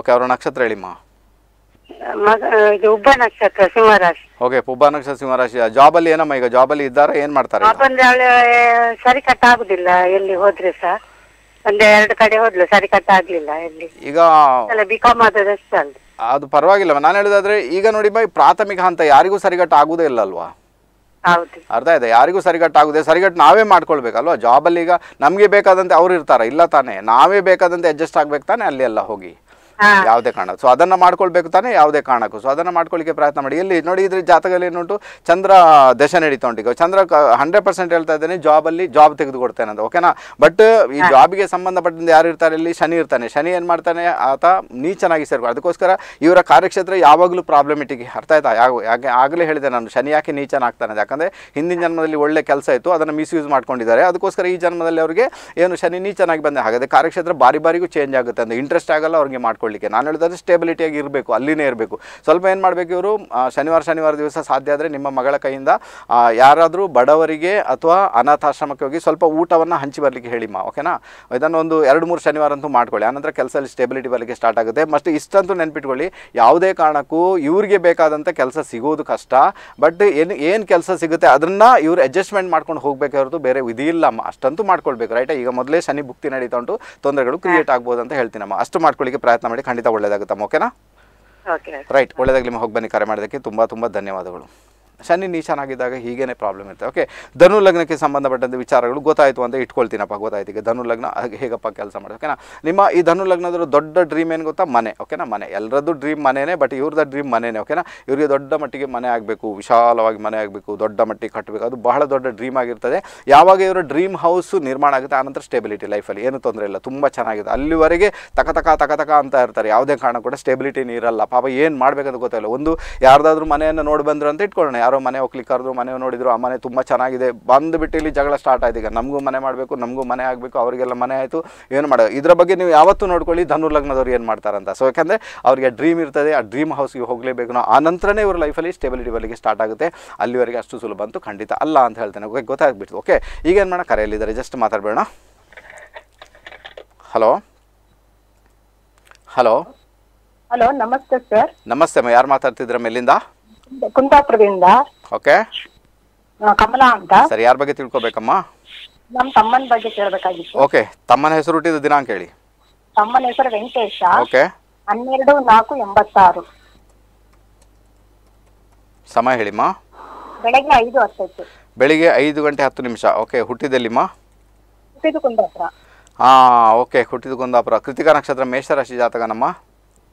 ಓಕೆ ಅವರ ನಕ್ಷತ್ರ ಹೇಳಿಮ್ಮ ಇದು ಉಬ್ಬ ನಕ್ಷತ್ರ ಸಿಂಹರಾಶಿ ಓಕೆ ಪುಬ್ಬ ನಕ್ಷತ್ರ ಸಿಂಹರಾಶಿ ಜಾಬ್ ಅಲ್ಲಿ ಏನಮ್ಮ ಈಗ ಜಾಬ್ ಅಲ್ಲಿ ಇದ್ದಾರೆ ಏನ್ ಮಾಡ್ತಾರೆ ಈಗ? ಪಾಪಂದ್ರೆ ಅವಳು ಸರಿ ಕಟ್ ಆಗುದಿಲ್ಲ ಎಲ್ಲಿ ಹೋದ್ರೆ ಸಹ ಒಂದ್ ಎರಡು ಕಡೆ ಹೋದ್ಲು ಸರಿ ಕಟ್ ಆಗ್ಲಿಲ್ಲ ಎಲ್ಲಿ ಈಗ ಬಿಕಾಮ್ ಆದದಷ್ಟೇ ಅಲ್ಲ ಅದು ಪರವಾಗಿಲ್ಲ ನಾನು ಹೇಳೋದಾದ್ರೆ ಈಗ ನೋಡಿ ಬೈ ಪ್ರಾಥಮಿಕ ಹಂತ ಯಾರಿಗೂ ಸರಿಗಟ್ಟು ಆಗುದೇ ಇಲ್ಲ ಅಲ್ವಾ ಹೌದು ಅರ್ಥ ಇದೆ ಯಾರಿಗೂ ಸರಿಗಟ್ಟು ಆಗುದೇ ಸರಿಗಟ್ಟು ನಾವೇ ಮಾಡ್ಕೊಳ್ಬೇಕಲ್ವಾ ಅಲ್ಲಿ ಈಗ ನಮಗೆ ಬೇಕಾದಂತೆ ಅವ್ರು ಇರ್ತಾರ ಇಲ್ಲ ತಾನೇ ನಾವೇ ಬೇಕಾದಂತೆ ಅಡ್ಜಸ್ಟ್ ಆಗ್ಬೇಕು ತಾನೆ ಅಲ್ಲಿ ಎಲ್ಲ ಹೋಗಿ ಯಾವುದೇ ಕಾರಣ ಸೊ ಅದನ್ನ ಮಾಡ್ಕೊಳ್ಬೇಕು ತಾನೇ ಯಾವುದೇ ಕಾರಣಕ್ಕೂ ಸೊ ಅದನ್ನ ಮಾಡ್ಕೊಳ್ಳಿಕ್ಕೆ ಪ್ರಯತ್ನ ಮಾಡಿ ಎಲ್ಲಿ ನೋಡಿ ಇದ್ರ ಜಾತಕದಲ್ಲಿ ಏನುಂಟು ಚಂದ್ರ ದಶ ನಡೀತಾ ಉಂಟು ಚಂದ್ರ ಹಂಡ್ರೆಡ್ ಪರ್ಸೆಂಟ್ ಹೇಳ್ತಾ ಇದ್ದೇನೆ ಜಾಬ್ ಅಲ್ಲಿ ಜಾಬ್ ತೆಗೆದುಕೊಡ್ತೇನೆ ಅಂತ ಓಕೆನಾ ಬಟ್ ಈ ಜಾಬ್ಗೆ ಸಂಬಂಧಪಟ್ಟಂತೆ ಯಾರು ಇರ್ತಾರೆ ಇಲ್ಲಿ ಶನಿ ಇರ್ತಾನೆ ಶನಿ ಏನ್ ಮಾಡ್ತಾನೆ ಆತ ನೀ ಚೆನ್ನಾಗಿ ಸೇರ್ಕೊ ಅದಕ್ಕೋಸ್ಕರ ಇವರ ಕಾರ್ಯಕ್ಷೇತ್ರ ಯಾವಾಗಲೂ ಪ್ರಾಬ್ಲಮೆಟಿಕ್ ಅರ್ಥ ಆಯ್ತಾ ಯಾವ ಆಗಲೇ ಹೇಳಿದೆ ನಾನು ಶನಿ ಯಾಕೆ ಚೆನ್ನಾಗ್ತಾನೆ ಯಾಕಂದ್ರೆ ಹಿಂದಿನ ಜನ್ಮದಲ್ಲಿ ಒಳ್ಳೆ ಕೆಲಸ ಇತ್ತು ಅದನ್ನು ಮಿಸ್ಯೂಸ್ ಮಾಡ್ಕೊಂಡಿದ್ದಾರೆ ಅದಕ್ಕೋಸ್ಕರ ಈ ಜನ್ಮದಲ್ಲಿ ಅವರಿಗೆ ಏನು ಶನಿ ನೀಚನಾಗಿ ಬಂದೆ ಹಾಗಾದ್ರೆ ಕಾರ್ಯಕ್ಷೇತ್ರ ಬಾರಿ ಬಾರಿಗೂ ಚೇಂಜ್ ಆಗುತ್ತೆ ಅಂತ ಇಂಟ್ರೆಸ್ಟ್ ಆಗಲ್ಲ ಅವ್ರಿಗೆ ಮಾಡ್ಕೊಳ್ಳಿ ತಗೊಳ್ಳಿಕ್ಕೆ ನಾನು ಹೇಳಿದ್ರೆ ಸ್ಟೇಬಿಲಿಟಿಯಾಗಿ ಇರಬೇಕು ಅಲ್ಲಿನೇ ಇರಬೇಕು ಸ್ವಲ್ಪ ಏನು ಮಾಡಬೇಕು ಇವರು ಶನಿವಾರ ಶನಿವಾರ ದಿವಸ ಸಾಧ್ಯ ಆದರೆ ನಿಮ್ಮ ಮಗಳ ಕೈಯಿಂದ ಯಾರಾದರೂ ಬಡವರಿಗೆ ಅಥವಾ ಅನಾಥಾಶ್ರಮಕ್ಕೆ ಹೋಗಿ ಸ್ವಲ್ಪ ಊಟವನ್ನು ಹಂಚಿ ಬರಲಿಕ್ಕೆ ಹೇಳಿಮ್ಮ ಓಕೆನಾ ಇದನ್ನು ಒಂದು ಎರಡು ಮೂರು ಶನಿವಾರ ಅಂತೂ ಮಾಡ್ಕೊಳ್ಳಿ ಆನಂತರ ಕೆಲಸದಲ್ಲಿ ಸ್ಟೇಬಿಲಿಟಿ ಬರಲಿಕ್ಕೆ ಸ್ಟಾರ್ಟ್ ಆಗುತ್ತೆ ಮಸ್ಟ್ ಇಷ್ಟಂತೂ ನೆನಪಿಟ್ಕೊಳ್ಳಿ ಯಾವುದೇ ಕಾರಣಕ್ಕೂ ಇವ್ರಿಗೆ ಬೇಕಾದಂಥ ಕೆಲಸ ಸಿಗೋದು ಕಷ್ಟ ಬಟ್ ಏನು ಏನು ಕೆಲಸ ಸಿಗುತ್ತೆ ಅದನ್ನು ಇವರು ಅಡ್ಜಸ್ಟ್ಮೆಂಟ್ ಮಾಡ್ಕೊಂಡು ಹೋಗಬೇಕು ಹೊರತು ಬೇರೆ ವಿಧಿ ಇಲ್ಲಮ್ಮ ಅಷ್ಟಂತೂ ಮಾಡ್ಕೊಳ್ಬೇಕು ರೈಟ್ ಈಗ ಮೊದಲೇ ಶನಿ ಭುಕ್ತಿ ನಡೀತಾ ಉಂಟು ತೊಂದರೆಗಳು ಕ್ರಿಯೇಟ್ ಆಗ್ಬೋದು ಅಂತ ಹೇಳ್ತೀನಮ್ಮ ಅಷ್ಟು ಮಾಡ್ಕೊಳ್ಳಿಕ್ಕೆ ಪ್ರಯತ್ನ ಮಾಡಿ ಮಾಡಿ ಖಂಡಿತ ಒಳ್ಳೇದಾಗುತ್ತಮ್ಮ ಓಕೆನಾ ರೈಟ್ ಒಳ್ಳೇದಾಗಲಿ ಹೋಗಿ ಬನ್ನಿ ಕರೆ ಮಾಡೋದಕ್ಕೆ ತುಂಬ ತುಂಬ ಧನ್ಯವಾದಗಳು ಶನಿ ನೀಚನಾಗಿದ್ದಾಗ ಹೀಗೇನೆ ಪ್ರಾಬ್ಲಮ್ ಇರುತ್ತೆ ಓಕೆ ಧನು ಲಗ್ನಕ್ಕೆ ಸಂಬಂಧಪಟ್ಟಂತೆ ವಿಚಾರಗಳು ಗೊತ್ತಾಯಿತು ಅಂತ ಇಟ್ಕೊಳ್ತೀನಪ್ಪ ಗೊತ್ತಾಯ್ತು ಈಗ ಧನು ಲಗ್ನ ಹೇಗಪ್ಪ ಕೆಲಸ ಮಾಡಿ ಓಕೆನಾ ನಿಮ್ಮ ಈ ಧನು ಲಗ್ನದ್ರ ದೊಡ್ಡ ಡ್ರೀಮ್ ಏನು ಗೊತ್ತಾ ಮನೆ ಓಕೆನಾ ಮನೆ ಎಲ್ಲರದ್ದು ಡ್ರೀಮ್ ಮನೆಯೇ ಬಟ್ ಇವ್ರದ್ದು ಡ್ರೀಮ್ ಮನೆಯೇ ಓಕೆನಾ ಇವರಿಗೆ ದೊಡ್ಡ ಮಟ್ಟಿಗೆ ಮನೆ ಆಗಬೇಕು ವಿಶಾಲವಾಗಿ ಮನೆ ಆಗಬೇಕು ದೊಡ್ಡ ಮಟ್ಟಿಗೆ ಕಟ್ಟಬೇಕು ಅದು ಬಹಳ ದೊಡ್ಡ ಡ್ರೀಮ್ ಆಗಿರ್ತದೆ ಯಾವಾಗ ಇವರ ಡ್ರೀಮ್ ಹೌಸು ನಿರ್ಮಾಣ ಆಗುತ್ತೆ ಆನಂತರ ಸ್ಟೆಬಿಲಿಟಿ ಲೈಫಲ್ಲಿ ಏನು ತೊಂದರೆ ಇಲ್ಲ ತುಂಬ ಚೆನ್ನಾಗಿದೆ ಅಲ್ಲಿವರೆಗೆ ತಕ ತಕ ತಕ ತಕ ಅಂತ ಇರ್ತಾರೆ ಯಾವುದೇ ಕಾರಣ ಕೂಡ ಸ್ಟೆಬಿಲಿಟಿ ಇರಲ್ಲ ಪಾಪ ಏನು ಮಾಡಬೇಕಂತ ಗೊತ್ತಿಲ್ಲ ಒಂದು ಯಾರ್ದಾದ್ರೂ ಮನೆಯನ್ನು ನೋಡಿ ಬಂದರು ಅಂತ ಇಟ್ಕೊಳ್ಳೋಣ ಯಾರೋ ಮನೆ ಹೋಗ್ಲಿಕ್ಕಾರ್ದು ಮನೆ ನೋಡಿದ್ರು ಆ ಮನೆ ತುಂಬ ಚೆನ್ನಾಗಿದೆ ಬಂದುಬಿಟ್ಟು ಇಲ್ಲಿ ಜಗಳ ಸ್ಟಾರ್ಟ್ ಆಯ್ತು ಈಗ ನಮಗೂ ಮನೆ ಮಾಡಬೇಕು ನಮಗೂ ಮನೆ ಆಗಬೇಕು ಅವರಿಗೆಲ್ಲ ಮನೆ ಆಯಿತು ಏನು ಮಾಡೋದು ಇದರ ಬಗ್ಗೆ ನೀವು ಯಾವತ್ತೂ ನೋಡ್ಕೊಳ್ಳಿ ಧನು ಲಗ್ನದವ್ರು ಏನು ಮಾಡ್ತಾರಂತ ಸೊ ಯಾಕಂದರೆ ಅವರಿಗೆ ಡ್ರೀಮ್ ಇರ್ತದೆ ಆ ಡ್ರೀಮ್ ಹೌಸ್ಗೆ ಹೋಗಲೇಬೇಕು ನಾವು ಆ ನಂತರನೇ ಇವ್ರ ಲೈಫಲ್ಲಿ ಸ್ಟೆಬಿಲಿಟಿ ಬಲ್ಲಿಗೆ ಸ್ಟಾರ್ಟ್ ಆಗುತ್ತೆ ಅಲ್ಲಿವರೆಗೆ ಅಷ್ಟು ಸುಲಭ ಅಂತೂ ಖಂಡಿತ ಅಲ್ಲ ಅಂತ ಹೇಳ್ತೇನೆ ಓಕೆ ಗೊತ್ತಾಗ್ಬಿಡ್ತು ಓಕೆ ಈಗ ಏನು ಮಾಡೋಣ ಕರೆಯಲ್ಲಿದ್ದಾರೆ ಜಸ್ಟ್ ಮಾತಾಡಬೇಡ ಹಲೋ ಹಲೋ ಹಲೋ ನಮಸ್ತೆ ಸರ್ ನಮಸ್ತೆ ಯಾರು ಮಾತಾಡ್ತಿದ್ರ ಮೇಲಿಂದ ಕುಂದಾಪುರದಿಂದ ಓಕೆ ಕಮಲಾ ಅಂತ ಸರಿ ಯಾರ ಬಗ್ಗೆ ತಿಳ್ಕೊಬೇಕಮ್ಮ ನಮ್ಮ ತಮ್ಮನ ಬಗ್ಗೆ ಕೇಳಬೇಕಾಗಿತ್ತು ಓಕೆ ತಮ್ಮನ ಹೆಸರು ಹುಟ್ಟಿದ ದಿನಾಂಕ ಹೇಳಿ ತಮ್ಮನ ಹೆಸರು ವೆಂಕಟೇಶ ಓಕೆ ಹನ್ನೆರಡು ನಾಲ್ಕು ಎಂಬತ್ತಾರು ಸಮಯ ಹೇಳಿಮ್ಮ ಬೆಳಗ್ಗೆ ಐದು ಹತ್ತೈತು ಬೆಳಿಗ್ಗೆ ಐದು ಗಂಟೆ ಹತ್ತು ನಿಮಿಷ ಓಕೆ ಹುಟ್ಟಿದಲ್ಲಿಮ್ಮ ಹುಟ್ಟಿದ್ದು ಕುಂದಾಪುರ ಹಾ ಓಕೆ ಹುಟ್ಟಿದ್ದು ಕುಂದಾಪುರ ಕೃತಿಕಾ ನಕ್ಷತ್ರ ಮೇಷರಾಶಿ ಜಾತಕ ನಮ್ಮ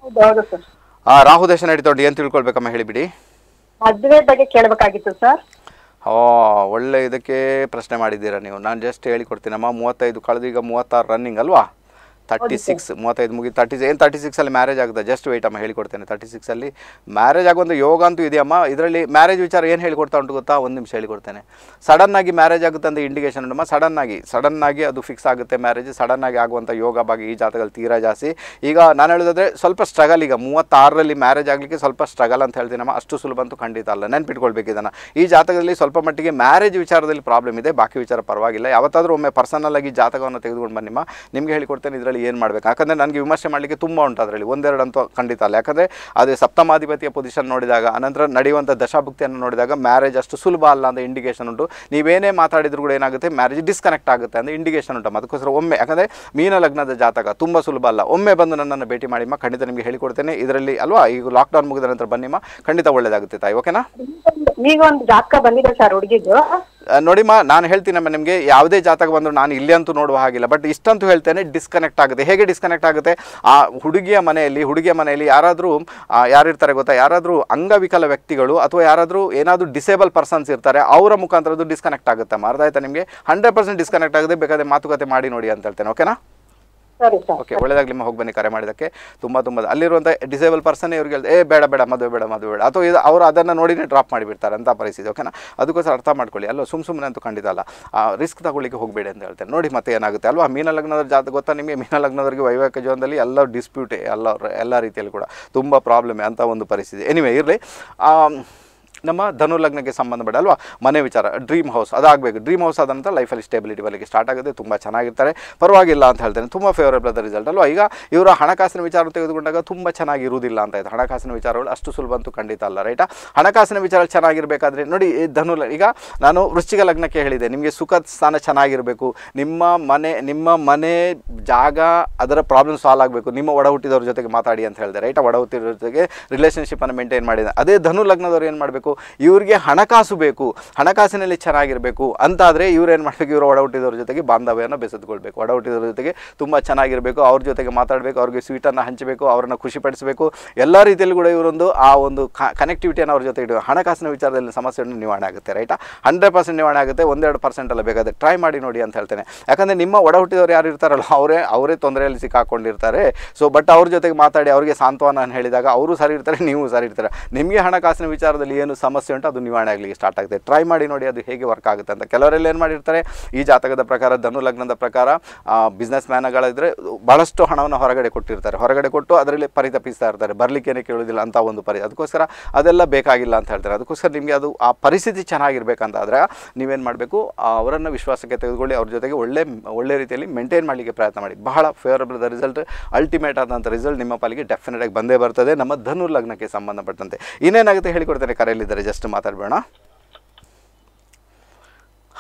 ಹೌದು ಸರ್ ಆ ರಾಹು ದೇಶ ನಡೀತೊಂಡು ಏನ್ ತಿಳ್ಕೊಳ್ಬೇಕಮ್ಮ ಹೇಳಿಬಿಡಿ ಮದುವೆ ಬಗ್ಗೆ ಕೇಳಬೇಕಾಗಿತ್ತು ಸರ್ ಓ ಒಳ್ಳೆ ಇದಕ್ಕೆ ಪ್ರಶ್ನೆ ಮಾಡಿದ್ದೀರಾ ನೀವು ನಾನು ಜಸ್ಟ್ ಹೇಳಿಕೊಡ್ತೀನಮ್ಮ ಅಮ್ಮ ಮೂವತ್ತೈದು ಕಳೆದು ಈಗ ಮೂವತ್ತಾರು ರನ್ನಿಂಗ್ ಅಲ್ವಾ ತರ್ಟಿ ಸಿಕ್ಸ್ ಮೂವತ್ತೈದು ಮುಗಿ ತರ್ಟಿ ಏನು ತರ್ಟಿ ಸಿಕ್ಸಲ್ಲಿ ಮ್ಯಾರೇಜ್ ಆಗುತ್ತೆ ಜಸ್ಟ್ ವೆಯ್ಟ್ ಅಮ್ಮ ಹೇಳಿಕೊಡ್ತೇನೆ ತರ್ಟಿ ಸಿಕ್ಸಲ್ಲಿ ಮ್ಯಾರೇಜ್ ಆಗುವಂಥ ಯೋಗ ಅಂತೂ ಇದೆಯಮ್ಮ ಇದರಲ್ಲಿ ಮ್ಯಾರೇಜ್ ವಿಚಾರ ಏನು ಹೇಳಿಕೊಡ್ತಾ ಉಂಟು ಗೊತ್ತಾ ಒಂದು ನಿಮಿಷ ಹೇಳಿಕೊಡ್ತೇನೆ ಸಡನ್ನಾಗಿ ಮ್ಯಾರೇಜ್ ಆಗುತ್ತೆ ಅಂತ ಇಂಡಿಕೇಷನ್ ಉಂಟಮ್ಮ ಸಡನ್ನಾಗಿ ಸಡನ್ನಾಗಿ ಅದು ಫಿಕ್ಸ್ ಆಗುತ್ತೆ ಮ್ಯಾರೇಜ್ ಸಡನ್ನಾಗಿ ಆಗುವಂಥ ಯೋಗ ಬಗ್ಗೆ ಈ ಜಾತಕದಲ್ಲಿ ತೀರಾ ಜಾಸ್ತಿ ಈಗ ನಾನು ಹೇಳೋದಾದ್ರೆ ಸ್ವಲ್ಪ ಸ್ಟ್ರಗಲ್ ಈಗ ಮೂವತ್ತಾರರಲ್ಲಿ ಮ್ಯಾರೇಜ್ ಆಗಲಿಕ್ಕೆ ಸ್ವಲ್ಪ ಸ್ಟ್ರಗಲ್ ಅಂತ ಹೇಳ್ತೀನಮ್ಮ ಅಷ್ಟು ಸುಲಭ ಅಂತೂ ಖಂಡಿತ ಅಲ್ಲ ನೆನ್ಪಿಟ್ಕೊಳ್ಬೇಕು ಇದನ್ನು ಈ ಜಾತಕದಲ್ಲಿ ಸ್ವಲ್ಪ ಮಟ್ಟಿಗೆ ಮ್ಯಾರೇಜ್ ವಿಚಾರದಲ್ಲಿ ಪ್ರಾಬ್ಲಮ್ ಇದೆ ಬಾಕಿ ವಿಚಾರ ಪರವಾಗಿಲ್ಲ ಯಾವತ್ತಾದರೂ ಒಮ್ಮೆ ಪರ್ಸನಲ್ ಆಗಿ ಜಾತಕವನ್ನು ತೆಗೆದುಕೊಂಡು ಬನ್ನಿಮ್ಮ ನಿಮಗೆ ಹೇಳಿಕೊಡ್ತೇನೆ ಇದರಲ್ಲಿ ಏನ್ ಏನು ಮಾಡಬೇಕು ಯಾಕಂದರೆ ನನಗೆ ವಿಮರ್ಶೆ ಮಾಡಲಿಕ್ಕೆ ತುಂಬ ಉಂಟು ಅದರಲ್ಲಿ ಒಂದೆರಡು ಅಂತೂ ಖಂಡಿತ ಅಲ್ಲ ಯಾಕಂದರೆ ಅದು ಸಪ್ತಮಾಧಿಪತಿಯ ಪೊಸಿಷನ್ ನೋಡಿದಾಗ ಅನಂತರ ನಡೆಯುವಂಥ ದಶಾಭುಕ್ತಿಯನ್ನು ನೋಡಿದಾಗ ಮ್ಯಾರೇಜ್ ಅಷ್ಟು ಸುಲಭ ಅಲ್ಲ ಅಂತ ಇಂಡಿಕೇಶನ್ ಉಂಟು ನೀವೇನೇ ಮಾತಾಡಿದ್ರು ಕೂಡ ಏನಾಗುತ್ತೆ ಮ್ಯಾರೇಜ್ ಡಿಸ್ಕನೆಕ್ಟ್ ಆಗುತ್ತೆ ಅಂದರೆ ಇಂಡಿಕೇಶನ್ ಉಂಟು ಅದಕ್ಕೋಸ್ಕರ ಒಮ್ಮೆ ಯಾಕಂದರೆ ಮೀನ ಲಗ್ನದ ಜಾತಕ ತುಂಬ ಸುಲಭ ಅಲ್ಲ ಒಮ್ಮೆ ಬಂದು ನನ್ನನ್ನು ಭೇಟಿ ಮಾಡಿಮ್ಮ ಖಂಡಿತ ನಿಮಗೆ ಹೇಳಿಕೊಡ್ತೇನೆ ಇದರಲ್ಲಿ ಅಲ್ವಾ ಈಗ ಲಾಕ್ಡೌನ್ ಮುಗಿದ ನಂತರ ಬನ್ನಿಮ್ಮ ಖಂಡಿತ ಒಳ್ಳೇದಾಗುತ್ತೆ ತಾಯಿ ಓಕೆನಾ ಈಗ ಒಂದು ಜಾತಕ ಬಂದಿದೆ ಸರ್ ಹುಡುಗಿದ್ದು ನೋಡಿಮ್ಮ ನಾನು ಹೇಳ್ತೀನಮ್ಮ ನಿಮಗೆ ಯಾವುದೇ ಜಾತಕ ಬಂದರೂ ನಾನು ಇಲ್ಲೇ ಅಂತೂ ನೋಡುವ ಹಾಗಿಲ್ಲ ಬಟ್ ಇಷ್ಟಂತೂ ಹೇಳ್ತೇನೆ ಡಿಸ್ಕನೆಕ್ಟ್ ಆಗುತ್ತೆ ಹೇಗೆ ಡಿಸ್ಕನೆಕ್ಟ್ ಆಗುತ್ತೆ ಆ ಹುಡುಗಿಯ ಮನೆಯಲ್ಲಿ ಹುಡುಗಿಯ ಮನೆಯಲ್ಲಿ ಯಾರಾದರೂ ಯಾರಿರ್ತಾರೆ ಗೊತ್ತಾ ಯಾರಾದರೂ ಅಂಗವಿಕಲ ವ್ಯಕ್ತಿಗಳು ಅಥವಾ ಯಾರಾದರೂ ಏನಾದರೂ ಡಿಸೇಬಲ್ ಪರ್ಸನ್ಸ್ ಇರ್ತಾರೆ ಅವರ ಮುಖಾಂತರದ್ದು ಡಿಸ್ಕನೆಕ್ಟ್ ಆಗುತ್ತೆ ಅರ್ಥ ಆಯ್ತಾ ನಿಮಗೆ ಹಂಡ್ರೆಡ್ ಪರ್ಸೆಂಟ್ ಡಿಸ್ಕನೆಕ್ಟ್ ಆಗುತ್ತೆ ಬೇಕಾದ್ರೆ ಮಾತುಕತೆ ಮಾಡಿ ನೋಡಿ ಅಂತ ಹೇಳ್ತೇನೆ ಓಕೆನಾ ಓಕೆ ಸರ್ ಓಕೆ ಹೋಗಿ ಬನ್ನಿ ಕರೆ ಮಾಡಿದಕ್ಕೆ ತುಂಬ ತುಂಬ ಅಲ್ಲಿರುವಂಥ ಡಿಸೇಬಲ್ ಪರ್ಸನ್ ಇವ್ರಿಗೆ ಹೇಳಿದೆ ಏ ಬೇಡ ಬೇಡ ಮದುವೆ ಬೇಡ ಮದುವೆ ಬೇಡ ಅಥವಾ ಇದು ಅವರು ಅದನ್ನು ನೋಡಿನೇ ಡ್ರಾಪ್ ಮಾಡಿಬಿಡ್ತಾರೆ ಅಂತ ಪರಿಸ್ಥಿತಿ ಓಕೆನಾ ಅದಕ್ಕೋಸ್ಕರ ಅರ್ಥ ಮಾಡ್ಕೊಳ್ಳಿ ಅಲ್ಲ ಸುಮ್ ಸುಮ್ಮನೆ ಅಂತೂ ಖಂಡಿತ ಅಲ್ಲ ರಿಸ್ಕ್ ತಗೊಳ್ಳಿಕ್ಕೆ ಹೋಗಬೇಡಿ ಅಂತ ಹೇಳ್ತಾರೆ ನೋಡಿ ಮತ್ತೆ ಏನಾಗುತ್ತೆ ಅಲ್ವಾ ಮೀನ ಲಗ್ನದ ಜಾತ ಗೊತ್ತಾ ನಿಮಗೆ ಮೀನ ಲಗ್ನದವರಿಗೆ ವೈವಾಹಿಕ ಜೀವನದಲ್ಲಿ ಎಲ್ಲ ಡಿಸ್ಪ್ಯೂಟೇ ಎಲ್ಲ ಎಲ್ಲ ರೀತಿಯಲ್ಲಿ ಕೂಡ ತುಂಬ ಪ್ರಾಬ್ಲಮ್ ಅಂತ ಒಂದು ಪರಿಸ್ಥಿತಿ ಎನಿವೆ ಇರಲಿ ನಮ್ಮ ಧನುಲಗ್ನಕ್ಕೆ ಸಂಬಂಧಪಟ್ಟ ಅಲ್ವಾ ಮನೆ ವಿಚಾರ ಡ್ರೀಮ್ ಹೌಸ್ ಅದಾಗಬೇಕು ಡ್ರೀಮ್ ಹೌಸ್ ಆದಂಥ ಲೈಫಲ್ಲಿ ಸ್ಟೆಬಿಲಿಟಿ ಬರಲಿಕ್ಕೆ ಸ್ಟಾರ್ಟ್ ಆಗುತ್ತೆ ತುಂಬ ಚೆನ್ನಾಗಿರ್ತಾರೆ ಪರವಾಗಿಲ್ಲ ಅಂತ ಹೇಳ್ತೇನೆ ತುಂಬ ಫೇವರೇಬಲ್ ಆದ ರಿಸಲ್ಟ್ ಅಲ್ವಾ ಈಗ ಇವರ ಹಣಕಾಸಿನ ವಿಚಾರ ತೆಗೆದುಕೊಂಡಾಗ ತುಂಬ ಚೆನ್ನಾಗಿರುವುದಿಲ್ಲ ಅಂತ ಇದೆ ಹಣಕಾಸಿನ ವಿಚಾರಗಳು ಅಷ್ಟು ಸುಲಭ ಅಂತೂ ಖಂಡಿತ ಅಲ್ಲ ರೈಟ್ ಹಣಕಾಸಿನ ವಿಚಾರ ಚೆನ್ನಾಗಿರಬೇಕಾದ್ರೆ ನೋಡಿ ಧನು ಈಗ ನಾನು ವೃಶ್ಚಿಕ ಲಗ್ನಕ್ಕೆ ಹೇಳಿದೆ ನಿಮಗೆ ಸುಖ ಸ್ಥಾನ ಚೆನ್ನಾಗಿರಬೇಕು ನಿಮ್ಮ ಮನೆ ನಿಮ್ಮ ಮನೆ ಜಾಗ ಅದರ ಪ್ರಾಬ್ಲಮ್ ಸಾಲ್ವ್ ಆಗಬೇಕು ನಿಮ್ಮ ಒಡ ಹುಟ್ಟಿದವ್ರ ಜೊತೆಗೆ ಮಾತಾಡಿ ಅಂತ ಹೇಳಿದೆ ರೈಟ್ ಒಡ ಹುಟ್ಟಿದವ್ರ ಜೊತೆಗೆ ಅನ್ನು ಮೇಂಟೈನ್ ಮಾಡಿದೆ ಅದೇ ಧನು ಲಗ್ನದವರು ಏನು ಮಾಡಬೇಕು ಮಾಡಬೇಕು ಇವ್ರಿಗೆ ಹಣಕಾಸು ಬೇಕು ಹಣಕಾಸಿನಲ್ಲಿ ಚೆನ್ನಾಗಿರಬೇಕು ಅಂತಾದರೆ ಏನು ಮಾಡಬೇಕು ಇವರು ಒಡಹುಟ್ಟಿದವ್ರ ಜೊತೆಗೆ ಬಾಂಧವ್ಯವನ್ನು ಬೆಸೆದುಕೊಳ್ಬೇಕು ಒಡಹುಟ್ಟಿದವ್ರ ಜೊತೆಗೆ ತುಂಬ ಚೆನ್ನಾಗಿರಬೇಕು ಅವ್ರ ಜೊತೆಗೆ ಮಾತಾಡಬೇಕು ಅವ್ರಿಗೆ ಸ್ವೀಟನ್ನು ಹಂಚಬೇಕು ಅವ್ರನ್ನ ಖುಷಿಪಡಿಸಬೇಕು ಎಲ್ಲ ರೀತಿಯಲ್ಲಿ ಕೂಡ ಇವರೊಂದು ಆ ಒಂದು ಕನೆಕ್ಟಿವಿಟಿಯನ್ನು ಅವ್ರ ಜೊತೆ ಇಡುವ ಹಣಕಾಸಿನ ವಿಚಾರದಲ್ಲಿ ಸಮಸ್ಯೆಯನ್ನು ನಿವಾರಣೆ ಆಗುತ್ತೆ ರೈಟಾ ಹಂಡ್ರೆಡ್ ಪರ್ಸೆಂಟ್ ನಿವಾರಣೆ ಆಗುತ್ತೆ ಒಂದೆರಡು ಪರ್ಸೆಂಟ್ ಅಲ್ಲ ಬೇಕಾದ್ರೆ ಟ್ರೈ ಮಾಡಿ ನೋಡಿ ಅಂತ ಹೇಳ್ತೇನೆ ಯಾಕಂದರೆ ನಿಮ್ಮ ಒಡ ಯಾರು ಇರ್ತಾರಲ್ಲ ಅವರೇ ಅವರೇ ತೊಂದರೆಯಲ್ಲಿ ಸಿಕ್ಕಾಕೊಂಡಿರ್ತಾರೆ ಸೊ ಬಟ್ ಅವ್ರ ಜೊತೆಗೆ ಮಾತಾಡಿ ಅವರಿಗೆ ಸಾಂತ್ವನ ಹೇಳಿದಾಗ ಅವರು ಸರಿ ಇರ್ತಾರೆ ನೀವು ಸರಿ ಇರ್ತಾರೆ ನಿಮಗೆ ಹಣಕಾಸಿನ ವಿಚಾರದಲ್ಲಿ ಏನು ಸಮಸ್ಯೆ ಉಂಟು ಅದು ನಿವಾರಣೆ ಆಗಲಿಕ್ಕೆ ಸ್ಟಾರ್ಟ್ ಆಗುತ್ತೆ ಟ್ರೈ ಮಾಡಿ ನೋಡಿ ಅದು ಹೇಗೆ ವರ್ಕ್ ಆಗುತ್ತೆ ಅಂತ ಕೆಲವರೆಲ್ಲ ಏನು ಮಾಡಿರ್ತಾರೆ ಈ ಜಾತಕದ ಪ್ರಕಾರ ಧನು ಲಗ್ನದ ಪ್ರಕಾರ ಬಿಸ್ನೆಸ್ ಮ್ಯಾನ್ಗಳಿದ್ರೆ ಭಾಳಷ್ಟು ಹಣವನ್ನು ಹೊರಗಡೆ ಕೊಟ್ಟಿರ್ತಾರೆ ಹೊರಗಡೆ ಕೊಟ್ಟು ಅದರಲ್ಲಿ ಪರಿತಪಿಸ್ತಾ ಇರ್ತಾರೆ ಬರಲಿಕ್ಕೇನೆ ಕೇಳೋದಿಲ್ಲ ಅಂತ ಒಂದು ಪರಿ ಅದಕ್ಕೋಸ್ಕರ ಅದೆಲ್ಲ ಬೇಕಾಗಿಲ್ಲ ಅಂತ ಹೇಳ್ತಾರೆ ಅದಕ್ಕೋಸ್ಕರ ನಿಮಗೆ ಅದು ಆ ಪರಿಸ್ಥಿತಿ ಚೆನ್ನಾಗಿರ್ಬೇಕಂತಾದ್ರೆ ನೀವೇನು ಮಾಡಬೇಕು ಅವರನ್ನು ವಿಶ್ವಾಸಕ್ಕೆ ತೆಗೆದುಕೊಳ್ಳಿ ಅವ್ರ ಜೊತೆಗೆ ಒಳ್ಳೆ ಒಳ್ಳೆ ರೀತಿಯಲ್ಲಿ ಮೇಂಟೈನ್ ಮಾಡಲಿಕ್ಕೆ ಪ್ರಯತ್ನ ಮಾಡಿ ಬಹಳ ಫೇವರಬಲ್ ರಿಸಲ್ಟ್ ಅಲ್ಟಿಮೇಟ್ ಆದಂಥ ರಿಸಲ್ಟ್ ನಿಮ್ಮ ಪಾಲಿಗೆ ಡೆಫಿನೆಟಾಗಿ ಬಂದೇ ಬರ್ತದೆ ನಮ್ಮ ಧನುರ್ ಲಗ್ನಕ್ಕೆ ಸಂಬಂಧಪಟ್ಟಂತೆ ಇನ್ನೇನಾಗುತ್ತೆ ಹೇಳಿಕೊಡ್ತೇನೆ ಕರೆಯಲ್ಲಿ ಇದ್ದಾರೆ ಜಸ್ಟ್ ಮಾತಾಡಬೇಡ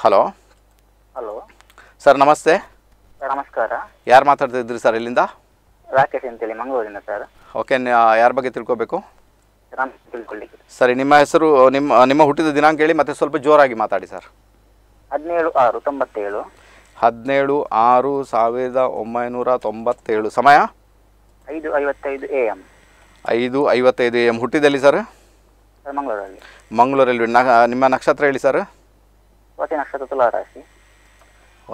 ಹಲೋ ಹಲೋ ಸರ್ ನಮಸ್ತೆ ನಮಸ್ಕಾರ ಯಾರು ಮಾತಾಡ್ತಾ ಇದ್ರಿ ಸರ್ ಇಲ್ಲಿಂದ ರಾಕೇಶ್ ಅಂತೇಳಿ ಮಂಗಳೂರಿನ ಸರ್ ಓಕೆ ಯಾರ ಬಗ್ಗೆ ತಿಳ್ಕೋಬೇಕು ಸರಿ ನಿಮ್ಮ ಹೆಸರು ನಿಮ್ಮ ನಿಮ್ಮ ಹುಟ್ಟಿದ ದಿನಾಂಕ ಹೇಳಿ ಮತ್ತೆ ಸ್ವಲ್ಪ ಜೋರಾಗಿ ಮಾತಾಡಿ ಸರ್ ಹದಿನೇಳು ಆರು ತೊಂಬತ್ತೇಳು ಹದಿನೇಳು ಆರು ಸಾವಿರದ ಒಂಬೈನೂರ ತೊಂಬತ್ತೇಳು ಸಮಯ ಐದು ಐವತ್ತೈದು ಎ ಎಮ್ ಐದು ಐವತ್ತೈದು ಎ ಎಂ ಹುಟ್ಟಿದಲ್ಲಿ ಸರ್ ಮಂಗಳೂರಲ್ಲಿ ನಿಮ್ಮ ನಕ್ಷತ್ರ ಹೇಳಿ ಸರ್ ಸ್ವಾತಿ ನಕ್ಷತ್ರ ತುಲಾ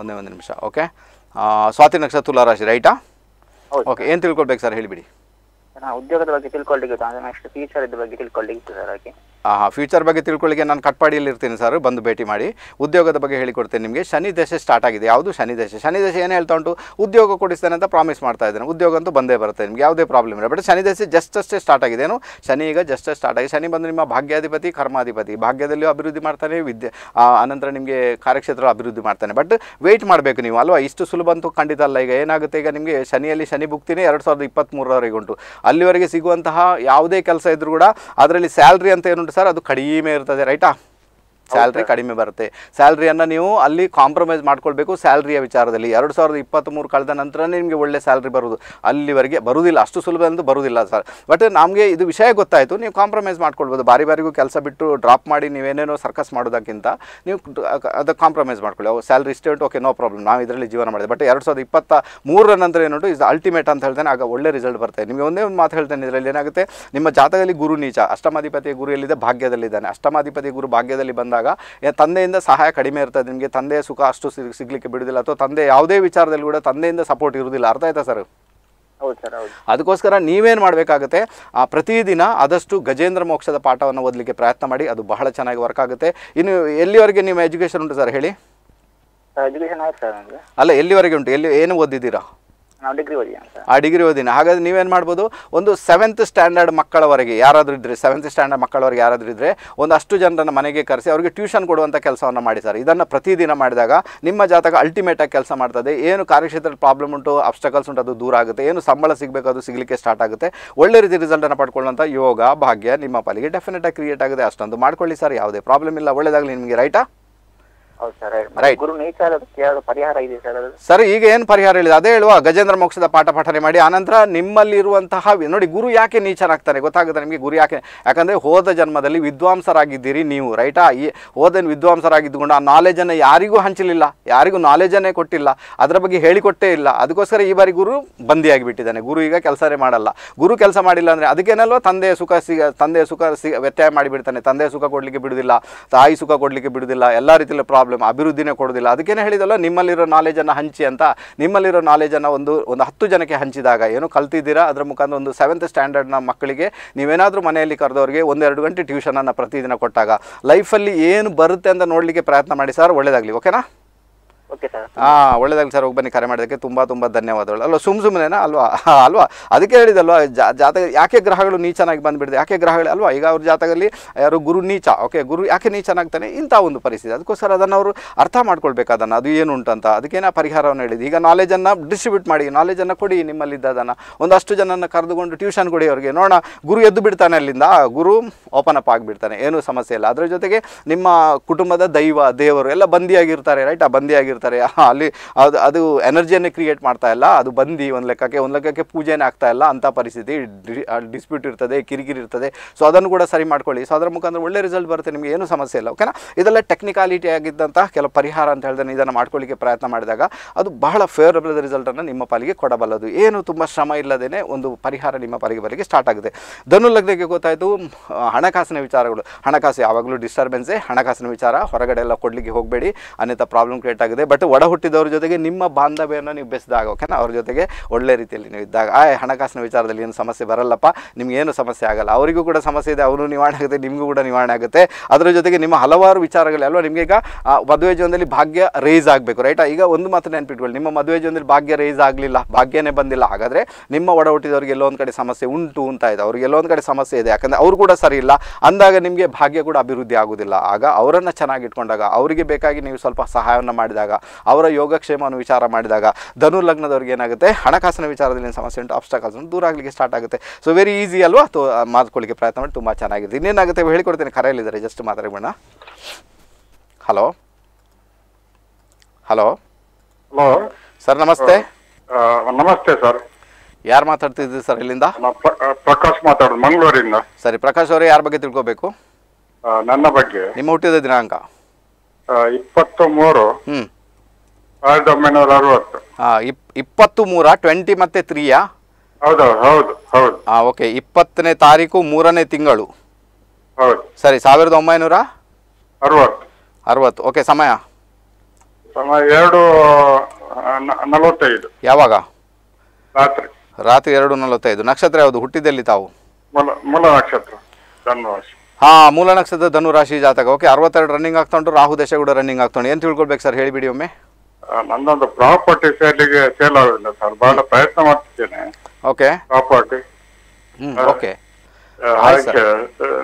ಒಂದೇ ಒಂದು ನಿಮಿಷ ಓಕೆ ಸ್ವಾತಿ ನಕ್ಷತ್ರ ತುಲಾ ರಾಶಿ ರೈಟಾ ಓಕೆ ಏನು ತಿಳ್ಕೊಳ್ಬೇಕು ಸರ್ ಹೇಳಿಬಿಡಿ ಉದ್ಯೋಗದ ಬಗ್ಗೆ ತಿಳ್ಕೊಳ್ಳಿಕ್ಕೆ ನೆಕ್ಸ್ಟ್ ಫ್ಯೂಚರ್ ಬಗ್ಗೆ ತಿಳ್ಕೊಳ್ಳಿಕ್ಕೆ ಸರ್ ಹಾಗೆ ಫ್ಯೂಚರ್ ಬಗ್ಗೆ ತಿಳ್ಕೊಳ್ಳಿಕ್ಕೆ ನಾನು ಕಟ್ಪಾಡಿಯಲ್ಲಿ ಇರ್ತೀನಿ ಸರ್ ಬಂದು ಭೇಟಿ ಮಾಡಿ ಉದ್ಯೋಗದ ಬಗ್ಗೆ ಹೇಳಿಕೊಡ್ತೇನೆ ನಿಮಗೆ ಶನಿ ದಶೆ ಸ್ಟಾರ್ಟ್ ಆಗಿದೆ ಯಾವುದು ಶನಿ ದಶೆ ಶನಿ ದಶೆ ಏನು ಹೇಳ್ತಾ ಉಂಟು ಉದ್ಯೋಗ ಕೊಡಿಸ್ತೇನೆ ಅಂತ ಪ್ರಾಮಿಸ್ ಮಾಡ್ತಾ ಇದ್ದೇನೆ ಉದ್ಯೋಗ ಅಂತೂ ಬಂದೇ ಬರುತ್ತೆ ನಿಮಗೆ ಯಾವುದೇ ಪ್ರಾಬ್ಲಮ್ ಇಲ್ಲ ಬಟ್ ಶನಿ ದಶೆ ಜಸ್ಟ್ ಅಷ್ಟೇ ಸ್ಟಾರ್ಟ್ ಆಗಿದೆ ಏನು ಶನಿ ಈಗ ಜಸ್ಟ್ ಸ್ಟಾರ್ಟ್ ಆಗಿದೆ ಶನಿ ಬಂದು ನಿಮ್ಮ ಭಾಗ್ಯಾಧಿಪತಿ ಕರ್ಮಾಧಿಪತಿ ಭಾಗ್ಯದಲ್ಲಿಯೂ ಅಭಿವೃದ್ಧಿ ಮಾಡ್ತಾನೆ ವಿದ್ಯೆ ಅನಂತರ ನಿಮಗೆ ಕಾರ್ಯಕ್ಷೇತ್ರ ಅಭಿವೃದ್ಧಿ ಮಾಡ್ತಾನೆ ಬಟ್ ವೆಯ್ಟ್ ಮಾಡಬೇಕು ನೀವು ಅಲ್ವಾ ಇಷ್ಟು ಸುಲಭ ಅಂತೂ ಖಂಡಿತ ಅಲ್ಲ ಈಗ ಏನಾಗುತ್ತೆ ಈಗ ನಿಮಗೆ ಶನಿಯಲ್ಲಿ ಶನಿ ಬುಕ್ತೀನಿ ಎರಡು ಸಾವಿರದ ಇಪ್ಪತ್ತ್ಮೂರವರೆಗೆ ಉಂಟು ಅಲ್ಲಿವರೆಗೆ ಸಿಗುವಂತಹ ಯಾವುದೇ ಕೆಲಸ ಇದ್ದರೂ ಕೂಡ ಅದರಲ್ಲಿ ಸ್ಯಾಲ್ರಿ ಅಂತ ಏನು ಸರ್ ಅದು ಕಡಿಮೆ ಇರ್ತದೆ ರೈಟಾ ಸ್ಯಾಲ್ರಿ ಕಡಿಮೆ ಬರುತ್ತೆ ಸ್ಯಾಲ್ರಿಯನ್ನು ನೀವು ಅಲ್ಲಿ ಕಾಂಪ್ರಮೈಸ್ ಮಾಡ್ಕೊಳ್ಬೇಕು ಸ್ಯಾಲ್ರಿಯ ವಿಚಾರದಲ್ಲಿ ಎರಡು ಸಾವಿರದ ಇಪ್ಪತ್ತ್ಮೂರು ಕಳೆದ ನಂತರನೇ ನಿಮಗೆ ಒಳ್ಳೆ ಸ್ಯಾಲ್ರಿ ಬರೋದು ಅಲ್ಲಿವರೆಗೆ ಬರುವುದಿಲ್ಲ ಅಷ್ಟು ಸುಲಭ ಅಂತ ಬರುವುದಿಲ್ಲ ಸರ್ ಬಟ್ ನಮಗೆ ಇದು ವಿಷಯ ಗೊತ್ತಾಯಿತು ನೀವು ಕಾಂಪ್ರಮೈಸ್ ಮಾಡ್ಕೊಳ್ಬೋದು ಬಾರಿ ಬಾರಿಗೂ ಕೆಲಸ ಬಿಟ್ಟು ಡ್ರಾಪ್ ಮಾಡಿ ನೀವೇನೇನೋ ಸರ್ಕಸ್ ಮಾಡೋದಕ್ಕಿಂತ ನೀವು ಅದಕ್ಕೆ ಕಾಂಪ್ರಮೈಸ್ ಮಾಡ್ಕೊಳ್ಳಿ ಸ್ಯಾಲ್ರಿ ಇಷ್ಟೇ ಓಕೆ ನೋ ಪ್ರಾಬ್ಲಮ್ ನಾವು ಇದರಲ್ಲಿ ಜೀವನ ಮಾಡಿದೆ ಬಟ್ ಎರಡು ಸಾವಿರದ ಇಪ್ಪತ್ತ ಮೂರರ ನಂತರ ಏನುಂಟು ಇದು ಅಲ್ಟಿಮೇಟ್ ಅಂತ ಹೇಳ್ತೇನೆ ಆಗ ಒಳ್ಳೆ ರಿಸಲ್ಟ್ ಬರ್ತದೆ ನಿಮಗೆ ಒಂದೇ ಒಂದು ಮಾತು ಹೇಳ್ತೇನೆ ಇದರಲ್ಲಿ ಏನಾಗುತ್ತೆ ನಿಮ್ಮ ಜಾತಕದಲ್ಲಿ ಗುರು ನೀಚ ಅಷ್ಟಮಾಧಿಪತಿಯ ಗುರು ಎಲ್ಲಿದೆ ಭಾಗ್ಯದಲ್ಲಿದ್ದಾನೆ ಅಷ್ಟಮಾಧಿಪತಿ ಗುರು ಭಾಗ್ಯದಲ್ಲಿ ಬಂದ ಬಂದಾಗ ತಂದೆಯಿಂದ ಸಹಾಯ ಕಡಿಮೆ ಇರ್ತದೆ ನಿಮಗೆ ತಂದೆಯ ಸುಖ ಅಷ್ಟು ಸಿಗ್ಲಿಕ್ಕೆ ಬಿಡುದಿಲ್ಲ ಅಥವಾ ತಂದೆ ಯಾವುದೇ ವಿಚಾರದಲ್ಲಿ ಕೂಡ ತಂದೆಯಿಂದ ಸಪೋರ್ಟ್ ಇರುವುದಿಲ್ಲ ಅರ್ಥ ಆಯ್ತಾ ಸರ್ ಅದಕ್ಕೋಸ್ಕರ ನೀವೇನು ಮಾಡಬೇಕಾಗುತ್ತೆ ಆ ಪ್ರತಿದಿನ ಆದಷ್ಟು ಗಜೇಂದ್ರ ಮೋಕ್ಷದ ಪಾಠವನ್ನು ಓದಲಿಕ್ಕೆ ಪ್ರಯತ್ನ ಮಾಡಿ ಅದು ಬಹಳ ಚೆನ್ನಾಗಿ ವರ್ಕ್ ಆಗುತ್ತೆ ಇನ್ನು ಎಲ್ಲಿವರೆಗೆ ನಿಮ್ಮ ಎಜುಕೇಶನ್ ಉಂಟು ಸರ್ ಹೇಳಿ ಅಲ್ಲ ಎಲ್ಲಿವರೆಗೆ ಉಂಟು ಎಲ್ಲಿ ಏನು ಓದಿದ್ದೀರಾ ಡಿಗ್ರಿ ಆ ಡಿಗ್ರಿ ಓದಿನ ಹಾಗಾದ್ರೆ ನೀವೇನು ಮಾಡ್ಬೋದು ಒಂದು ಸೆವೆಂತ್ ಸ್ಟ್ಯಾಂಡರ್ಡ್ ಮಕ್ಕಳವರೆಗೆ ಯಾರಾದರೂ ಇದ್ರೆ ಸೆವೆಂತ್ ಸ್ಟ್ಯಾಂಡರ್ಡ್ ಮಕ್ಕಳವರೆಗೆ ಯಾರಾದರೂ ಇದ್ದರೆ ಒಂದಷ್ಟು ಜನರನ್ನು ಮನೆಗೆ ಕರೆಸಿ ಅವರಿಗೆ ಟ್ಯೂಷನ್ ಕೊಡುವಂಥ ಕೆಲಸವನ್ನು ಮಾಡಿ ಸರ್ ಇದನ್ನು ಪ್ರತಿದಿನ ಮಾಡಿದಾಗ ನಿಮ್ಮ ಜಾತಕ ಅಲ್ಟಿಮೇಟಾಗಿ ಕೆಲಸ ಮಾಡ್ತದೆ ಏನು ಕಾರ್ಯಕ್ಷೇತ್ರದ ಪ್ರಾಬ್ಲಮ್ ಉಂಟು ಅಬ್ಸ್ಟಕಲ್ಸ್ ಉಂಟು ಅದು ದೂರ ಆಗುತ್ತೆ ಏನು ಸಂಬಳ ಸಿಗಬೇಕು ಅದು ಸಿಗಲಿಕ್ಕೆ ಸ್ಟಾರ್ಟ್ ಆಗುತ್ತೆ ಒಳ್ಳೆ ರೀತಿ ರಿಸಲ್ಟನ್ನು ಪಡ್ಕೊಳ್ಳುವಂಥ ಯೋಗ ಭಾಗ್ಯ ನಿಮ್ಮ ಪಾಲಿಗೆ ಡೆಫಿನೆಟಾಗಿ ಕ್ರಿಯೇಟ್ ಆಗುತ್ತೆ ಅಷ್ಟೊಂದು ಮಾಡ್ಕೊಳ್ಳಿ ಸರ್ ಯಾವುದೇ ಪ್ರಾಬ್ಲಮ್ ಇಲ್ಲ ಒಳ್ಳೆಯದಾಗಲಿ ನಿಮಗೆ ರೈಟಾ ಸರ್ ಈಗ ಏನು ಪರಿಹಾರ ಹೇಳಿದೆ ಅದೇ ಹೇಳುವ ಗಜೇಂದ್ರ ಮೋಕ್ಷದ ಪಾಠ ಪಠನೆ ಮಾಡಿ ಆನಂತರ ನಿಮ್ಮಲ್ಲಿರುವಂತಹ ನೋಡಿ ಗುರು ಯಾಕೆ ನೀಚನಾಗ್ತಾನೆ ಗೊತ್ತಾಗುತ್ತೆ ನಿಮಗೆ ಗುರು ಯಾಕೆ ಯಾಕಂದ್ರೆ ಹೋದ ಜನ್ಮದಲ್ಲಿ ವಿದ್ವಾಂಸರಾಗಿದ್ದೀರಿ ನೀವು ರೈಟಾ ಈ ಹೋದ ವಿದ್ವಾಂಸರಾಗಿದ್ದುಕೊಂಡು ಆ ನಾಲೆಜನ್ನು ಯಾರಿಗೂ ಹಂಚಲಿಲ್ಲ ಯಾರಿಗೂ ಅನ್ನೇ ಕೊಟ್ಟಿಲ್ಲ ಅದರ ಬಗ್ಗೆ ಹೇಳಿಕೊಟ್ಟೇ ಇಲ್ಲ ಅದಕ್ಕೋಸ್ಕರ ಈ ಬಾರಿ ಗುರು ಬಂದಿಯಾಗಿ ಬಿಟ್ಟಿದ್ದಾನೆ ಗುರು ಈಗ ಕೆಲಸನೇ ಮಾಡಲ್ಲ ಗುರು ಕೆಲಸ ಮಾಡಿಲ್ಲ ಅಂದ್ರೆ ಅದಕ್ಕೇನಲ್ವ ತಂದೆಯ ಸುಖ ಸಿಗ ತಂದೆಯ ಸುಖ ಸಿಗ ವ್ಯತ್ಯಯ ಮಾಡಿಬಿಡ್ತಾನೆ ತಂದೆಯ ಸುಖ ಕೊಡಲಿಕ್ಕೆ ಬಿಡುದಿಲ್ಲ ತಾಯಿ ಸುಖ ಕೊಡಲಿಕ್ಕೆ ಬಿಡುದಿಲ್ಲ ಎಲ್ಲ ರೀತಿಯಲ್ಲಿ ಪ್ರಾಬ್ಲಮ್ ಪ್ರಾಬ್ಲಮ್ ಅಭಿವೃದ್ಧಿನೇ ಕೊಡೋದಿಲ್ಲ ಅದಕ್ಕೇನೆ ಹೇಳಿದಲ್ಲ ನಿಮ್ಮಲ್ಲಿರೋ ನಾಲೆಜನ್ನು ಹಂಚಿ ಅಂತ ನಿಮ್ಮಲ್ಲಿರೋ ನಾಲೆಜನ್ನು ಒಂದು ಒಂದು ಹತ್ತು ಜನಕ್ಕೆ ಹಂಚಿದಾಗ ಏನು ಕಲ್ತಿದ್ದೀರಾ ಅದರ ಮುಖಾಂತರ ಒಂದು ಸೆವೆಂತ್ ಸ್ಟ್ಯಾಂಡರ್ಡ್ನ ಮಕ್ಕಳಿಗೆ ನೀವೇನಾದರೂ ಮನೆಯಲ್ಲಿ ಕರೆದವ್ರಿಗೆ ಒಂದೆರಡು ಗಂಟೆ ಟ್ಯೂಷನನ್ನು ಪ್ರತಿದಿನ ಕೊಟ್ಟಾಗ ಲೈಫಲ್ಲಿ ಏನು ಬರುತ್ತೆ ಅಂತ ನೋಡಲಿಕ್ಕೆ ಪ್ರಯತ್ನ ಮಾಡಿ ಸರ್ ಒಳ್ಳೆಯದಾಗಲಿ ಓಕೆನಾ ಹಾಂ ಒಳ್ಳೇದಾಗಲಿ ಸರ್ ಹೋಗಿ ಬನ್ನಿ ಕರೆ ಮಾಡೋದಕ್ಕೆ ತುಂಬ ತುಂಬ ಧನ್ಯವಾದಗಳು ಅಲ್ವಾ ಸುಮ್ ಸುಮ್ಮನೆನಾ ಅಲ್ವಾ ಅಲ್ವಾ ಅದಕ್ಕೆ ಹೇಳಿದಲ್ವಾ ಜಾತಕ ಯಾಕೆ ಗ್ರಹಗಳು ನೀಚನಾಗಿ ಬಂದ್ಬಿಡಿದೆ ಯಾಕೆ ಗ್ರಹಗಳು ಅಲ್ವಾ ಈಗ ಅವ್ರ ಜಾತಕದಲ್ಲಿ ಯಾರು ಗುರು ನೀಚ ಓಕೆ ಗುರು ಯಾಕೆ ನೀಚನಾಗ್ತಾನೆ ಇಂಥ ಒಂದು ಪರಿಸ್ಥಿತಿ ಅದಕ್ಕೋಸ್ಕರ ಅದನ್ನು ಅವರು ಅರ್ಥ ಮಾಡ್ಕೊಳ್ಬೇಕು ಅದನ್ನು ಅದು ಏನು ಉಂಟಂತ ಅದಕ್ಕೇನ ಪರಿಹಾರವನ್ನು ಹೇಳಿದ್ದು ಈಗ ನಾಲೆಜನ್ನು ಡಿಸ್ಟ್ರಿಬ್ಯೂಟ್ ಮಾಡಿ ನಾಲೆಜನ್ನು ಕೊಡಿ ನಿಮ್ಮಲ್ಲಿದ್ದದನ್ನು ಒಂದಷ್ಟು ಜನನ ಕರೆದುಕೊಂಡು ಟ್ಯೂಷನ್ ಕೊಡಿ ಅವರಿಗೆ ನೋಡೋಣ ಗುರು ಎದ್ದು ಬಿಡ್ತಾನೆ ಅಲ್ಲಿಂದ ಗುರು ಓಪನ್ ಅಪ್ ಆಗಿಬಿಡ್ತಾನೆ ಏನೂ ಸಮಸ್ಯೆ ಇಲ್ಲ ಅದರ ಜೊತೆಗೆ ನಿಮ್ಮ ಕುಟುಂಬದ ದೈವ ದೇವರು ಎಲ್ಲ ಬಂದಿಯಾಗಿರ್ತಾರೆ ರೈಟ್ ಆ ಬಂದಿಯಾಗಿರ್ತಾರೆ ಮಾಡ್ತಾರೆ *laughs* ಅಲ್ಲಿ ಅದು ಅದು ಎನರ್ಜಿಯನ್ನು ಕ್ರಿಯೇಟ್ ಮಾಡ್ತಾ ಇಲ್ಲ ಅದು ಬಂದು ಒಂದು ಲೆಕ್ಕಕ್ಕೆ ಒಂದು ಲೆಕ್ಕಕ್ಕೆ ಪೂಜೆನೇ ಆಗ್ತಾ ಇಲ್ಲ ಅಂಥ ಪರಿಸ್ಥಿತಿ ಡಿಸ್ಪ್ಯೂಟ್ ಇರ್ತದೆ ಕಿರಿಕಿರಿ ಇರ್ತದೆ ಸೊ ಅದನ್ನು ಕೂಡ ಸರಿ ಮಾಡ್ಕೊಳ್ಳಿ ಸೊ ಅದರ ಮುಖಾಂತರ ಒಳ್ಳೆ ರಿಸಲ್ಟ್ ಬರುತ್ತೆ ನಿಮಗೆ ಏನು ಸಮಸ್ಯೆ ಇಲ್ಲ ಓಕೆನಾ ಇದೆಲ್ಲ ಟೆಕ್ನಿಕಾಲಿಟಿ ಆಗಿದ್ದಂತಹ ಕೆಲವು ಪರಿಹಾರ ಅಂತ ಹೇಳಿದ್ರೆ ಇದನ್ನು ಮಾಡ್ಕೊಳ್ಳಿಕ್ಕೆ ಪ್ರಯತ್ನ ಮಾಡಿದಾಗ ಅದು ಬಹಳ ಫೇವರಬಲ್ ರಿಸಲ್ಟನ್ನು ನಿಮ್ಮ ಪಾಲಿಗೆ ಕೊಡಬಲ್ಲದು ಏನು ತುಂಬ ಶ್ರಮ ಇಲ್ಲದೇ ಒಂದು ಪರಿಹಾರ ನಿಮ್ಮ ಪಾಲಿಗೆ ಬರಲಿಕ್ಕೆ ಸ್ಟಾರ್ಟ್ ಆಗುತ್ತೆ ಧನು ಲಗ್ನಕ್ಕೆ ಗೊತ್ತಾಯಿತು ಹಣಕಾಸಿನ ವಿಚಾರಗಳು ಹಣಕಾಸು ಯಾವಾಗಲೂ ಡಿಸ್ಟರ್ಬೆನ್ಸೇ ಹಣಕಾಸಿನ ವಿಚಾರ ಹೊರಗಡೆ ಎಲ್ಲ ಕೊಡಲಿಕ್ಕೆ ಹೋಗಬೇಡಿ ಅನ್ಯಥ ಪ್ರಾಬ್ಲಮ್ ಕ್ರಿಯೇಟ್ ಆಗಿದೆ ಬಟ್ ಒಡ ಹುಟ್ಟಿದವ್ರ ಜೊತೆಗೆ ನಿಮ್ಮ ಬಾಂಧವ್ಯವನ್ನು ನೀವು ಬೆಸ್ದಾಗ ಓಕೆನಾ ಅವ್ರ ಜೊತೆಗೆ ಒಳ್ಳೆ ರೀತಿಯಲ್ಲಿ ನೀವು ಇದ್ದಾಗ ಆ ಹಣಕಾಸಿನ ವಿಚಾರದಲ್ಲಿ ಏನು ಸಮಸ್ಯೆ ಬರಲ್ಲಪ್ಪ ಏನು ಸಮಸ್ಯೆ ಆಗಲ್ಲ ಅವರಿಗೂ ಕೂಡ ಸಮಸ್ಯೆ ಇದೆ ಅವರು ನಿವಾರಣೆ ಆಗುತ್ತೆ ನಿಮಗೂ ಕೂಡ ನಿವಾರಣೆ ಆಗುತ್ತೆ ಅದರ ಜೊತೆಗೆ ನಿಮ್ಮ ಹಲವಾರು ವಿಚಾರಗಳು ಅಲ್ವಾ ನಿಮಗೆ ಈಗ ಮದುವೆ ಜೀವನದಲ್ಲಿ ಭಾಗ್ಯ ರೇಸ್ ಆಗಬೇಕು ರೈಟಾ ಈಗ ಒಂದು ಮಾತ್ರ ನೆನ್ಪಿಟ್ಕೊಳ್ಳಿ ನಿಮ್ಮ ಮದುವೆ ಜೀವನದಲ್ಲಿ ಭಾಗ್ಯ ರೇಸ್ ಆಗಲಿಲ್ಲ ಭಾಗ್ಯನೇ ಬಂದಿಲ್ಲ ಹಾಗಾದರೆ ನಿಮ್ಮ ಒಡ ಹುಟ್ಟಿದವ್ರಿಗೆ ಒಂದು ಕಡೆ ಸಮಸ್ಯೆ ಉಂಟು ಅಂತ ಇದೆ ಅವ್ರಿಗೆ ಎಲ್ಲೊಂದು ಕಡೆ ಸಮಸ್ಯೆ ಇದೆ ಯಾಕಂದರೆ ಅವರು ಕೂಡ ಸರಿ ಇಲ್ಲ ಅಂದಾಗ ನಿಮಗೆ ಭಾಗ್ಯ ಕೂಡ ಅಭಿವೃದ್ಧಿ ಆಗೋದಿಲ್ಲ ಆಗ ಅವರನ್ನು ಚೆನ್ನಾಗಿ ಇಟ್ಕೊಂಡಾಗ ಅವರಿಗೆ ಬೇಕಾಗಿ ನೀವು ಸ್ವಲ್ಪ ಸಹಾಯವನ್ನು ಮಾಡಿದಾಗ ಮಾಡಿದಾಗ ಅವರ ಯೋಗಕ್ಷೇಮವನ್ನು ವಿಚಾರ ಮಾಡಿದಾಗ ಧನು ಲಗ್ನದವ್ರಿಗೆ ಏನಾಗುತ್ತೆ ಹಣಕಾಸಿನ ವಿಚಾರದಲ್ಲಿ ಸಮಸ್ಯೆ ಉಂಟು ಆಬ್ಸ್ಟಾಕಲ್ಸ್ ದೂರ ಆಗಲಿಕ್ಕೆ ಸ್ಟಾರ್ಟ್ ಆಗುತ್ತೆ ಸೊ ವೆರಿ ಈಸಿ ಅಲ್ವಾ ತೋ ಮಾತ್ಕೊಳ್ಳಿಕ್ಕೆ ಪ್ರಯತ್ನ ಮಾಡಿ ತುಂಬ ಚೆನ್ನಾಗಿದೆ ಇನ್ನೇನಾಗುತ್ತೆ ಹೇಳಿಕೊಡ್ತೇನೆ ಕರೆಯಲ್ಲಿದ್ದಾರೆ ಜಸ್ಟ್ ಮಾತಾಡಬೇಡ ಹಲೋ ಹಲೋ ಹಲೋ ಸರ್ ನಮಸ್ತೆ uh, uh, ನಮಸ್ತೆ ಸರ್ ಯಾರು ಮಾತಾಡ್ತಿದ್ರಿ ಸರ್ ಇಲ್ಲಿಂದ ಪ್ರಕಾಶ್ ಮಾತಾಡೋದು ಮಂಗಳೂರಿಂದ ಸರಿ ಪ್ರಕಾಶ್ ಅವರೇ ಯಾರ ಬಗ್ಗೆ ತಿಳ್ಕೋಬೇಕು uh, ನನ್ನ ಬಗ್ಗೆ ನಿಮ್ಮ ಹುಟ್ಟಿದ ದಿನಾಂಕ ಇಪ್ಪತ್ತು ಮೂರು ಹ್ಮ್ ಸಾವಿರದ ಒಂಬೈನೂರ ಅರವತ್ತು ಇಪ್ಪತ್ತು ಮೂರ ಟ್ವೆಂಟಿ ಮತ್ತೆ ತ್ರೀಯಾ ಹೌದು ಹೌದು ಹೌದು ಹಾ ಓಕೆ ಇಪ್ಪತ್ತನೇ ತಾರೀಕು ಮೂರನೇ ತಿಂಗಳು ಹೌದು ಸರಿ ಸಾವಿರದ ಒಂಬೈನೂರ ಅರವತ್ತು ಓಕೆ ಸಮಯ ಸಮಯ ಎರಡು ಯಾವಾಗ ರಾತ್ರಿ ರಾತ್ರಿ ಎರಡು ನಲವತ್ತೈದು ನಕ್ಷತ್ರ ಯಾವುದು ಹುಟ್ಟಿದಲ್ಲಿ ತಾವು ಮೂಲ ನಕ್ಷತ್ರ ಧನುರಾಶಿ ಹಾ ಮೂಲ ನಕ್ಷತ್ರ ಧನುರಾಶಿ ಜಾತಕ ಓಕೆ ಅರವತ್ತೆರಡು ರನ್ನಿಂಗ್ ಆಗ್ತಾ ರಾಹು ದೇಶಗೂಡ ರನ್ನಿಂಗ್ ಆಗ್ತಾ ಏನು ತಿಳ್ಕೊಳ್ಬೇಕು ಸರ್ ಹೇಳಿಬಿಡಿ ಒಮ್ಮೆ ನನ್ನೊಂದು ಪ್ರಾಪರ್ಟಿ ಸೇಲಿಗೆ ಸೇಲ್ ಆಗೋದಿಲ್ಲ ಸರ್ ಬಹಳ ಪ್ರಯತ್ನ ಮಾಡ್ತಿದ್ದೇನೆ ಓಕೆ ಪ್ರಾಪರ್ಟಿ ಓಕೆ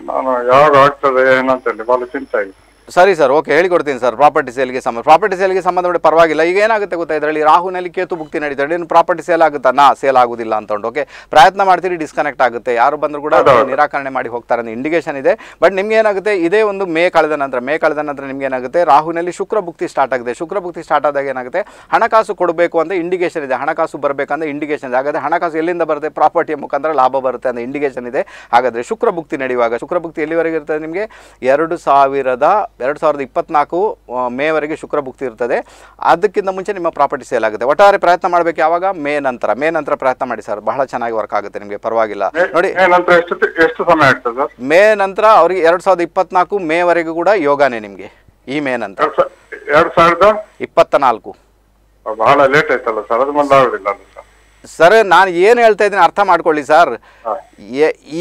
ನಾನು ಯಾವಾಗ ಆಗ್ತದೆ ಏನಂತ ಹೇಳಿ ಬಹಳ ಚಿಂತೆ ಆಗಿದೆ ಸರಿ ಸರ್ ಓಕೆ ಹೇಳಿಕೊಡ್ತೀನಿ ಸರ್ ಪ್ರಾಪರ್ಟಿ ಸೇಲ್ಗೆ ಸಂಬಂಧ ಪ್ರಾಪರ್ಟಿ ಸೇಲ್ಗೆ ಸಂಬಂಧಪಟ್ಟ ಪರವಾಗಿಲ್ಲ ಈಗ ಏನಾಗುತ್ತೆ ಗೊತ್ತಾ ಇದರಲ್ಲಿ ರಾಹುನಲ್ಲಿ ಕೇತು ಭುಕ್ತಿ ನಡೀತಾರೆ ಇನ್ನು ಪ್ರಾಪರ್ಟಿ ಸೇಲ್ ಆಗುತ್ತಾ ನಾ ಸೇಲ್ ಆಗೋದಿಲ್ಲ ಅಂತ ಓಕೆ ಪ್ರಯತ್ನ ಮಾಡ್ತೀರಿ ಡಿಸ್ಕನೆಕ್ಟ್ ಆಗುತ್ತೆ ಯಾರು ಬಂದರೂ ಕೂಡ ನಿರಾಕರಣೆ ಮಾಡಿ ಹೋಗ್ತಾರೆ ಅಂತ ಇಂಡಿಕೇಶನ್ ಇದೆ ಬಟ್ ನಿಮ್ಗೆ ಏನಾಗುತ್ತೆ ಇದೇ ಒಂದು ಮೇ ಕಳೆದ ನಂತರ ಮೇ ಕಳೆದ ನಂತರ ನಿಮ್ಗೆ ಏನಾಗುತ್ತೆ ರಾಹುನಲ್ಲಿ ಶುಕ್ರ ಭುಕ್ತಿ ಸ್ಟಾರ್ಟ್ ಆಗಿದೆ ಶುಕ್ರ ಭುಕ್ತಿ ಸ್ಟಾರ್ಟ್ ಆದಾಗ ಏನಾಗುತ್ತೆ ಹಣಕಾಸು ಕೊಡಬೇಕು ಅಂತ ಇಂಡಿಕೇಶನ್ ಇದೆ ಹಣಕಾಸು ಬರಬೇಕು ಅಂತ ಇಂಡಿಕೇಶನ್ ಇದೆ ಹಾಗಾದ್ರೆ ಹಣಕಾಸು ಎಲ್ಲಿಂದ ಬರುತ್ತೆ ಪ್ರಾಪರ್ಟಿಯ ಮುಖಾಂತರ ಲಾಭ ಬರುತ್ತೆ ಅಂತ ಇಂಡಿಕೇಶನ್ ಇದೆ ಹಾಗಾದರೆ ಶುಕ್ರ ಭುಕ್ತಿ ನಡೆಯುವಾಗ ಶುಕ್ರ ಭುಕ್ತಿ ಎಲ್ಲಿವರೆಗೆ ಇರ್ತದೆ ನಿಮಗೆ ಎರಡು ಸಾವಿರದ ಎರಡು ಸಾವಿರದ ಇಪ್ಪತ್ನಾಲ್ಕು ಮೇವರೆಗೆ ಶುಕ್ರ ಭುಕ್ತಿ ಇರ್ತದೆ ಅದಕ್ಕಿಂತ ಮುಂಚೆ ನಿಮ್ಮ ಪ್ರಾಪರ್ಟಿ ಸೇಲ್ ಆಗುತ್ತೆ ಒಟ್ಟಾರೆ ಪ್ರಯತ್ನ ಮಾಡಬೇಕು ಯಾವಾಗ ಮೇ ನಂತರ ಮೇ ನಂತರ ಪ್ರಯತ್ನ ಮಾಡಿ ಸರ್ ಬಹಳ ಚೆನ್ನಾಗಿ ವರ್ಕ್ ಆಗುತ್ತೆ ನಿಮಗೆ ಪರವಾಗಿಲ್ಲ ನೋಡಿ ಎಷ್ಟು ಸಮಯ ಆಗ್ತದೆ ಮೇ ನಂತರ ಅವ್ರಿಗೆ ಎರಡು ಸಾವಿರದ ಇಪ್ಪತ್ನಾಲ್ಕು ಮೇವರೆಗೂ ಕೂಡ ಯೋಗಾನೇ ನಿಮಗೆ ಈ ಮೇ ನಂತರ ಎರಡು ಸಾವಿರದ ಇಪ್ಪತ್ತ ನಾಲ್ಕು ಬಹಳ ಲೇಟ್ ಆಯ್ತಲ್ಲ ಸರ್ ಅದು ಮುಂದಾಗಿಲ್ಲ ಸರ್ ಸರ್ ನಾನು ಏನು ಹೇಳ್ತಾ ಇದ್ದೀನಿ ಅರ್ಥ ಮಾಡ್ಕೊಳ್ಳಿ ಸರ್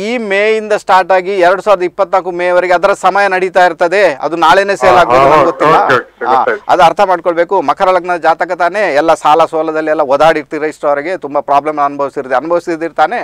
ಈ ಮೇ ಇಂದ ಸ್ಟಾರ್ಟ್ ಆಗಿ ಎರಡ್ ಸಾವಿರದ ಇಪ್ಪತ್ನಾಲ್ಕು ಮೇವರೆಗೆ ಅದರ ಸಮಯ ನಡೀತಾ ಇರ್ತದೆ ಅದು ನಾಳೆನೆ ಸೇಲ್ ಆಗ್ತದೆ ಅದು ಅರ್ಥ ಮಾಡ್ಕೊಳ್ಬೇಕು ಮಕರ ಲಗ್ನ ಜಾತಕ ತಾನೇ ಎಲ್ಲ ಸಾಲ ಸೋಲದಲ್ಲಿ ಎಲ್ಲ ಓದಾಡಿರ್ತೀರ ಇಷ್ಟವರೆಗೆ ತುಂಬಾ ಪ್ರಾಬ್ಲಮ್ ಅನುಭವಿಸಿರ್ತೀವಿ ಅನುಭವಿಸಿದಿರ್ತಾನೆ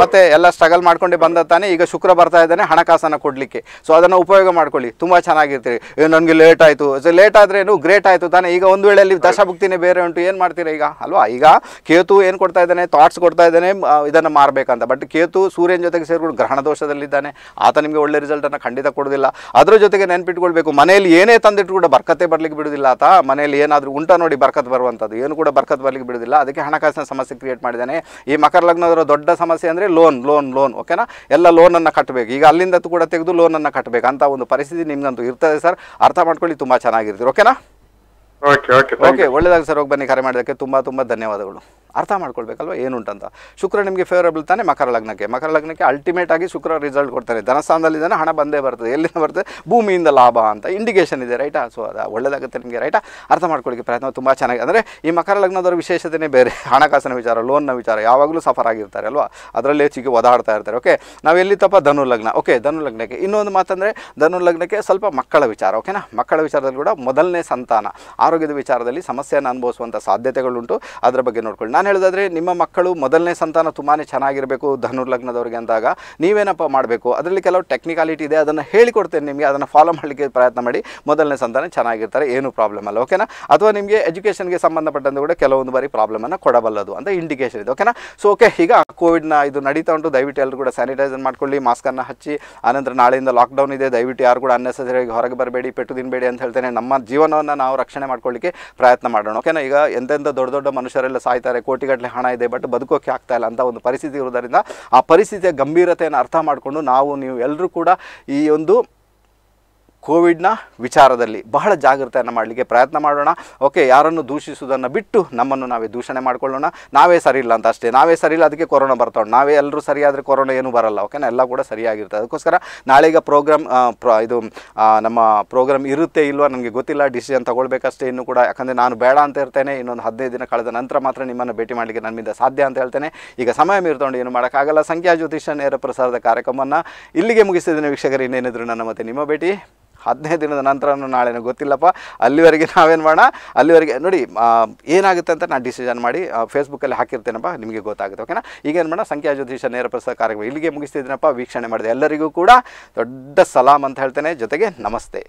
ಮತ್ತೆ ಎಲ್ಲ ಸ್ಟ್ರಗಲ್ ಮಾಡ್ಕೊಂಡು ಬಂದ ತಾನೆ ಈಗ ಶುಕ್ರ ಬರ್ತಾ ಇದ್ದಾನೆ ಹಣಕಾಸನ್ನ ಕೊಡ್ಲಿಕ್ಕೆ ಸೊ ಅದನ್ನ ಉಪಯೋಗ ಮಾಡ್ಕೊಳ್ಳಿ ತುಂಬಾ ಚೆನ್ನಾಗಿರ್ತೀರಿ ನನ್ಗೆ ಲೇಟ್ ಆಯ್ತು ಲೇಟ್ ಆದ್ರೆ ಏನು ಗ್ರೇಟ್ ಆಯ್ತು ತಾನೆ ಈಗ ಒಂದು ವೇಳೆಯಲ್ಲಿ ದಶಭುಕ್ತಿನೇ ಬೇರೆ ಉಂಟು ಏನ್ ಮಾಡ್ತೀರಾ ಈಗ ಅಲ್ವಾ ಈಗ ಕೇತು ಏನ್ ಕೊಡ್ತಾ ಇದ್ದಾನೆ ಥಾಟ್ಸ್ ಕೊಡ್ತಾ ಇದ್ದಾನೆ ಇದನ್ನ ಮಾರ್ಬೇಕಂತ ಬಟ್ ಕೇತು ಸೂರ್ಯನ ಜೊತೆಗೆ ಸೇರ್ಕೊಂಡು ಗ್ರಹಣ ದೋಷದಲ್ಲಿದ್ದಾನೆ ಆತ ನಿಮ್ಗೆ ಒಳ್ಳೆ ರಿಸಲ್ಟ್ ಅನ್ನ ಖಂಡಿತ ಕೊಡೋದಿಲ್ಲ ಅದ್ರ ಜೊತೆಗೆ ನೆನ್ಪಿಟ್ಕೊಳ್ಬೇಕು ಮನೆಯಲ್ಲಿ ಏನೇ ತಂದಿಟ್ಟು ಕೂಡ ಬರ್ಕತೆ ಬರ್ಲಿಕ್ಕೆ ಬಿಡುದಿಲ್ಲ ಆತ ಮನೆಯಲ್ಲಿ ಏನಾದ್ರೂ ಉಂಟ ನೋಡಿ ಬರ್ಕತ್ ಬರುವಂತದ್ದು ಏನು ಕೂಡ ಬರ್ಕತ್ ಬರ್ಲಿಕ್ಕೆ ಬಿಡುದಿಲ್ಲ ಅದಕ್ಕೆ ಹಣಕಾಸಿನ ಸಮಸ್ಯೆ ಕ್ರಿಯೇಟ್ ಮಾಡಿದ್ದಾನೆ ಈ ಮಕರ ಲಗ್ನದ ದೊಡ್ಡ ದೊಡ್ಡ ಸಮಸ್ಯೆ ಅಂದರೆ ಲೋನ್ ಲೋನ್ ಲೋನ್ ಓಕೆನಾ ಎಲ್ಲ ಲೋನನ್ನು ಕಟ್ಟಬೇಕು ಈಗ ಅಲ್ಲಿಂದ ಕೂಡ ತೆಗೆದು ಲೋನನ್ನು ಕಟ್ಟಬೇಕು ಅಂತ ಒಂದು ಪರಿಸ್ಥಿತಿ ನಿಮ್ಗಂತೂ ಇರ್ತದೆ ಸರ್ ಅರ್ಥ ಮಾಡ್ಕೊಳ್ಳಿ ತುಂಬ ಚೆನ್ನಾಗಿರ್ತೀರಿ ಓಕೆನಾ ಓಕೆ ಓಕೆ ಒಳ್ಳೆಯದಾಗ ಸರ್ ಹೋಗಿ ಬನ್ನಿ ಕರೆ ಮಾಡೋದಕ್ಕೆ ತುಂಬ ತುಂಬ ಧನ್ಯವಾದಗಳು ಅರ್ಥ ಮಾಡ್ಕೊಳ್ಬೇಕಲ್ವ ಏನುಂಟಂತ ಶುಕ್ರ ನಿಮಗೆ ಫೇವರಬಲ್ ತಾನೆ ಮಕರ ಲಗ್ನಕ್ಕೆ ಮಕರ ಲಗ್ನಕ್ಕೆ ಅಲ್ಟಿಮೇಟ್ ಆಗಿ ಶುಕ್ರ ರಿಸಲ್ಟ್ ಕೊಡ್ತಾರೆ ಧನಸ್ಥಾನದಲ್ಲಿದ್ದಾನೆ ಹಣ ಬಂದೇ ಬರ್ತದೆ ಎಲ್ಲಿಂದ ಬರ್ತದೆ ಭೂಮಿಯಿಂದ ಲಾಭ ಅಂತ ಇಂಡಿಕೇಷನ್ ಇದೆ ರೈಟಾ ಸೊ ಅದು ಒಳ್ಳೆಯದಾಗುತ್ತೆ ನಿಮಗೆ ರೈಟಾ ಅರ್ಥ ಮಾಡ್ಕೊಳ್ಳಿಕ್ಕೆ ಪ್ರಯತ್ನ ತುಂಬ ಚೆನ್ನಾಗಿ ಅಂದರೆ ಈ ಮಕರ ಲಗ್ನದವರ ವಿಶೇಷತೆಯೇ ಬೇರೆ ಹಣಕಾಸಿನ ವಿಚಾರ ಲೋನ್ನ ವಿಚಾರ ಯಾವಾಗಲೂ ಸಫರ್ ಆಗಿರ್ತಾರೆ ಅಲ್ವಾ ಅದರಲ್ಲೇ ಹೆಚ್ಚಿಗೆ ಓದಾಡ್ತಾ ಇರ್ತಾರೆ ಓಕೆ ನಾವು ಎಲ್ಲಿ ತಪ್ಪ ಧನು ಲಗ್ನ ಓಕೆ ಧನು ಲಗ್ನಕ್ಕೆ ಇನ್ನೊಂದು ಮಾತಂದರೆ ಧನು ಲಗ್ನಕ್ಕೆ ಸ್ವಲ್ಪ ಮಕ್ಕಳ ವಿಚಾರ ಓಕೆನಾ ಮಕ್ಕಳ ವಿಚಾರದಲ್ಲಿ ಕೂಡ ಮೊದಲನೇ ಸಂತಾನ ಆರೋಗ್ಯದ ವಿಚಾರದಲ್ಲಿ ಸಮಸ್ಯೆಯನ್ನು ಅನುಭವಿಸುವಂಥ ಸಾಧ್ಯತೆಗಳುಂಟು ಅದರ ಬಗ್ಗೆ ನೋಡ್ಕೊಳ್ಳೋಣ ನಾನು ಹೇಳೋದಾದರೆ ನಿಮ್ಮ ಮಕ್ಕಳು ಮೊದಲನೇ ಸಂತಾನ ತುಂಬಾ ಚೆನ್ನಾಗಿರಬೇಕು ಧನುರ್ಲಗ್ನದವ್ರಿಗೆ ಅಂದಾಗ ನೀವೇನಪ್ಪ ಮಾಡಬೇಕು ಅದರಲ್ಲಿ ಕೆಲವು ಟೆಕ್ನಿಕಾಲಿಟಿ ಇದೆ ಅದನ್ನು ಹೇಳಿಕೊಡ್ತೇನೆ ನಿಮಗೆ ಅದನ್ನು ಫಾಲೋ ಮಾಡಲಿಕ್ಕೆ ಪ್ರಯತ್ನ ಮಾಡಿ ಮೊದಲನೇ ಸಂತಾನ ಚೆನ್ನಾಗಿರ್ತಾರೆ ಏನು ಪ್ರಾಬ್ಲಮ್ ಅಲ್ಲ ಓಕೆನಾ ಅಥವಾ ನಿಮಗೆ ಎಜುಕೇಷನ್ಗೆ ಸಂಬಂಧಪಟ್ಟಂತೆ ಕೂಡ ಕೆಲವೊಂದು ಬಾರಿ ಪ್ರಾಬ್ಲಮನ್ನು ಕೊಡಬಲ್ಲದು ಅಂತ ಇಂಡಿಕೇಶನ್ ಇದೆ ಓಕೆನಾ ಸೊ ಓಕೆ ಈಗ ಕೋವಿಡ್ನ ಇದು ನಡೀತಾ ಉಂಟು ದಯವಿಟ್ಟು ಎಲ್ಲರೂ ಕೂಡ ಸ್ಯಾನಿಟೈಸರ್ ಮಾಡ್ಕೊಳ್ಳಿ ಮಾಸ್ಕನ್ನು ಹಚ್ಚಿ ಆನಂತರ ನಾಳೆಯಿಂದ ಲಾಕ್ಡೌನ್ ಇದೆ ದಯವಿಟ್ಟು ಯಾರು ಕೂಡ ಅನ್ನೆಸರಿಯಾಗಿ ಹೊರಗೆ ಬರಬೇಡಿ ಪೆಟ್ಟು ತಿನ್ನಬೇಡಿ ಅಂತ ಹೇಳ್ತೇನೆ ನಮ್ಮ ಜೀವನವನ್ನು ನಾವು ರಕ್ಷಣೆ ಮಾಡ್ಕೊಳ್ಳಿಕ್ಕೆ ಪ್ರಯತ್ನ ಮಾಡೋಣ ಓಕೆನಾ ಈಗ ಎಂತೆಂಥ ದೊಡ್ಡ ದೊಡ್ಡ ಮನುಷ್ಯರೆಲ್ಲ ಸಾಯ್ತಾರೆ ಕೋಟಿಗಟ್ಟಲೆ ಹಣ ಇದೆ ಬಟ್ ಬದುಕೋಕೆ ಆಗ್ತಾ ಇಲ್ಲ ಅಂತ ಒಂದು ಪರಿಸ್ಥಿತಿ ಇರೋದರಿಂದ ಆ ಪರಿಸ್ಥಿತಿಯ ಗಂಭೀರತೆಯನ್ನು ಅರ್ಥ ಮಾಡಿಕೊಂಡು ನಾವು ನೀವು ಎಲ್ಲರೂ ಕೂಡ ಈ ಒಂದು ಕೋವಿಡ್ನ ವಿಚಾರದಲ್ಲಿ ಬಹಳ ಜಾಗೃತೆಯನ್ನು ಮಾಡಲಿಕ್ಕೆ ಪ್ರಯತ್ನ ಮಾಡೋಣ ಓಕೆ ಯಾರನ್ನು ದೂಷಿಸುವುದನ್ನು ಬಿಟ್ಟು ನಮ್ಮನ್ನು ನಾವೇ ದೂಷಣೆ ಮಾಡಿಕೊಳ್ಳೋಣ ನಾವೇ ಸರಿ ಇಲ್ಲ ಅಂತ ಅಷ್ಟೇ ನಾವೇ ಸರಿ ಇಲ್ಲ ಅದಕ್ಕೆ ಕೊರೋನಾ ಬರ್ತಾವೆ ನಾವೇ ಎಲ್ಲರೂ ಸರಿಯಾದರೆ ಕೊರೋನಾ ಏನೂ ಬರಲ್ಲ ಓಕೆನಾ ಎಲ್ಲ ಕೂಡ ಸರಿಯಾಗಿರುತ್ತೆ ಅದಕ್ಕೋಸ್ಕರ ನಾಳೆಗ ಪ್ರೋಗ್ರಾಮ್ ಇದು ನಮ್ಮ ಪ್ರೋಗ್ರಾಮ್ ಇರುತ್ತೆ ಇಲ್ವಾ ನನಗೆ ಗೊತ್ತಿಲ್ಲ ಡಿಸಿಷನ್ ತಗೊಳ್ಬೇಕಷ್ಟೇ ಇನ್ನೂ ಕೂಡ ಯಾಕಂದರೆ ನಾನು ಬೇಡ ಅಂತ ಇರ್ತೇನೆ ಇನ್ನೊಂದು ಹದಿನೈದು ದಿನ ಕಳೆದ ನಂತರ ಮಾತ್ರ ನಿಮ್ಮನ್ನು ಭೇಟಿ ಮಾಡಲಿಕ್ಕೆ ನನ್ನಿಂದ ಸಾಧ್ಯ ಅಂತ ಹೇಳ್ತೇನೆ ಈಗ ಸಮಯ ಮೀರ್ತೊಂಡು ಏನು ಮಾಡೋಕ್ಕಾಗಲ್ಲ ಸಂಖ್ಯಾ ಜ್ಯೋತಿಷ ನೇರ ಪ್ರಸಾರದ ಕಾರ್ಯಕ್ರಮವನ್ನು ಇಲ್ಲಿಗೆ ಮುಗಿಸಿದ ವೀಕ್ಷಕರು ಇನ್ನೇನಿದ್ರು ನನ್ನ ಮತ್ತೆ ನಿಮ್ಮ ಭೇಟಿ ಹದಿನೈದು ದಿನದ ನಂತರನೂ ನಾಳೆನೂ ಗೊತ್ತಿಲ್ಲಪ್ಪ ಅಲ್ಲಿವರೆಗೆ ನಾವೇನು ಮಾಡೋಣ ಅಲ್ಲಿವರೆಗೆ ನೋಡಿ ಏನಾಗುತ್ತೆ ಅಂತ ನಾನು ಡಿಸಿಷನ್ ಮಾಡಿ ಫೇಸ್ಬುಕ್ಕಲ್ಲಿ ಹಾಕಿರ್ತೇನಪ್ಪ ನಿಮಗೆ ಗೊತ್ತಾಗುತ್ತೆ ಓಕೆನಾ ಈಗೇನು ಮಾಡೋಣ ಸಂಖ್ಯಾ ಜ್ಯೋತಿಷ ನೇರ ಪ್ರಸಾರ ಕಾರ್ಯಕ್ರಮ ಇಲ್ಲಿಗೆ ಮುಗಿಸ್ತಿದ್ದೀನಪ್ಪ ವೀಕ್ಷಣೆ ಮಾಡಿದೆ ಎಲ್ಲರಿಗೂ ಕೂಡ ದೊಡ್ಡ ಸಲಾಮ್ ಅಂತ ಹೇಳ್ತೇನೆ ಜೊತೆಗೆ ನಮಸ್ತೆ